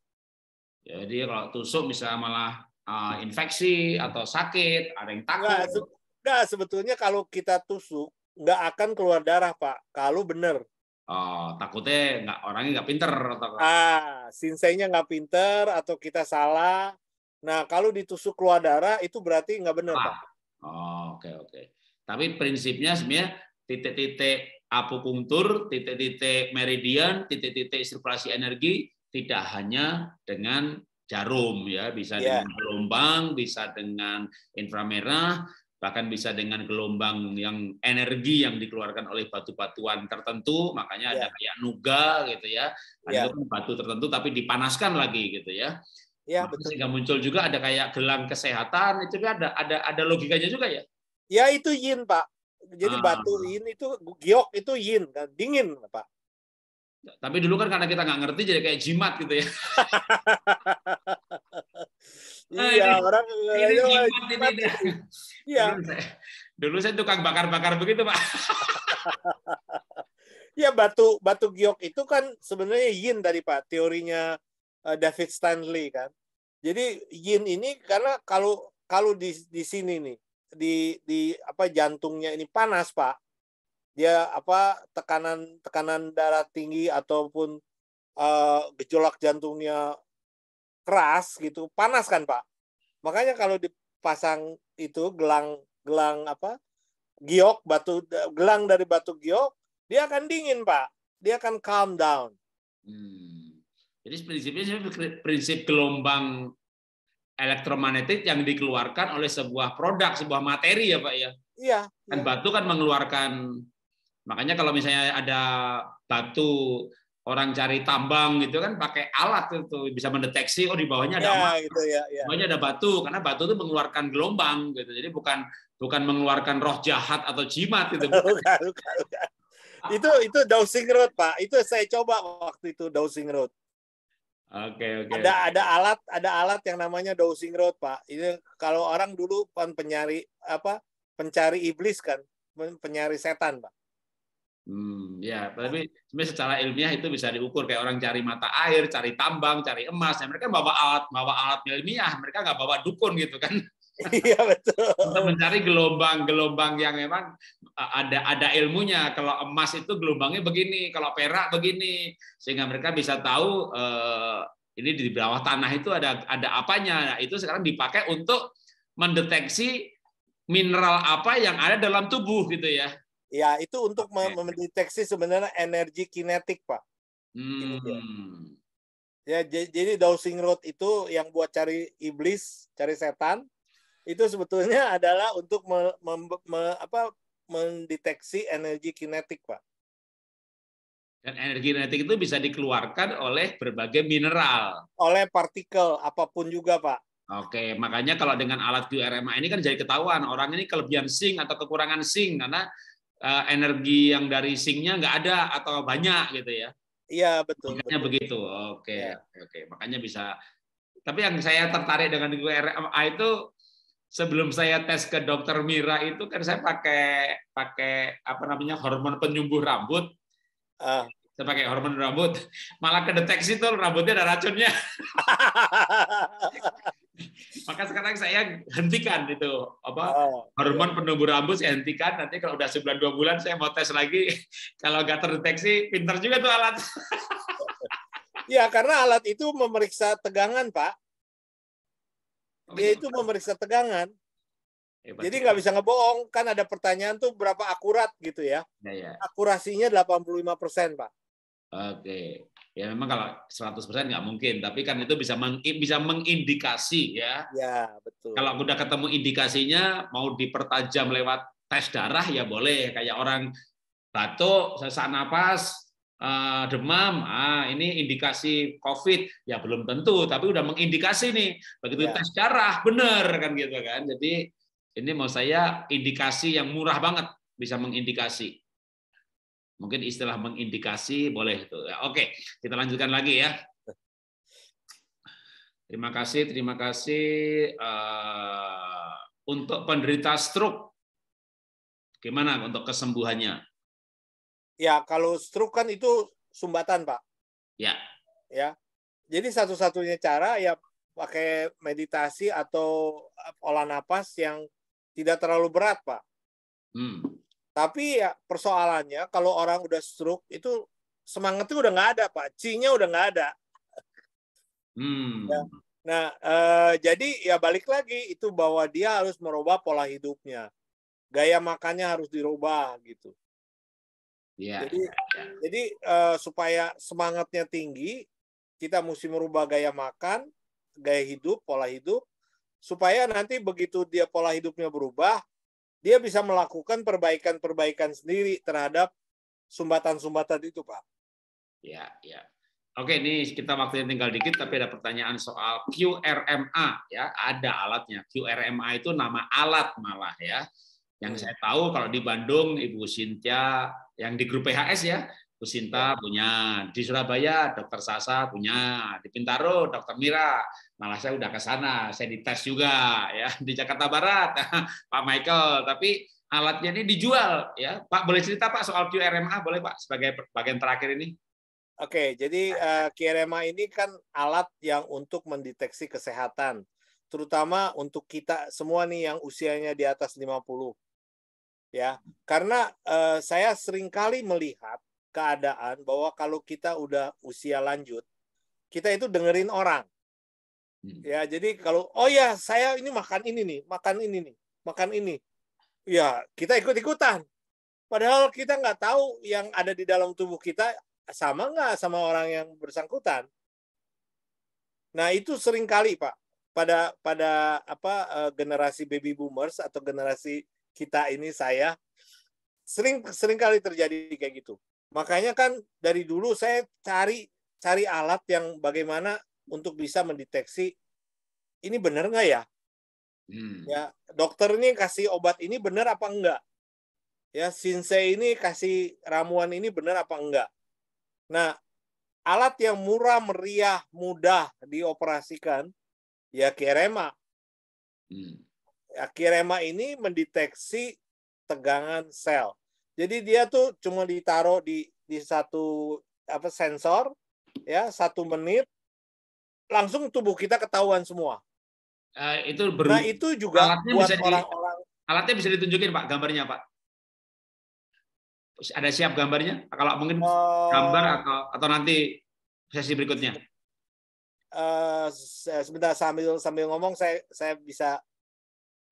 Jadi kalau tusuk bisa malah uh, infeksi atau sakit, ada yang takut. Nggak, sebetulnya kalau kita tusuk nggak akan keluar darah pak, kalau benar. Oh, takutnya nggak orangnya nggak pinter atau ah, sinsenya nggak pinter atau kita salah Nah, kalau ditusuk keluar darah itu berarti nggak benar, ah. Pak. Oh, oke okay, oke. Okay. Tapi prinsipnya sebenarnya titik-titik apokuntur, titik-titik meridian, titik-titik sirkulasi energi tidak hanya dengan jarum ya, bisa yeah. dengan gelombang, bisa dengan inframerah, bahkan bisa dengan gelombang yang energi yang dikeluarkan oleh batu-batuan tertentu, makanya yeah. ada iya. kayak nuga gitu ya, ada yeah. Iya. Kan batu tertentu tapi dipanaskan lagi gitu ya. Ya, betul. Sehingga muncul juga ada kayak gelang kesehatan, itu kan ada ada ada logikanya juga ya. Ya itu yin, Pak. Jadi ah. batu yin itu giok itu yin, kan? dingin, Pak. Tapi dulu kan karena kita nggak ngerti jadi kayak jimat gitu ya. Nah, iya, orang ini eh, jimat, jimat ini. Iya. Dulu saya tukang bakar-bakar begitu, Pak. ya batu batu giok itu kan sebenarnya yin dari Pak teorinya Eh, David Stanley kan. Jadi yin ini karena kalau kalau di di sini nih di di apa jantungnya ini panas pak dia apa tekanan tekanan darah tinggi ataupun uh, gejolak jantungnya keras gitu panas kan pak makanya kalau dipasang itu gelang gelang apa giok batu gelang dari batu giok dia akan dingin pak dia akan calm down hmm jadi prinsipnya sih prinsip gelombang elektromagnetik yang dikeluarkan oleh sebuah produk, sebuah materi ya Pak ya. Iya. Kan iya. batu kan mengeluarkan makanya kalau misalnya ada batu orang cari tambang gitu kan pakai alat itu bisa mendeteksi oh di bawahnya ada ya, gitu, ya, ya. bawahnya ada batu karena batu itu mengeluarkan gelombang gitu jadi bukan bukan mengeluarkan roh jahat atau jimat gitu bukan, bukan, bukan. Ah. itu itu Dowsing Road pak itu saya coba waktu itu Dowsing Road Oke, okay, oke. Okay. Ada ada alat, ada alat yang namanya dosing rod Pak. Ini kalau orang dulu pen kan penyari apa? Pencari iblis kan, penyari setan, Pak. Hmm, ya, tapi sebenarnya secara ilmiah itu bisa diukur kayak orang cari mata air, cari tambang, cari emas. Ya, mereka bawa alat, bawa alat ilmiah, mereka nggak bawa dukun gitu kan. Iya betul. Kita mencari gelombang-gelombang yang memang eh, ada ada ilmunya. Kalau emas itu gelombangnya begini, kalau perak begini, sehingga mereka bisa tahu eh, ini di bawah tanah itu ada ada apanya. Nah, itu sekarang dipakai untuk mendeteksi mineral apa yang ada dalam tubuh gitu ya. Ya, itu untuk okay. mendeteksi sebenarnya energi kinetik, Pak. Hmm. Ya, jadi dowsing road itu yang buat cari iblis, cari setan itu sebetulnya adalah untuk me, me, me, apa, mendeteksi energi kinetik, Pak. Dan energi kinetik itu bisa dikeluarkan oleh berbagai mineral. Oleh partikel, apapun juga, Pak. Oke, makanya kalau dengan alat QRMA ini kan jadi ketahuan orang ini kelebihan sing atau kekurangan sing karena uh, energi yang dari singnya nggak ada atau banyak gitu ya. Iya betul. Makanya betul. begitu. Oke, ya. oke, makanya bisa. Tapi yang saya tertarik dengan QRMA itu sebelum saya tes ke dokter Mira itu kan saya pakai pakai apa namanya hormon penyumbuh rambut. Uh. Saya pakai hormon rambut, malah kedeteksi tuh rambutnya ada racunnya. Maka sekarang saya hentikan itu apa oh. hormon penumbuh rambut saya hentikan. Nanti kalau udah sebulan dua bulan saya mau tes lagi. kalau nggak terdeteksi, pinter juga tuh alat. ya karena alat itu memeriksa tegangan pak dia itu memeriksa tegangan. Hebat, ya, Jadi nggak kan bisa ngebohong, kan ada pertanyaan tuh berapa akurat gitu ya. ya, ya. Akurasinya 85 persen, Pak. Oke, ya memang kalau 100 persen nggak mungkin, tapi kan itu bisa meng, bisa mengindikasi ya. Ya betul. Kalau udah ketemu indikasinya, mau dipertajam lewat tes darah ya boleh, kayak orang batuk, sesak napas, Ah, demam, ah ini indikasi COVID, ya belum tentu, tapi udah mengindikasi nih. Begitu ya. tes darah, benar kan gitu kan. Jadi ini mau saya indikasi yang murah banget bisa mengindikasi. Mungkin istilah mengindikasi boleh itu. Ya, oke, kita lanjutkan lagi ya. Terima kasih, terima kasih. Ah, untuk penderita stroke, gimana untuk kesembuhannya? Ya, kalau stroke kan itu sumbatan, Pak. Ya. Ya. Jadi satu-satunya cara ya pakai meditasi atau olah napas yang tidak terlalu berat, Pak. Hmm. Tapi ya persoalannya kalau orang udah stroke itu semangatnya udah nggak ada, Pak. Cinya udah nggak ada. Hmm. Ya. Nah, eh, jadi ya balik lagi itu bahwa dia harus merubah pola hidupnya. Gaya makannya harus dirubah gitu. Yeah. Jadi, yeah. Iya. jadi uh, supaya semangatnya tinggi, kita mesti merubah gaya makan, gaya hidup, pola hidup, supaya nanti begitu dia pola hidupnya berubah, dia bisa melakukan perbaikan-perbaikan sendiri terhadap sumbatan-sumbatan itu, Pak. Ya, yeah, ya. Yeah. Oke, ini kita waktunya tinggal dikit, tapi ada pertanyaan soal QRMA ya. Ada alatnya. QRMA itu nama alat malah ya. Yang iya. saya tahu kalau di Bandung Ibu Sintia yang di grup PHS ya, Bu Sinta iya. punya, di Surabaya Dokter Sasa punya, di Pintaro Dokter Mira. Malah saya udah ke sana, saya dites juga ya di Jakarta Barat Pak Michael, tapi alatnya ini dijual ya. Pak boleh cerita Pak soal QRMA boleh Pak sebagai bagian terakhir ini? Oke, jadi uh, eh, QRMA ini kan alat yang untuk mendeteksi kesehatan, terutama untuk kita semua nih yang usianya di atas 50 ya karena uh, saya seringkali melihat keadaan bahwa kalau kita udah usia lanjut kita itu dengerin orang hmm. ya jadi kalau oh ya saya ini makan ini nih makan ini nih makan ini ya kita ikut ikutan padahal kita nggak tahu yang ada di dalam tubuh kita sama nggak sama orang yang bersangkutan nah itu sering kali pak pada pada apa eh, generasi baby boomers atau generasi kita ini saya sering sering kali terjadi kayak gitu. Makanya kan dari dulu saya cari cari alat yang bagaimana untuk bisa mendeteksi ini benar nggak ya? Hmm. Ya dokter ini kasih obat ini benar apa enggak? Ya sinse ini kasih ramuan ini benar apa enggak? Nah alat yang murah meriah mudah dioperasikan ya kerema. Hmm. Akirema ini mendeteksi tegangan sel. Jadi dia tuh cuma ditaruh di di satu apa sensor ya satu menit langsung tubuh kita ketahuan semua. Uh, itu ber... Nah itu juga alatnya buat orang-orang. Alatnya bisa ditunjukin pak gambarnya pak. Ada siap gambarnya? Kalau mungkin uh, gambar atau atau nanti sesi berikutnya. Uh, sebentar sambil sambil ngomong saya saya bisa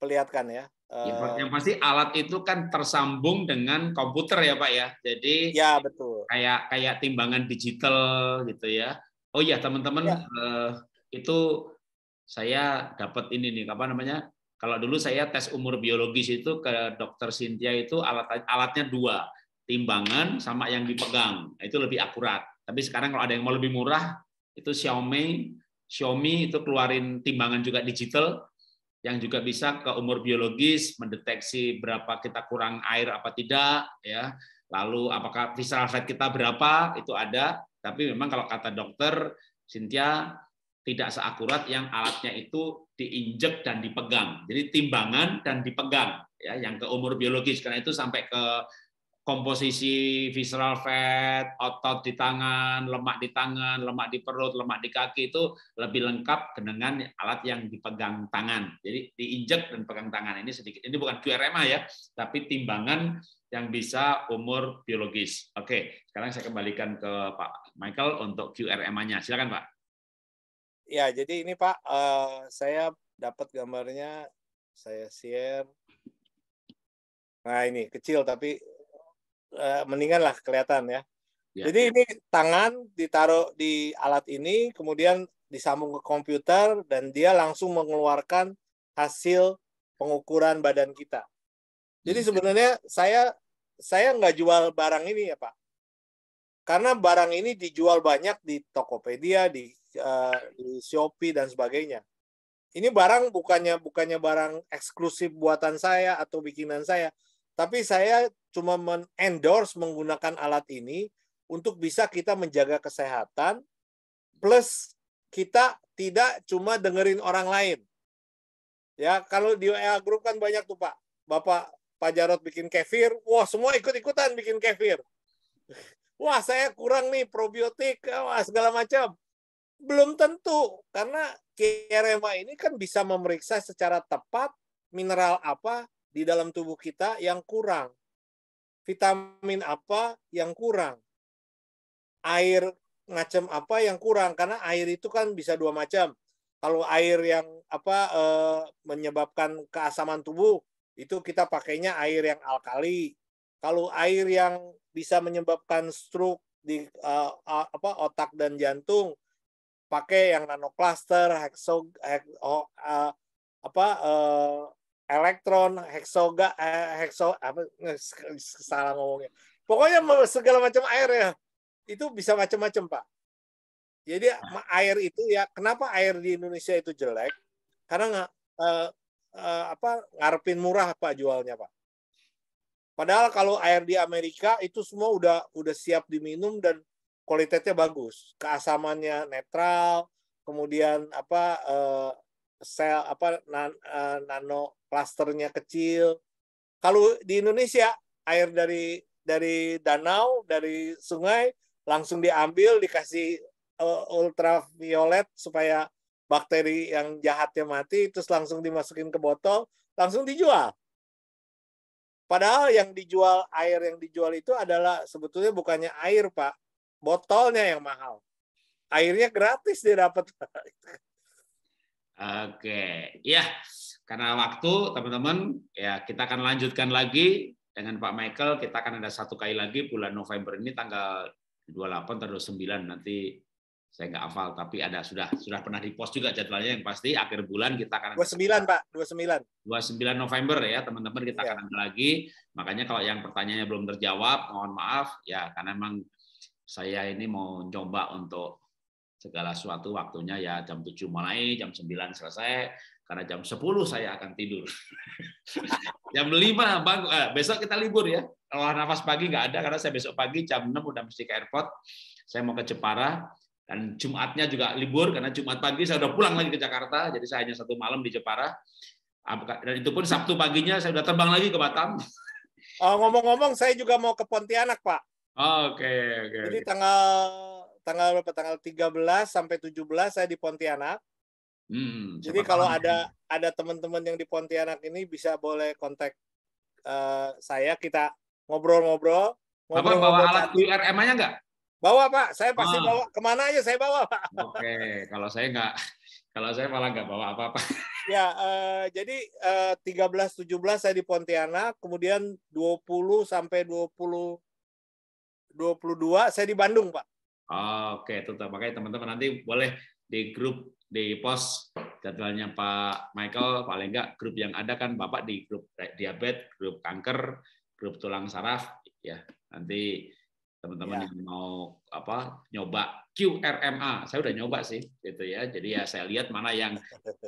perlihatkan ya. Ya, yang pasti alat itu kan tersambung dengan komputer ya Pak ya. Jadi ya betul. Kayak kayak timbangan digital gitu ya. Oh iya teman-teman ya. Uh, itu saya dapat ini nih apa namanya? Kalau dulu saya tes umur biologis itu ke dokter Cynthia itu alat alatnya dua, timbangan sama yang dipegang. Nah, itu lebih akurat. Tapi sekarang kalau ada yang mau lebih murah itu Xiaomi Xiaomi itu keluarin timbangan juga digital yang juga bisa ke umur biologis mendeteksi berapa kita kurang air apa tidak ya lalu apakah visceral fat kita berapa itu ada tapi memang kalau kata dokter Cynthia tidak seakurat yang alatnya itu diinjek dan dipegang jadi timbangan dan dipegang ya yang ke umur biologis karena itu sampai ke komposisi visceral fat, otot di tangan, lemak di tangan, lemak di perut, lemak di kaki itu lebih lengkap dengan alat yang dipegang tangan. Jadi diinjek dan pegang tangan ini sedikit. Ini bukan QRMA ya, tapi timbangan yang bisa umur biologis. Oke, sekarang saya kembalikan ke Pak Michael untuk QRMA-nya. Silakan Pak. Ya, jadi ini Pak, eh, saya dapat gambarnya, saya share. Nah ini kecil tapi Eh, mendingan lah kelihatan ya. ya. Jadi ini tangan ditaruh di alat ini, kemudian disambung ke komputer dan dia langsung mengeluarkan hasil pengukuran badan kita. Jadi hmm. sebenarnya saya saya nggak jual barang ini ya Pak, karena barang ini dijual banyak di Tokopedia, di uh, di Shopee dan sebagainya. Ini barang bukannya bukannya barang eksklusif buatan saya atau bikinan saya, tapi saya cuma mengendorse menggunakan alat ini untuk bisa kita menjaga kesehatan plus kita tidak cuma dengerin orang lain. Ya, kalau di WA grup kan banyak tuh Pak. Bapak Pak Jarot bikin kefir, wah semua ikut-ikutan bikin kefir. Wah, saya kurang nih probiotik, wah segala macam. Belum tentu karena KRMA ini kan bisa memeriksa secara tepat mineral apa di dalam tubuh kita yang kurang. Vitamin apa yang kurang? Air ngacem apa yang kurang? Karena air itu kan bisa dua macam. Kalau air yang apa eh, menyebabkan keasaman tubuh itu kita pakainya air yang alkali. Kalau air yang bisa menyebabkan stroke di uh, apa otak dan jantung pakai yang nanocluster hexo hex, oh, uh, apa uh, elektron, heksoga, eh, hekso apa salah ngomongnya. Pokoknya segala macam air ya itu bisa macam-macam pak. Jadi ah. air itu ya kenapa air di Indonesia itu jelek? Karena eh, eh, apa ngarepin murah pak jualnya pak. Padahal kalau air di Amerika itu semua udah udah siap diminum dan kualitasnya bagus, keasamannya netral, kemudian apa eh, sel apa nan, uh, nano klasternya kecil. Kalau di Indonesia air dari dari danau, dari sungai langsung diambil dikasih uh, ultraviolet supaya bakteri yang jahatnya mati terus langsung dimasukin ke botol, langsung dijual. Padahal yang dijual air yang dijual itu adalah sebetulnya bukannya air, Pak. Botolnya yang mahal. Airnya gratis dia dapat. Oke, ya karena waktu teman-teman ya kita akan lanjutkan lagi dengan Pak Michael kita akan ada satu kali lagi bulan November ini tanggal 28 atau 29 nanti saya nggak hafal tapi ada sudah sudah pernah dipost juga jadwalnya yang pasti akhir bulan kita akan 29 Pak 29 29 November ya teman-teman kita ya. akan ada lagi makanya kalau yang pertanyaannya belum terjawab mohon maaf ya karena memang saya ini mau coba untuk segala sesuatu waktunya ya jam 7 mulai, jam 9 selesai, karena jam 10 saya akan tidur. jam 5 bang eh, besok kita libur ya. Kalau nafas pagi nggak ada karena saya besok pagi jam 6 udah mesti ke airport. Saya mau ke Jepara dan Jumatnya juga libur karena Jumat pagi saya udah pulang lagi ke Jakarta, jadi saya hanya satu malam di Jepara. Dan itu pun Sabtu paginya saya udah terbang lagi ke Batam. Oh, ngomong-ngomong, oh, saya juga mau ke Pontianak, Pak. Oke, oh, oke. Okay, Jadi okay. tanggal tanggal berapa tanggal 13 sampai 17 saya di Pontianak. Hmm, Jadi kalau tahu. ada ada teman-teman yang di Pontianak ini bisa boleh kontak uh, saya kita ngobrol-ngobrol. Bapak bawa ngobrol alat URM-nya nggak? Bawa Pak, saya pasti oh. bawa. Kemana aja saya bawa Oke, okay. kalau saya nggak, kalau saya malah nggak bawa apa-apa. ya, uh, jadi eh, uh, 13-17 saya di Pontianak, kemudian 20 sampai 20 22 saya di Bandung Pak. Oke, itu makanya teman-teman nanti boleh di grup di pos jadwalnya Pak Michael paling enggak grup yang ada kan Bapak di grup diabetes, grup kanker, grup tulang saraf ya. Nanti teman-teman ya. yang mau apa nyoba QRMA, saya udah nyoba sih gitu ya. Jadi ya saya lihat mana yang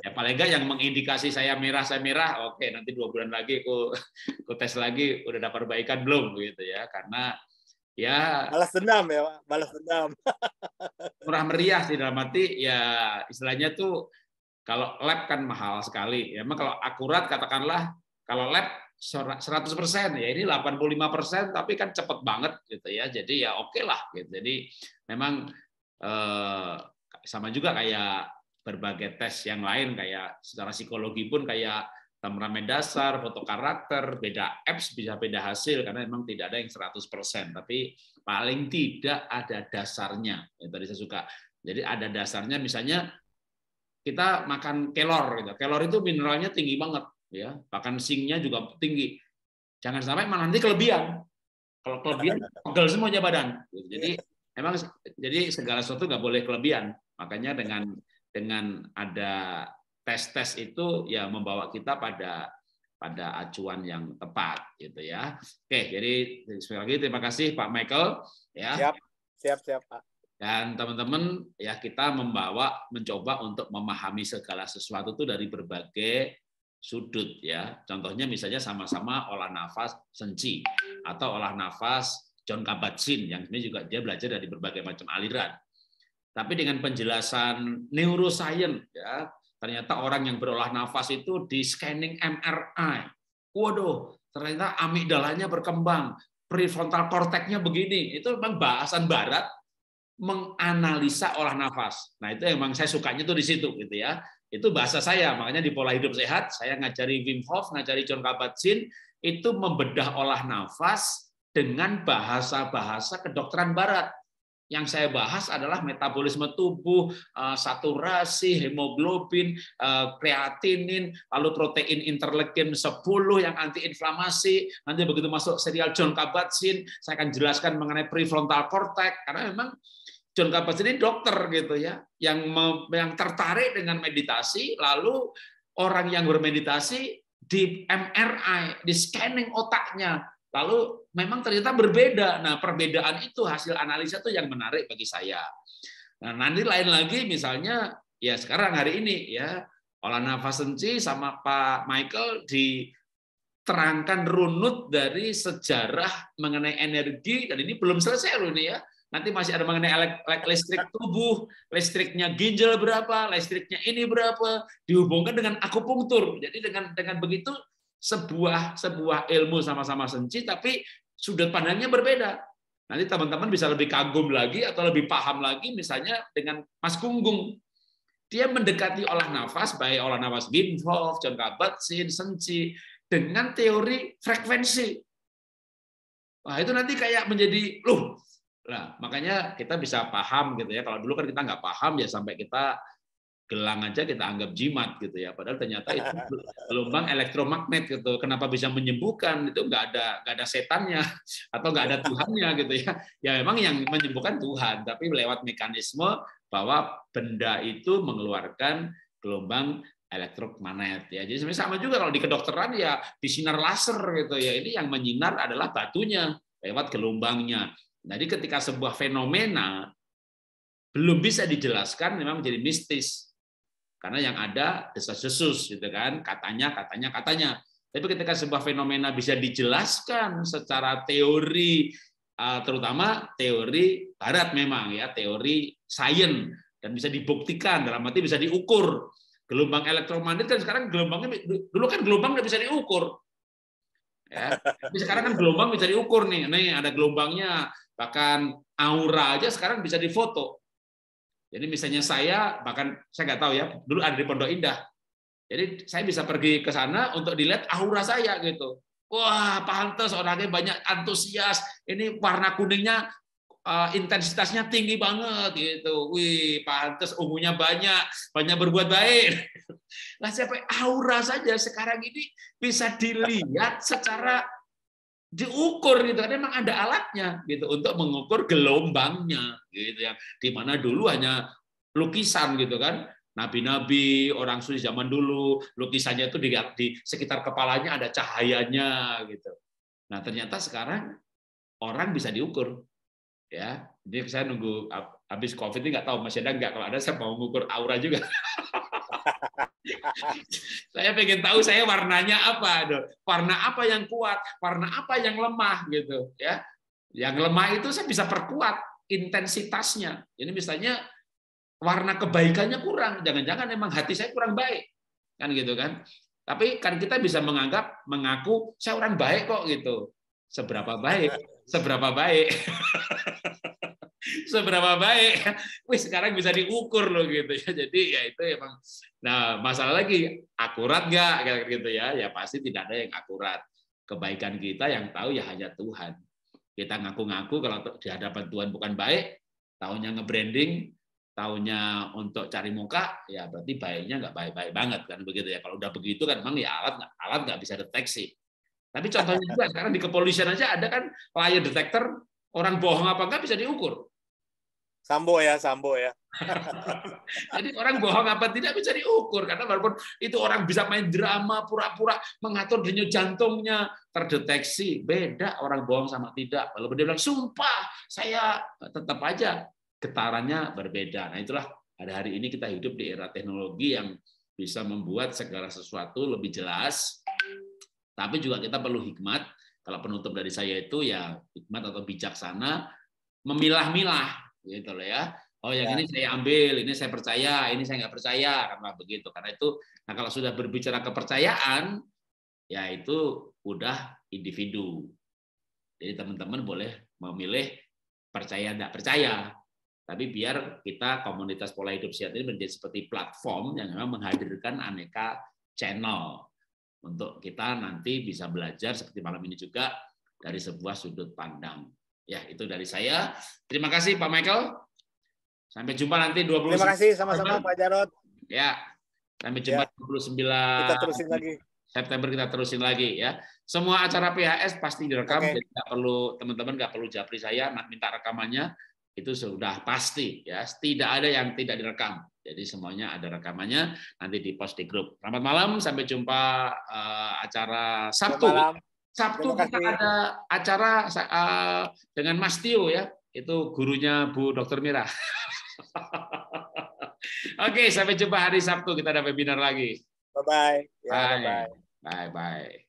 ya paling enggak yang mengindikasi saya merah saya merah, oke nanti dua bulan lagi aku, aku tes lagi udah dapat perbaikan belum gitu ya. Karena ya balas dendam ya balas dendam murah meriah sih dalam arti ya istilahnya tuh kalau lab kan mahal sekali ya emang kalau akurat katakanlah kalau lab 100% ya ini 85% tapi kan cepet banget gitu ya jadi ya oke okay lah gitu. jadi memang eh, sama juga kayak berbagai tes yang lain kayak secara psikologi pun kayak Temperamen dasar, foto karakter, beda apps bisa beda hasil karena memang tidak ada yang 100%, tapi paling tidak ada dasarnya. Yang tadi saya suka. Jadi ada dasarnya misalnya kita makan kelor gitu. Kelor itu mineralnya tinggi banget ya. Bahkan singnya juga tinggi. Jangan sampai malah nanti kelebihan. Kalau kelebihan pegel semuanya badan. Jadi iya. emang jadi segala sesuatu nggak boleh kelebihan. Makanya dengan dengan ada tes-tes itu ya membawa kita pada pada acuan yang tepat gitu ya. Oke, jadi sekali lagi terima kasih Pak Michael ya. Siap, siap, siap Pak. Dan teman-teman ya kita membawa mencoba untuk memahami segala sesuatu itu dari berbagai sudut ya. Contohnya misalnya sama-sama olah nafas senci atau olah nafas John Kabat-Zinn yang ini juga dia belajar dari berbagai macam aliran. Tapi dengan penjelasan neuroscience ya, Ternyata orang yang berolah nafas itu di scanning MRI. Waduh, ternyata amigdalanya berkembang, prefrontal korteknya begini. Itu memang bahasan barat menganalisa olah nafas. Nah, itu emang saya sukanya tuh di situ gitu ya. Itu bahasa saya, makanya di pola hidup sehat saya ngajari Wim Hof, ngajari John Kabat-Zinn itu membedah olah nafas dengan bahasa-bahasa kedokteran barat. Yang saya bahas adalah metabolisme tubuh, eh, saturasi, hemoglobin, eh, kreatinin, lalu protein interleukin 10 yang antiinflamasi. Nanti begitu masuk serial John Kabat-Zinn, saya akan jelaskan mengenai prefrontal cortex karena memang John Kabat-Zinn ini dokter gitu ya, yang yang tertarik dengan meditasi, lalu orang yang bermeditasi di MRI, di scanning otaknya, Lalu memang ternyata berbeda. Nah, perbedaan itu hasil analisa itu yang menarik bagi saya. Nah, nanti lain lagi misalnya ya sekarang hari ini ya olah nafas Fasenci sama Pak Michael diterangkan runut dari sejarah mengenai energi dan ini belum selesai loh ini ya. Nanti masih ada mengenai listrik tubuh, listriknya ginjal berapa, listriknya ini berapa, dihubungkan dengan akupunktur. Jadi dengan dengan begitu sebuah sebuah ilmu sama-sama senci tapi sudut pandangnya berbeda. Nanti teman-teman bisa lebih kagum lagi atau lebih paham lagi misalnya dengan Mas Kunggung. Dia mendekati olah nafas baik olah nafas Wim Hof, John Kabat-Zinn, senci dengan teori frekuensi. Wah, itu nanti kayak menjadi loh. Nah, makanya kita bisa paham gitu ya. Kalau dulu kan kita nggak paham ya sampai kita gelang aja kita anggap jimat gitu ya padahal ternyata itu gelombang elektromagnet gitu kenapa bisa menyembuhkan itu nggak ada nggak ada setannya atau nggak ada Tuhannya gitu ya ya memang yang menyembuhkan Tuhan tapi lewat mekanisme bahwa benda itu mengeluarkan gelombang elektromagnet ya jadi sebenarnya sama juga kalau di kedokteran ya di sinar laser gitu ya ini yang menyinar adalah batunya lewat gelombangnya jadi ketika sebuah fenomena belum bisa dijelaskan memang menjadi mistis karena yang ada desas-desus gitu kan, katanya, katanya, katanya. Tapi ketika sebuah fenomena bisa dijelaskan secara teori, eh, terutama teori barat memang ya, teori sains dan bisa dibuktikan dalam arti bisa diukur. Gelombang elektromagnet kan sekarang gelombangnya dulu kan gelombang nggak bisa diukur. Ya. Tapi sekarang kan gelombang bisa diukur nih. Nih ada gelombangnya, bahkan aura aja sekarang bisa difoto. Jadi misalnya saya bahkan saya nggak tahu ya dulu ada di Pondok Indah. Jadi saya bisa pergi ke sana untuk dilihat aura saya gitu. Wah, pantas orangnya banyak antusias. Ini warna kuningnya eh, intensitasnya tinggi banget gitu. Wih, pantas ungunya banyak, banyak berbuat baik. Nah siapa aura saja sekarang ini bisa dilihat secara diukur gitu kan emang ada alatnya gitu untuk mengukur gelombangnya gitu ya di mana dulu hanya lukisan gitu kan nabi-nabi orang suci zaman dulu lukisannya itu di, di sekitar kepalanya ada cahayanya gitu nah ternyata sekarang orang bisa diukur ya jadi saya nunggu habis covid ini nggak tahu masih ada nggak kalau ada saya mau mengukur aura juga saya pengen tahu saya warnanya apa, aduh warna apa yang kuat, warna apa yang lemah gitu ya. Yang lemah itu saya bisa perkuat intensitasnya. ini misalnya warna kebaikannya kurang, jangan-jangan emang hati saya kurang baik, kan gitu kan. Tapi kan kita bisa menganggap, mengaku saya orang baik kok gitu. Seberapa baik? Seberapa baik? seberapa baik wih sekarang bisa diukur loh gitu ya jadi ya itu emang nah masalah lagi akurat nggak gitu ya ya pasti tidak ada yang akurat kebaikan kita yang tahu ya hanya Tuhan kita ngaku-ngaku kalau di hadapan Tuhan bukan baik tahunya ngebranding tahunya untuk cari muka ya berarti baiknya nggak baik-baik banget kan begitu ya kalau udah begitu kan memang ya alat alat nggak bisa deteksi tapi contohnya juga sekarang di kepolisian aja ada kan layar detektor orang bohong apa enggak bisa diukur Sambo ya, Sambo ya. Jadi orang bohong apa tidak bisa diukur karena walaupun itu orang bisa main drama pura-pura mengatur denyut jantungnya terdeteksi beda orang bohong sama tidak walaupun dia bilang sumpah saya tetap aja getarannya berbeda. Nah itulah hari hari ini kita hidup di era teknologi yang bisa membuat segala sesuatu lebih jelas. Tapi juga kita perlu hikmat. Kalau penutup dari saya itu ya hikmat atau bijaksana memilah-milah gitu loh ya oh yang ya. ini saya ambil ini saya percaya ini saya nggak percaya karena begitu karena itu nah kalau sudah berbicara kepercayaan ya itu udah individu jadi teman-teman boleh memilih percaya nggak percaya tapi biar kita komunitas pola hidup sehat ini menjadi seperti platform yang memang menghadirkan aneka channel untuk kita nanti bisa belajar seperti malam ini juga dari sebuah sudut pandang Ya, itu dari saya. Terima kasih Pak Michael. Sampai jumpa nanti 20 Terima kasih sama-sama Pak Jarot. Ya. Sampai ya. jumpa ya. 29 Kita terusin lagi. September kita terusin lagi ya. Semua acara PHS pasti direkam, okay. jadi nggak perlu teman-teman nggak perlu japri saya minta rekamannya itu sudah pasti ya. Tidak ada yang tidak direkam. Jadi semuanya ada rekamannya nanti di post di grup. Selamat malam, sampai jumpa uh, acara Sabtu. Selamat malam. Sabtu kita ada acara uh, dengan Mas Tio ya, itu gurunya Bu Dokter Mira. Oke, sampai jumpa hari Sabtu kita ada webinar lagi. Bye-bye. Bye ya, bye. Bye-bye.